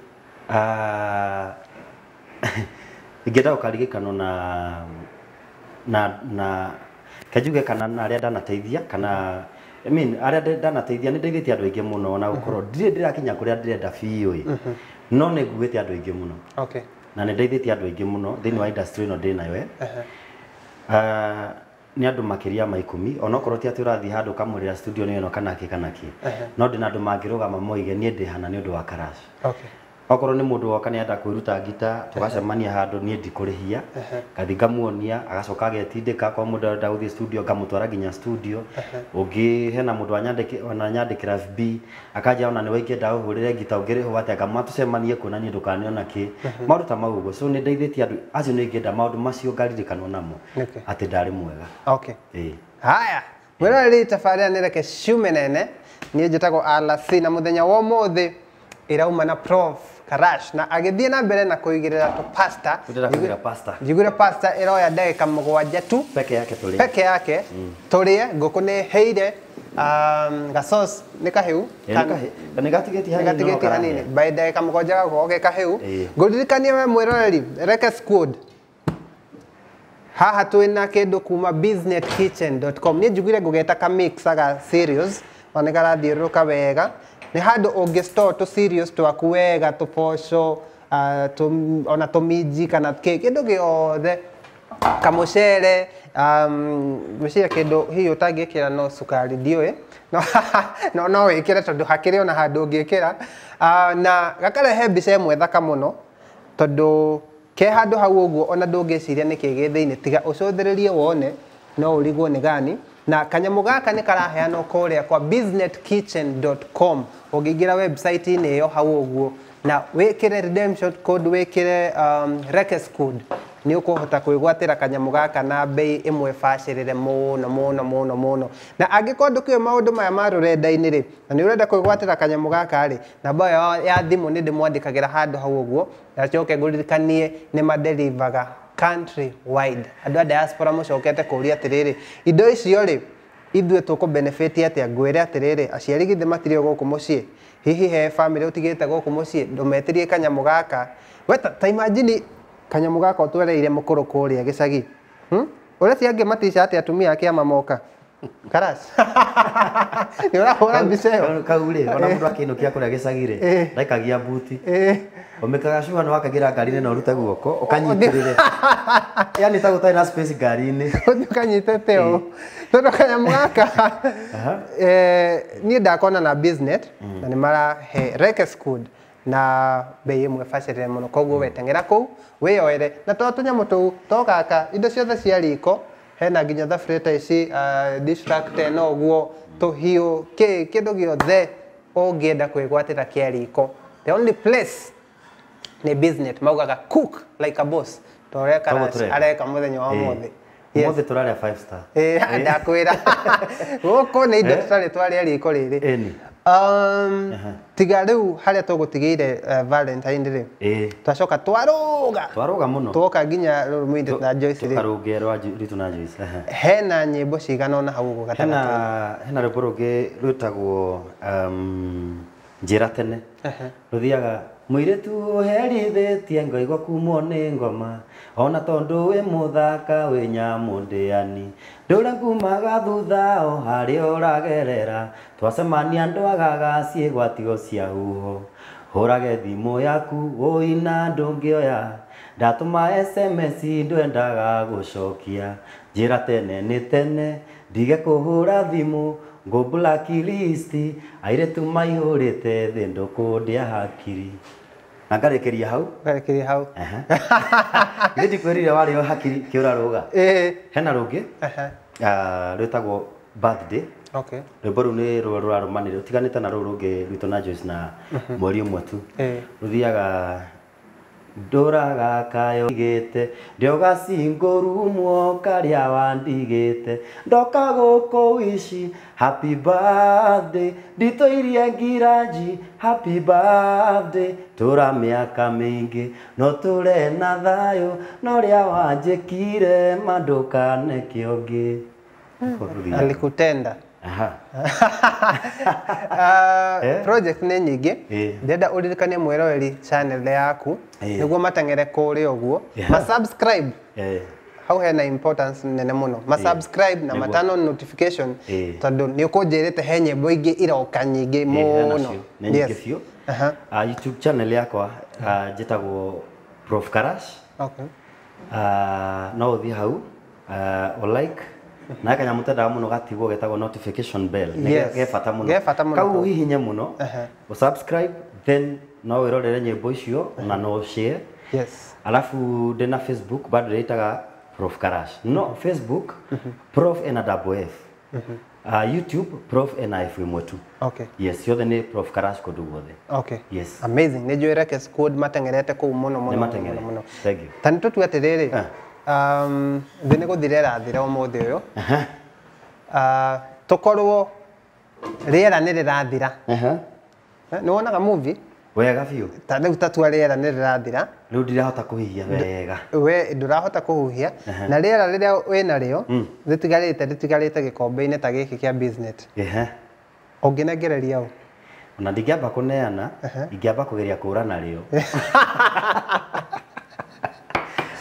Speaker 1: ah, ingĩenda gũkaririkanwo na na na kajuge kana na arĩa ndanateithia kana I mean, arĩa ndanateithia nĩ ndeithĩtie andũ aingĩ mũno na gũkorwo mhm. ndirĩ ndĩrakinya kũrĩa ndĩrenda biũ mhm. no nĩ nguĩte andũ aingĩ mũno okay na nä ndeithä andå aingä må no thä inä wa industry ä eh? ah, no ndä nayo nä andå makä ria ma mi onakorwo ti atä å rathiä handå kamwä rä ra studio nä no kana kä kana kä no ndä na andå mangä rå gama moige niä ndä hana nä å ndå wa karash okay okorwo nä må ndå woka nä enda kwä ruta ngita tågacemania handå niä ndikå ngathi ngamuonia agacoka agetindä ka korwo må ndå arenda gå thiä studio ngamå twara nginya studio å ngä hena må ndå ona nyandä kä ra fb akanja ona nä waingä å hå rä re ngita å ngä rä hå atä angama tå cemanie niä ndå kanä ona kä maå ndå ta mau å guo nä ndeithä tie andå acio nä ingä enda maå ndå macio ngaririkanwo namo atä ndarä mwega haya mwä rore rä tabarä ra nä
Speaker 2: reke ciume nene niä njä tagwo alasi na må thenya wa må thä ä rauma na prof karash na agithie na mbere na kuigirira to pasta
Speaker 1: kuigirira pasta
Speaker 2: njiguire pasta ero iroya ndagika mugwanja tu
Speaker 1: peke yake tulie peke yake mm.
Speaker 2: tulie nguku ni heire um, gasos nä kahiu nigatigetie hanini by ndagika mugwanja gakorwo ge kahiu ngåririkanie we mwäroreri reke squad haha twä na kä ndå kuma businesskitchen.com ni njiguire ngå geta kamixaga serious onä garathiå rå wega nä handå å ngä to twaku wega tå boco ah, ona tå minji kana kä ndå gä othe kamucere gwiciria um, kindu hihi ra no sukari ä no no tondå hakä rä ona ngä kä ra na gakarehe mbica mwe thaka no tondå ke handå hau guo ona kä gä thä inä tiga rie wone no rigwo nä gani na kanyamå gaka nä karaheanwo kå kwa businesskitchen.com å website-inä ä yo hau å guo na wä kä re wä kä re um, nä å kå kwä gwatä ra kanyamå gaka na mbei ä mwe bacä rä re må no må no na angä korwo ndå kä å maå ndå maya marå renda-inä rä na nä å renda kwä gwatä ra kanyamå gakarä namba ya thimå nä ndä mwandä kagä ra handå hau å guo nacoke ngå ririkanie nä maderivaga country wide andå a diaspora må cokete kå ria atä rä rä indo icio rä ithuä tå kå benefiti atä a ngwä re atä rä rä aciari githä matirä o gå kå må ciä hihi he bamä rä å tigä te gå kå må ciä ndå metä rie kanyamå gaka weta kanyamå gaka å twereire må kå rå kå rä a gä cagi å rä a ciangä atä atumia akä ake amamoka karas
Speaker 1: nä å rahå mbica ä yo rä ona eh. må ndå akä inå kia kå rä a gä cagi rä eh. ndaikagia mbuti å mä kaga cuha nä wakagä ra ngari-inä na å rute guoko å kanyitä rä re yani tagå tarä na ngari-inä å kanyitä te å eh. tondå kanyamå gaka
Speaker 2: niä ndakona na mm. na nä marahe na mbei imwe bacirire må no koguo wetengera kå u wä yoere na to tå nyamå tå u to gaka indo ciothe ciariko hena nginya thabureta ici uh, ah, distractor no guo tuhiu ki kindu giothe ungienda kwigwatira kia riko the only place ni business maugaga cook like a boss to toreka areka muthenya wa muthi
Speaker 1: mothe turaria five star eh
Speaker 2: ndakwira guko ni indo tutari twaria riko riri Um, uh-huh. tiga riu haria tugutigiire uh, Valentine day e. Eh. twacoka twaruga twaruga muno twoka nginya rurumwinde na Joyce
Speaker 1: ri tukarunge rwa ritu na Joyce
Speaker 2: hena nyimbo cigana ona hau guka hena
Speaker 1: hena rwimbo rungi rwitagwo um, njira tene ruthiaga muiretu uherithitie ngoigwa kumwo ni ngoma ona tondu wi muthaka wi nyamundiani ndũra kuma gathuthao harĩa ũragerera twacemania ndwagaga ciĩgwatigo cia huho hũrage thimũ yaku ũina ndũngĩoya ndatũma sms ndwendaga gũcokia njĩra tene nĩ tene ndige kũhũra thimũ ngũ blacklist airĩtu maihũrĩte thĩ ndũkũndĩa hakiri na ngarekeria hau ngarekeria hau nä ndikwärire warä o hakiri kä å raråga hena rå ngä ah, rwätagwo birthday okay rwä mbo rä u nä rå rå rarå manä rä tiganä te na rå rå ngä rwitå na Joyce na mweri å mwe tu rå thiaga ndura gaka yo igite ndio gacingoru mwoka ria wandigite ndoka guku wici happy birthday ndito iria ngiranji happy birthday tura miaka mingi no ture na thayo no ria wanjikire manduka ne kiongi hmm. alikutenda
Speaker 2: Eh? Uh, project nä nyingä eh. ndenda å ririkanie mweroreri channel yaku eh. nä guo matengere kå rä å guo hau hena importance nene muno masubscribe na matano notification tondu nä å kå njä rä te he nyämbo ingä iroka nyingä må no
Speaker 1: youtube channel yakwa uh, njä tagwo prof karash okay. uh, no å thiä hau uh, like na kanyamu tendaga må no gatigwo getagwo notification bell yes. ge bata må no kau hihinye må no å subscribe then no wä rorere nyä mbo icio na no share yes. alafu ndä na facebook bado ndä itaga prof karash no facebook prof ena double Uh, YouTube Prof NIF mwetu. Okay. Yes, yothe ni Prof Karash kundu guothe. Okay. Yes.
Speaker 4: Amazing. Nä njå ä
Speaker 1: reke
Speaker 2: mateng'erete kå mono mono. no må no
Speaker 1: må Thank you. Tanä
Speaker 2: tå tue atä thä nä gå thira ärathä ra å må thä å yå tå korwo rä nĩ rĩrathira nĩ wonaga muvi wega biũ ta rĩu tatua rĩera nĩ rĩrathira rĩu ndirahota kũhihia wega we ndũrahota kũhuhia na rä rĩera rĩrĩa wĩnarĩo hmm. te gä kombe-inä ta gä kä kä gĩkĩ kĩa business
Speaker 1: ũngĩnengereria ũ ona ndingĩamba kũneana ingĩamba kũgeria kũra o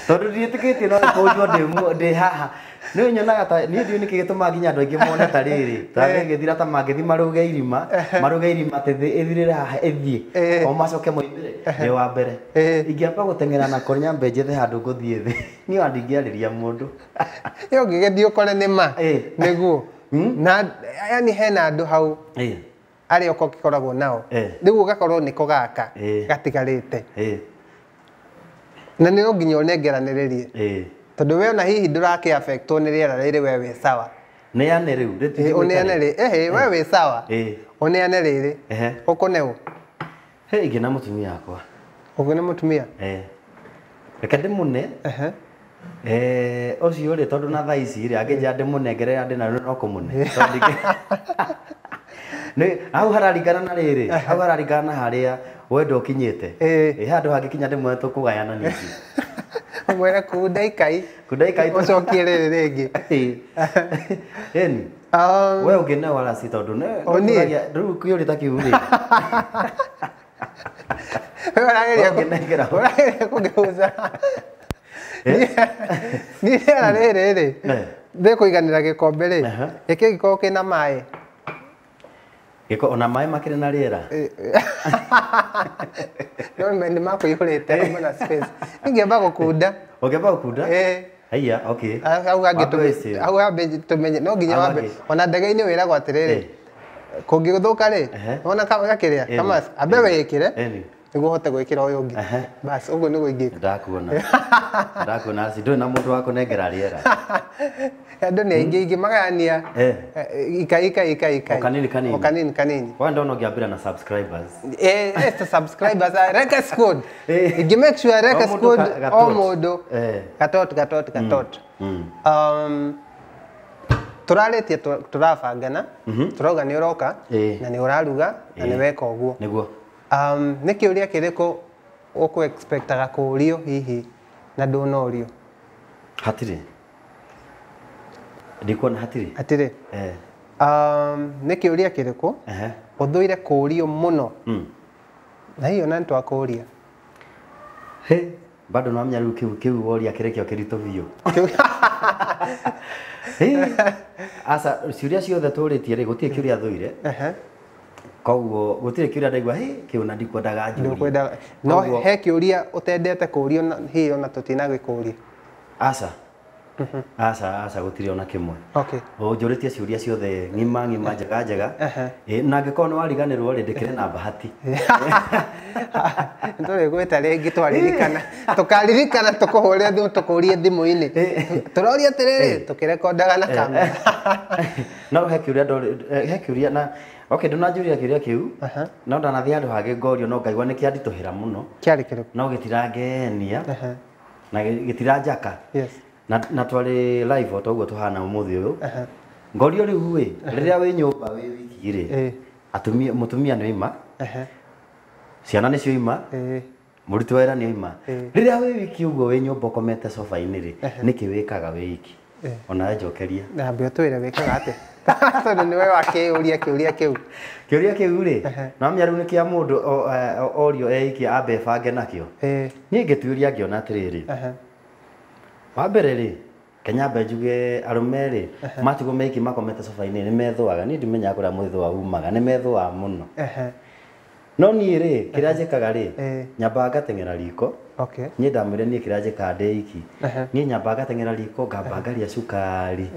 Speaker 1: tondå ndiä tä tie nä njwo ndä haha nä å nyonaga ta niä ndiå nä kä gä tå ma nginya andå aingä mone ta rä rä tagä thira ta mangä thi marå ge irima eh. marå ge irima atä thä ä thirä re haha ä thiä eh. o macoke moimä re nä eh. wa mbere ingä amba gå teng'era na kornya mbenje the handå ngå thiä thä nä wa ndingä arä ria må ndå ä å ngä gethi å kore nä ma nä guo hmm? na yani hena
Speaker 2: andå hau arä a å koragwo nao rä u å gakorwo nä kå gaka gatigarä te na nä nginya nengeranä rä rie tondå we ona hihi ndå rakä nä rä era rä rä we wä sawa
Speaker 1: neane rä u neane rä
Speaker 2: ehe we wä sawa oneane rä
Speaker 1: rä å kå neå he ingä na må tumia akwa å ngä na må tumia reke ndä må ne å cio rä tondå na thaa ici rä angä nja ndä må nengerera ndä na no kå må ne hau hararingana na rä rä hau hararingana na harä a we ndokinyite ä handå hangäkinya ndä mwe tå kå gayana ningĩ
Speaker 2: mwera cokie
Speaker 1: rä rä rä ngä eni we ngä ne warasi tondu ne riu kiuri ta kiu kå urageria kungeuza ni
Speaker 2: rĩera rä rĩ ndä kå iganä ra gä kombe rä ä kä gä korwo kä na maä
Speaker 1: giko ona maä makirä
Speaker 2: na rä era eh, eh. nä makwäihå rä ingäamba gå kunda å ngäamba gå Eh.
Speaker 1: haiya okay
Speaker 2: hau ambä tå menye no nginya wambe ona ndege-inä wä ragwo atä rä rä kå ngä thå ka rä ona gakä rä a ambe wä kä niguo hote
Speaker 1: gwikira uyu ngi bas guo nä ingika ingä ndakuona asi nduri na må wa kunengera riera
Speaker 2: andu ni aingi ingimagania ikaika eh, ikaika
Speaker 1: kanini kanini kanini kanini wa ndono ngiambira na subscribers
Speaker 2: eh esta eh, subscribers uh, reka squad eh. ingi make sure reka squad o mundu gatoto gatoto gatoto um turarĩtie tũrabangana mm-hmm. tũrauga nĩ ũroka na nĩ ũraruga na nĩ weka ũguo um, nä kä å ria kä rä kå å kå kå rio hihi na ndå na å rio
Speaker 1: hatirä ndikuona hatirä hatirä eh.
Speaker 2: um, nä kä å ria kä rä kå å thå ire kå rio må no mm. na hihi ona nä twakå ria
Speaker 1: hey, bado namenya rä u kä u woria kä rä kä o kä ritå biå aca ciå ria ciothe tå rä tie rä gå tiä kä å ria thå ire koguo gutire kiuria ndaigua hi kiuna ndikwendaga njuri
Speaker 2: no he kiuria utendete kurio hi ona tutina gwikuria
Speaker 1: aca asa mhm. aca gutire ona kimwe okay unjuritie ciuria ciothe ng'ima ng'ima eh. njega njega na angikorwo niwariganirwo ri ndikire na bahati nduri gwita ringi twaririkana
Speaker 2: tukaririkana tukuhure thimu tukurie thimu-ini turoria atiriri tukirekondaga na
Speaker 1: kamera no he kiuria he kiuria na okay ndunanjuria kiria kiu no ndanathi handu hangi ngorio no ngaigua kä anditå hä ra må no gitirangenia na gitiranjaka tira na, na twari live o toguo tuhana umuthi uyu ngorio rä wi riria wi nyumba wi wiki ri atumia mutumia ni oima ciana nicio ima muruti wera ni oima riria wi wiki uguo wi nyumba ukomete sofa-ini ri niki wikaga wi wiki ona njokeria na mbia twire wikaga tondå nä we wakä å ria kä å ria kä u kä å ria kä u rä namenya rä u nä kä a må ndå e, orio eikia ambebange nakä o niä ngä tuä ria ngä ona atä rä rä wa mbere rä kenyambe njuge arume rä matigå meiki makomete coba-inä nä methåaga niä ndimenyaga kå rä a mwä thåa umaga nä methåaga må no no niä rä kä rä a njä kaga rä nyambaga ngateng'era riko okay. niä ndamwä re niä kä rä a njä kaga ndä iki niä nyambaga ngateng'era riko ngamba ngaria cukari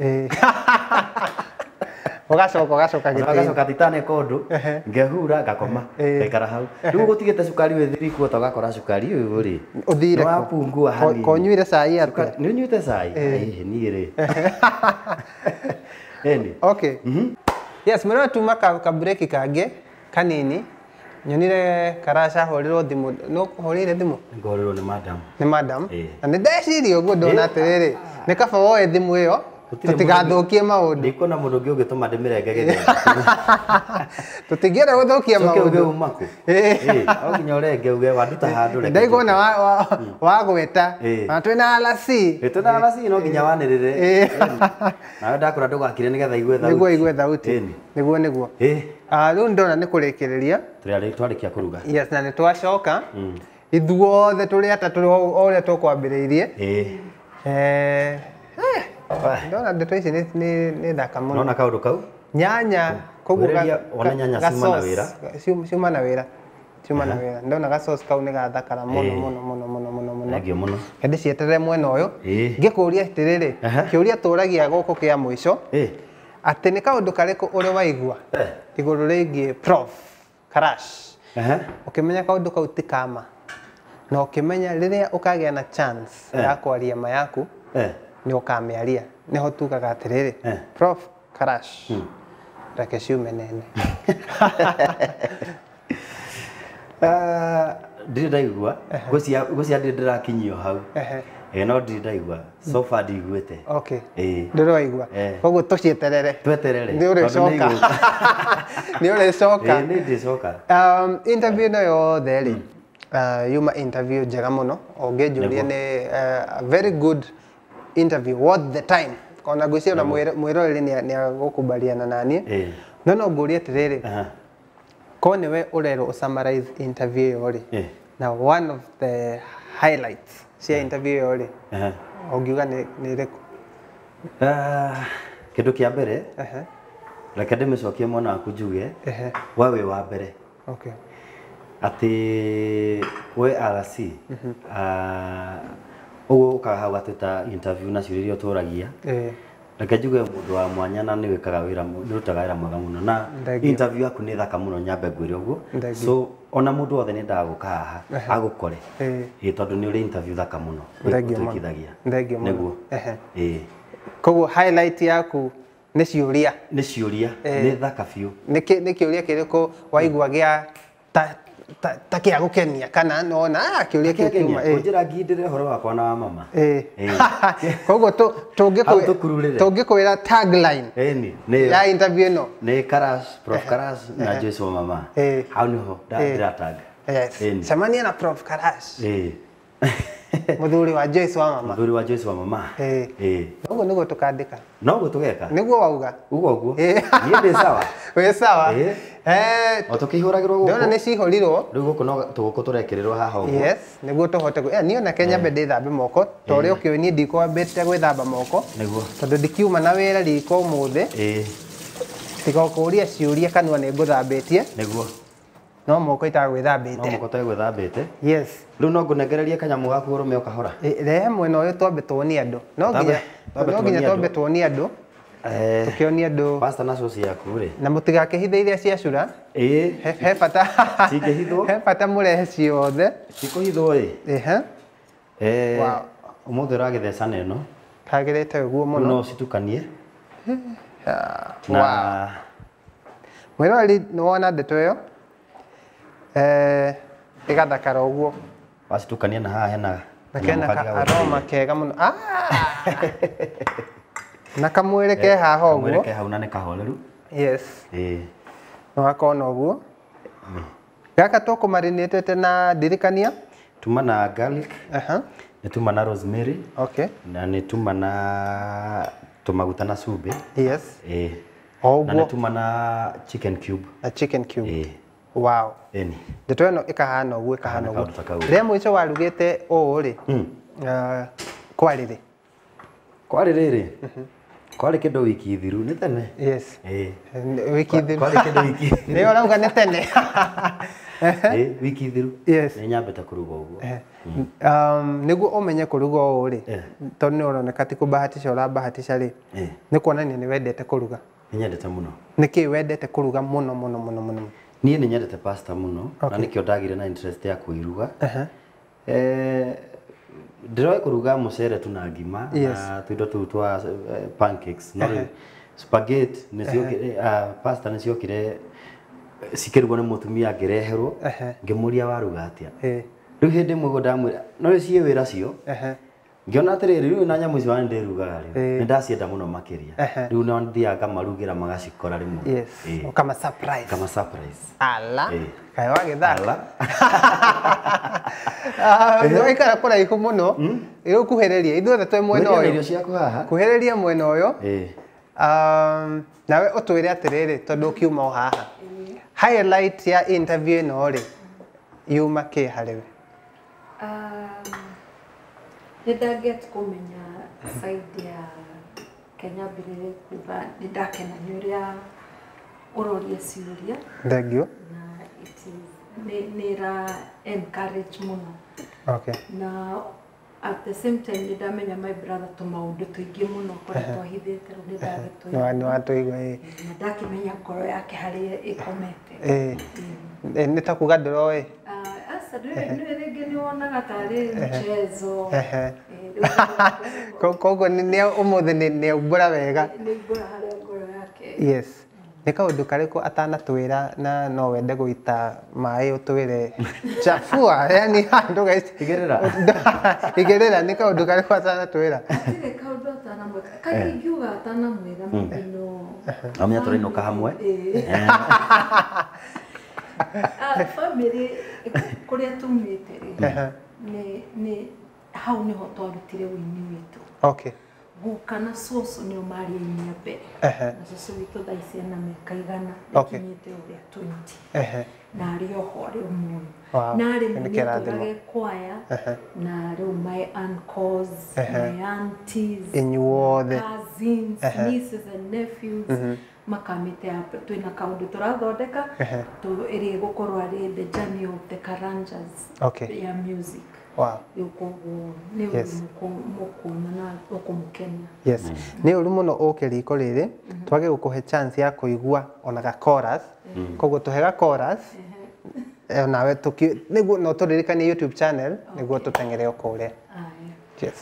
Speaker 1: ugacoka ugacoka ugacoka titane kondu ngehura ngakoma ngaikara hau riu gutigite cukari wi thiri kuota ugakora cukari uyu ri uthire wapungua hanini konyuire cai atĩa nĩ nyuĩte cai niĩ rĩ ĩni okay mhm. yes mwĩrĩwe
Speaker 2: tuma kabureki kangĩ kanini nyonire karaca horirwo thimu no kuhorire thimu ngorirwo ni madam ni madam na nindeciria uguo ndona atiriri ni kaba woe thimu iyo tutigathukie maundu ndikuna mundu ungi ungituma ndimirenge githia tutingienda guthukia maundu umaku eh. eh, o
Speaker 1: nyore urenge uge wanduta handu reke
Speaker 2: ndaiguona wagweta hmm. na eh. twina alasi twina alasi no nginya wanirire
Speaker 1: nawe ndakora ndugakire nigetha igue thauti niguo igue thauti niguo niguo ah,
Speaker 2: riu ndona ni kurikiriria
Speaker 1: twarikia kuruga yes na ni twacoka hmm.
Speaker 2: ithuothe tuli ata tuli o eh eh ndona ndeto ici nĩ thaka mũno nona kaũndũ kau nyanya oh. koguo ona nyanya ciuma uh-huh. na wĩra ciuma na wĩra ciuma na wĩra ndona gacoci kau nĩ gathakara mũno eh. mũno mũno mũno mũno mũno thengio mũno hĩndĩ cieterere mwena ũyũ eh. ngĩkũria atĩrĩrĩ uh-huh. kĩũria tũragia gũkũ kĩa mũico eh. atĩ nĩ kaũndũ karĩkũ ũrĩ waigua igũrũ rĩgiĩ prof crash uh-huh. ũkĩmenya kaũndũ kau ti kama na ũkĩmenya rĩrĩa ũkagĩa na chance ya kwaria ma yaku nä å kamä nä ho tugaga atä rä eh. rä prof karash hmm. reke ciume
Speaker 4: nene
Speaker 1: ah, ndirä ndaigua gå cia ndä ndä rakinyio hau ä eh, no ndirä ndaigua sofa hmm. ndiguä te eh.
Speaker 2: ndä raigua koguo tå ciäterere tweterere nä å rä coka nä å rä coka nä ndä coka ä yothe rä hmm. uh, yuma njega må no å ngä njå rie nä uh, very good interview what the time kona ngwiciria na mm. mwiroreri ni ni agukubaliana nanie eh. no no nguria atiriri ko we urerwo summarize interview iyo eh. na one of the highlights cia eh. interview iyo ri ungiuga ni reku iriku
Speaker 1: ah, kindu kia mbere reke ndimicokie mwana waku njuge we wi wa mbere okay. ati we RC mm -hmm. uh, ah, koguo ukaga hau gatwita interview na ciũria iria ũtũragia reke njuge mundu wa mwanya na niwikaga wira nirutaga wira mwega muno na interview yaku ni thaka muno nyambe ngwire uguo so ona mundu wothe ni ndaguka haha agukore ä tondå nä å rä interview thaka må no twäkithagia näguo
Speaker 2: koguo highlight
Speaker 1: yaku nä ciå ria nä ciå ria nä thaka biå
Speaker 2: nä kä å ria kä rä kå waigua ta kä a gå kenia kana nona akä kä kiuma njä
Speaker 1: ngindä horo wakwa na wa mama
Speaker 2: koguo tå ngä kwä ra ya interview
Speaker 1: no na jesu mama ho cemania na prof
Speaker 2: muthuri wa Joyce wa mama muthuri wa Joyce wa mama eh eh
Speaker 1: ngo niguo tukandika noguo tugeka niguo wauga ugo guo eh ni ndi sawa we sawa eh eh o tukihuragirwo guko ndona si riu guko kuno tuguko turekerirwo haha
Speaker 2: uguo yes niguo tuhote eh nie ona Kenya bende thambe moko tori ukio nie ndikwambite gwithamba moko niguo tondu ndikiuma na wira riko muthe eh tiga ciuria kanwa ni nguthambitie
Speaker 1: niguo no
Speaker 2: moko itagwä thambä te moko
Speaker 1: te
Speaker 2: yes rä u no ngå nengererie kanyamå gaku å rå me å kahora mwena å yå twambe tuonie andå no nginya twambe tuonie andå eh, tå kä onie andå na na må tigakä hithe iria ciacura he he bata må rehe ciothe
Speaker 1: cikå hithwo ä eh, må thä å ragä thecana ä no kagä te å guo må no citukanie
Speaker 2: mwä rori nä wona ndeto ä yo ĩgathakara eh, ũguo
Speaker 1: wacitukania na haha hena na kena aroma
Speaker 2: kega må no ah! na kamwĩrĩ ke eh, haha ũguo ke
Speaker 1: hau na nä kahoreru å eh.
Speaker 2: guo mm. gaka na ũguo gaka tete na ndirikania
Speaker 1: tuma na garlic nĩ tuma na rosemary okay. na nä tuma na tũmaguta na cumbĩ yes. eh. o ũguo na nĩ tuma na chicken cube na chicken cube eh wao eni ndeto ĩno ĩkahana ũguo ĩkahana ũguo
Speaker 2: rĩa mũico warugĩte ũũ hmm. uh, rĩ kwarĩ rĩ
Speaker 1: kwarĩ rĩrĩ kwarĩ kĩndũ wiki thiru nĩ tene yes wiki thiru kwarĩ kĩndũ wiki nĩ ũrauga nĩ tene wiki thiru yes nĩ nyambĩte kũruga ũguo hmm.
Speaker 2: um nĩguo ũmenye kũruga ũũ rĩ tondũ nĩ ũroneka ti kũbahatisha ũrabahatisha rĩ nĩ kuonania nĩ wendete kũruga nĩ nyendete mũno nĩ kĩĩ wendete kũruga
Speaker 1: mũno mũno mũno mũno niä nä nyendete pasta må no okay. na nä kä o ndagä na interest ya kwä ruga uh -huh. eh, ndä kå ruga må cere tu na ngima yes. na tå indo tå u twa uh, pancakes no uh -huh. spaghetti nä uh-huh. ciokire uh -huh. uh, ah, pasta nä ciokire eh, cikärugwo nä må tumia ngä reherwo uh-huh. ngä må ria waruga atä a eh. rä u hä ndä mwe guo ndamwä ra no ciä wä ra cio uh-huh ngiona rä riu na nyamu icio ndirugaga riu ni ndacienda muno makiria riu no ndiaga ngamarugira magacikora rimwe yes ukama surprise kama surprise ala kae wagethara ah, no
Speaker 2: ikara kuraihu muno riu hmm? kuhereria ithuothe twe mwena uyu irio ciaku haha kuhereria mwena uyu um, nawe tondå å kiuma å haha highlight ya interview no ri yuma harä hariwe
Speaker 3: nä ndangäte kå menya ya kenya mbirä rä kuga nä ndakena nä å rä a å rorie ciå thengio na nä ra må no na at the same time nä ndamenya my brother tå maå ndå tå ingä må no korwo twahithä te rå nä ndagätå
Speaker 2: watåigua na
Speaker 3: ndakä menya ngoro yake harä ä komete
Speaker 2: mm. nä ta kuga ndå roä
Speaker 3: ah, sasa rero rege niwo nagatari mchezo
Speaker 2: kogo umuthi ni ubura wega yes nä kaå karä atanatwä na no wende gå ita maä å twä re chafua yani handå igä rä ra nä kaå ndå karä kå atanatwä ra
Speaker 3: ingiuga atanamwä ra må hmm. no
Speaker 1: amenya tå rainå ka
Speaker 3: Ah, bamĩrĩ kũrĩa tumĩte rĩ uh-huh. nĩ hau nĩho twarutire ũini witũ okay guka na cũcũ nĩo marĩ aini a mbere uh-huh. na cũcũ witũ thaa ici ena mĩaka igana ĩkinyĩte ũrĩa twenti uh-huh. na arĩ oho arĩ ũmuoyo
Speaker 4: na arĩ mũnitũrage
Speaker 3: kwaya na rĩu my uncles my aunties
Speaker 4: inyuothe
Speaker 3: cousins nieces and nephews makamite up twina kaundu turathondeka iri gukorwo ari the journey of the karanjas okay. ya music nä må kåna
Speaker 2: å ru må no å kä riko rä rä mm-hmm. twage gå kå he chance ya kå igua ona ga mm. koguo tå hega eh, nawe niguo no tå ririkanie youtube channel nä guo tå tengere å kå rä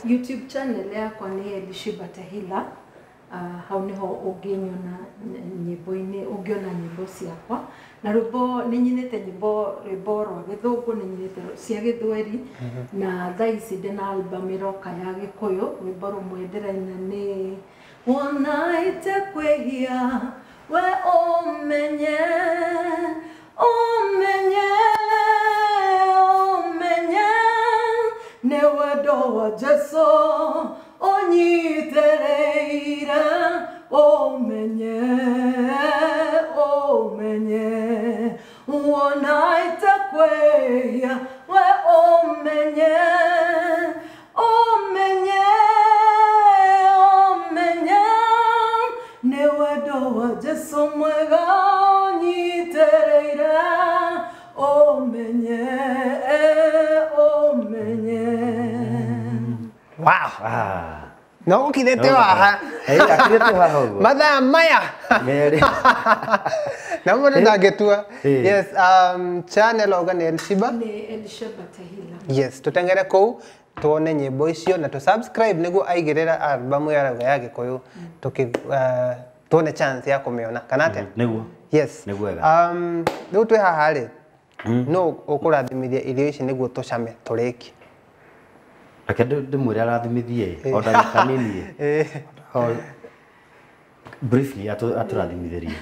Speaker 3: youtube channel yakwa nä edshibata Ah, hau niho unginyona nyimbo-inĩ ũngĩona nyimbo ciakwa na rwĩmbo nĩ nyinĩte nyimbo rwĩmbo rwa gĩthũngũ nĩ nyinĩte cia gĩthweri mhm. na thaa ici ndĩna album ĩroka ya gĩkũyũ rwĩmbo rũmwe ndĩraina nĩ wonaĩte hia we ũmenye ũmenye ũmenye o menye, na-ewedowa jeso onye itere ire omenye o menye, o menye, omenye omenye omenye na-ewedowa jeso nwega onye itere o menye.
Speaker 1: Ah. no te bajo. mathaa maya no,
Speaker 2: no, ndå ndangätua yes um, chanel oga nä elshiba yes tå tengere kå u tuone nyimbo icio na tå subscribe nä guo aigä rä ra albamu ya rauga ya gä kå yå tå tuone chance ya kå mä ona kana atä
Speaker 4: nä yes rä
Speaker 2: u twä haha rä no å kå rathimithia irio ici nä guo tå came
Speaker 1: tå rä ki reke ndä rä arathimithie o eh. ndagä ka eh. briefly atå rathimithä rie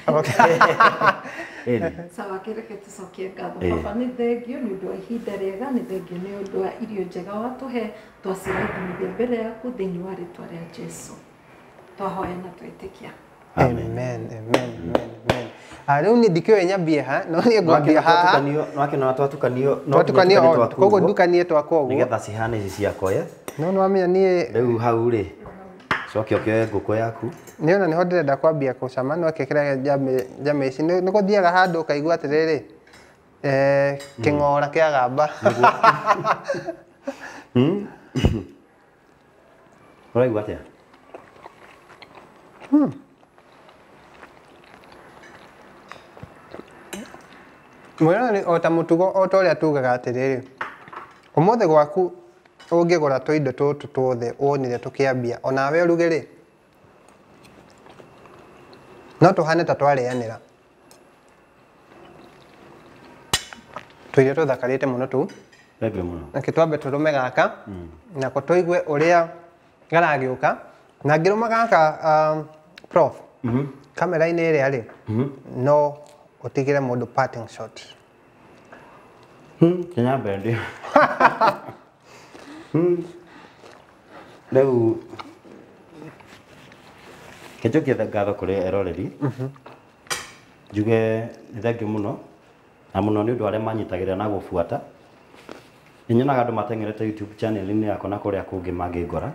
Speaker 3: sawa tå cokie ngatho baba eh. nä thengio nä å ndå wa ihinda rä ega nä thengio nä å wa irio njega wa tå he twacirathimithia mbere yaku thä inä wa rä twa rä a jesu twahoya na twä tä kia
Speaker 2: amen amen amen rä u nä ndikä å nyambie ha no nä ngwambia hahanake na twatukanio twatukanio koguo ndukanie twakwa å guo nä getha
Speaker 1: cihana ici ciakoya
Speaker 2: no nä wamenya niä
Speaker 1: rä u hau rä coke å kä ngå kå yaku
Speaker 2: nä ona nä ho ndä renda kwambia kå cama no akä kä ra njame ici nä gå thiaga handå å kaigua atä rä eh, rä mm. kä ng'ora kä agamba å
Speaker 1: hmm? raigua
Speaker 2: mwĩrorĩ o ta tugo o ta a tugaga å ũmũthĩ gwaku indo tå tå twothe wonire ambia o nawe ũruge rä no hane ta twarĩanĩra tũirio tũthakarĩte mũno tu reke twambe me gaka hmm. nako garagä å ka na ngä rå um, prof kamera rä a rä no utigire mundu parting shot
Speaker 1: hmm, kinyambe ndio riu nginjukie ngatho kuri eroreri mhm. njuge nä thengio må no na muno no nä å ndå arä a manyitagä rä ra na gå buata nä nyonaga andå matengerete inä na kå rä a kå ngä mangä ngora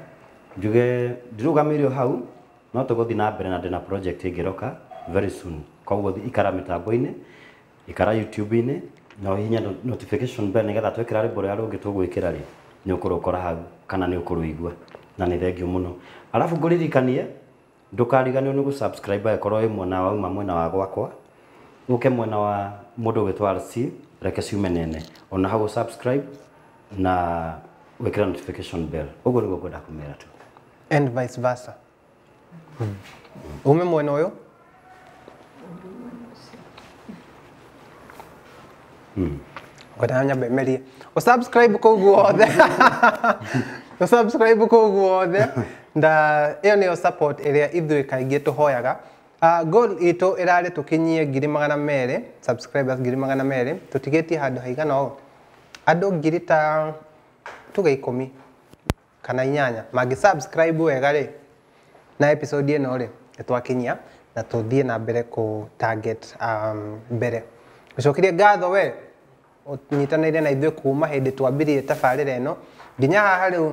Speaker 1: njuge hau no tå thiä na mbere na ndä na ä ngä roka very soon koguo ikara mitambo-inä ikara youtube-inä na hihinya notification bell nigetha twekira rwimbo rũrĩa rũngĩ tũgwĩkĩra rĩ nĩ ũkũrũkora hau kana nĩ ũkũrũigua na nĩ thengio mũno arabu ngũririkanie ndũkariganĩrwo nĩ gũsubscribe angĩkorwo wĩ mwena wauma mwena wa gwakwa uke mwena wa mũndũ ũgĩtwa RC reke ciume nene ona hau subscribe na wĩkĩra notification bell ũguo nĩguo ngwenda kũmĩra
Speaker 2: tu and vice versa
Speaker 1: ume mwena ũyũ
Speaker 2: gotanya merie å subscribe kå guothe å subscribe kå guothe nda ä yo nä yo support ä rä a ithuä kaingä tå ah, goal ito ä rarä tå kinyie ngiri magana merä subscribers ngiri magana merä tå tigä tie handå haigana å andå ngiri ta tuge ikå mi kana inyanya magi subscribe wega rä na episode ä no rä nä twakinyia na tuthie na mbere ku target um, mbere gucokirie ngatho we unyitanire na ithuĩ kuma hĩndĩ twambirie tabarĩra ĩno nginya haha rĩu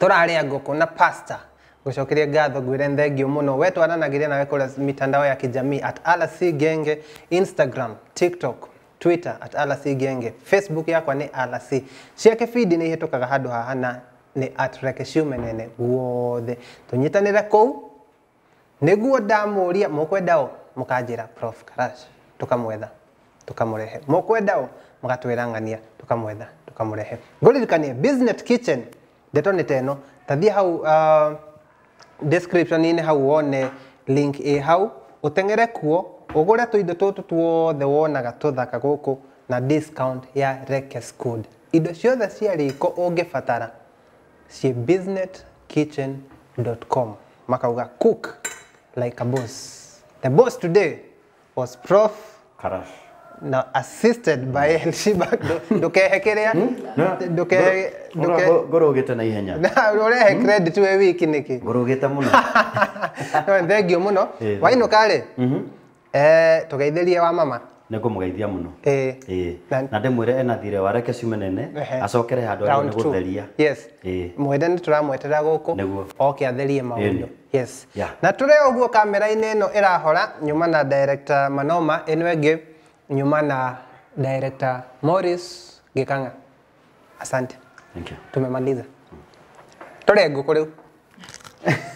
Speaker 2: tũrarĩa ngũkũ na pasta gucokeria ngatho ngwire nthengio muno we twaranagĩria nawe kũrĩa mitandao ya kijamii at rc genge instagram tiktok twitter at rc genge facebook yakwa ni rc ciake bidi nĩ ihĩtũkaga handũ haha na ni at rekeshiumenene guothe tũnyitanĩre kũu niguo ndamuria mukwendao mukanjira prof karash tukamwetha tukamurehe mukwendao mugatwirangania tukamwetha tukamurehe nguririkanie business kitchen ndetonete teno tathie hau uh, description ini hau wone link e hau utengere kuo ugure tuindo tutu tuothe wonaga tuthaka guku na discount ya Rekes Food. Indo ciothe cia riko ungibatara ciĩ businesskitchen.com makauga cook like a boss. The boss today was Prof. Karash. No, assisted by Elshiba hmm. ndukehekeria nduke hmm? nduke
Speaker 1: ngorugite na ihenya na urehe hmm? credit we wiki niki ngorugite muno no thank you muno wainukare eh, mhm.
Speaker 2: eh tugeithirie wa mama
Speaker 1: nä ngå må geithia må no na ndä mwä re ena thire wa reke ciume nene acokere handå arä nä gå yes eh hä nde nä tå ramweterera gå kå oke atherie maå
Speaker 2: ndå na tå re å guo kamera-inä ä no ä rahora nyuma na director manoma ä no ä ngä nyuma na director morris gä kanga
Speaker 4: asante tumemaliza
Speaker 2: tå re ngå kå rä u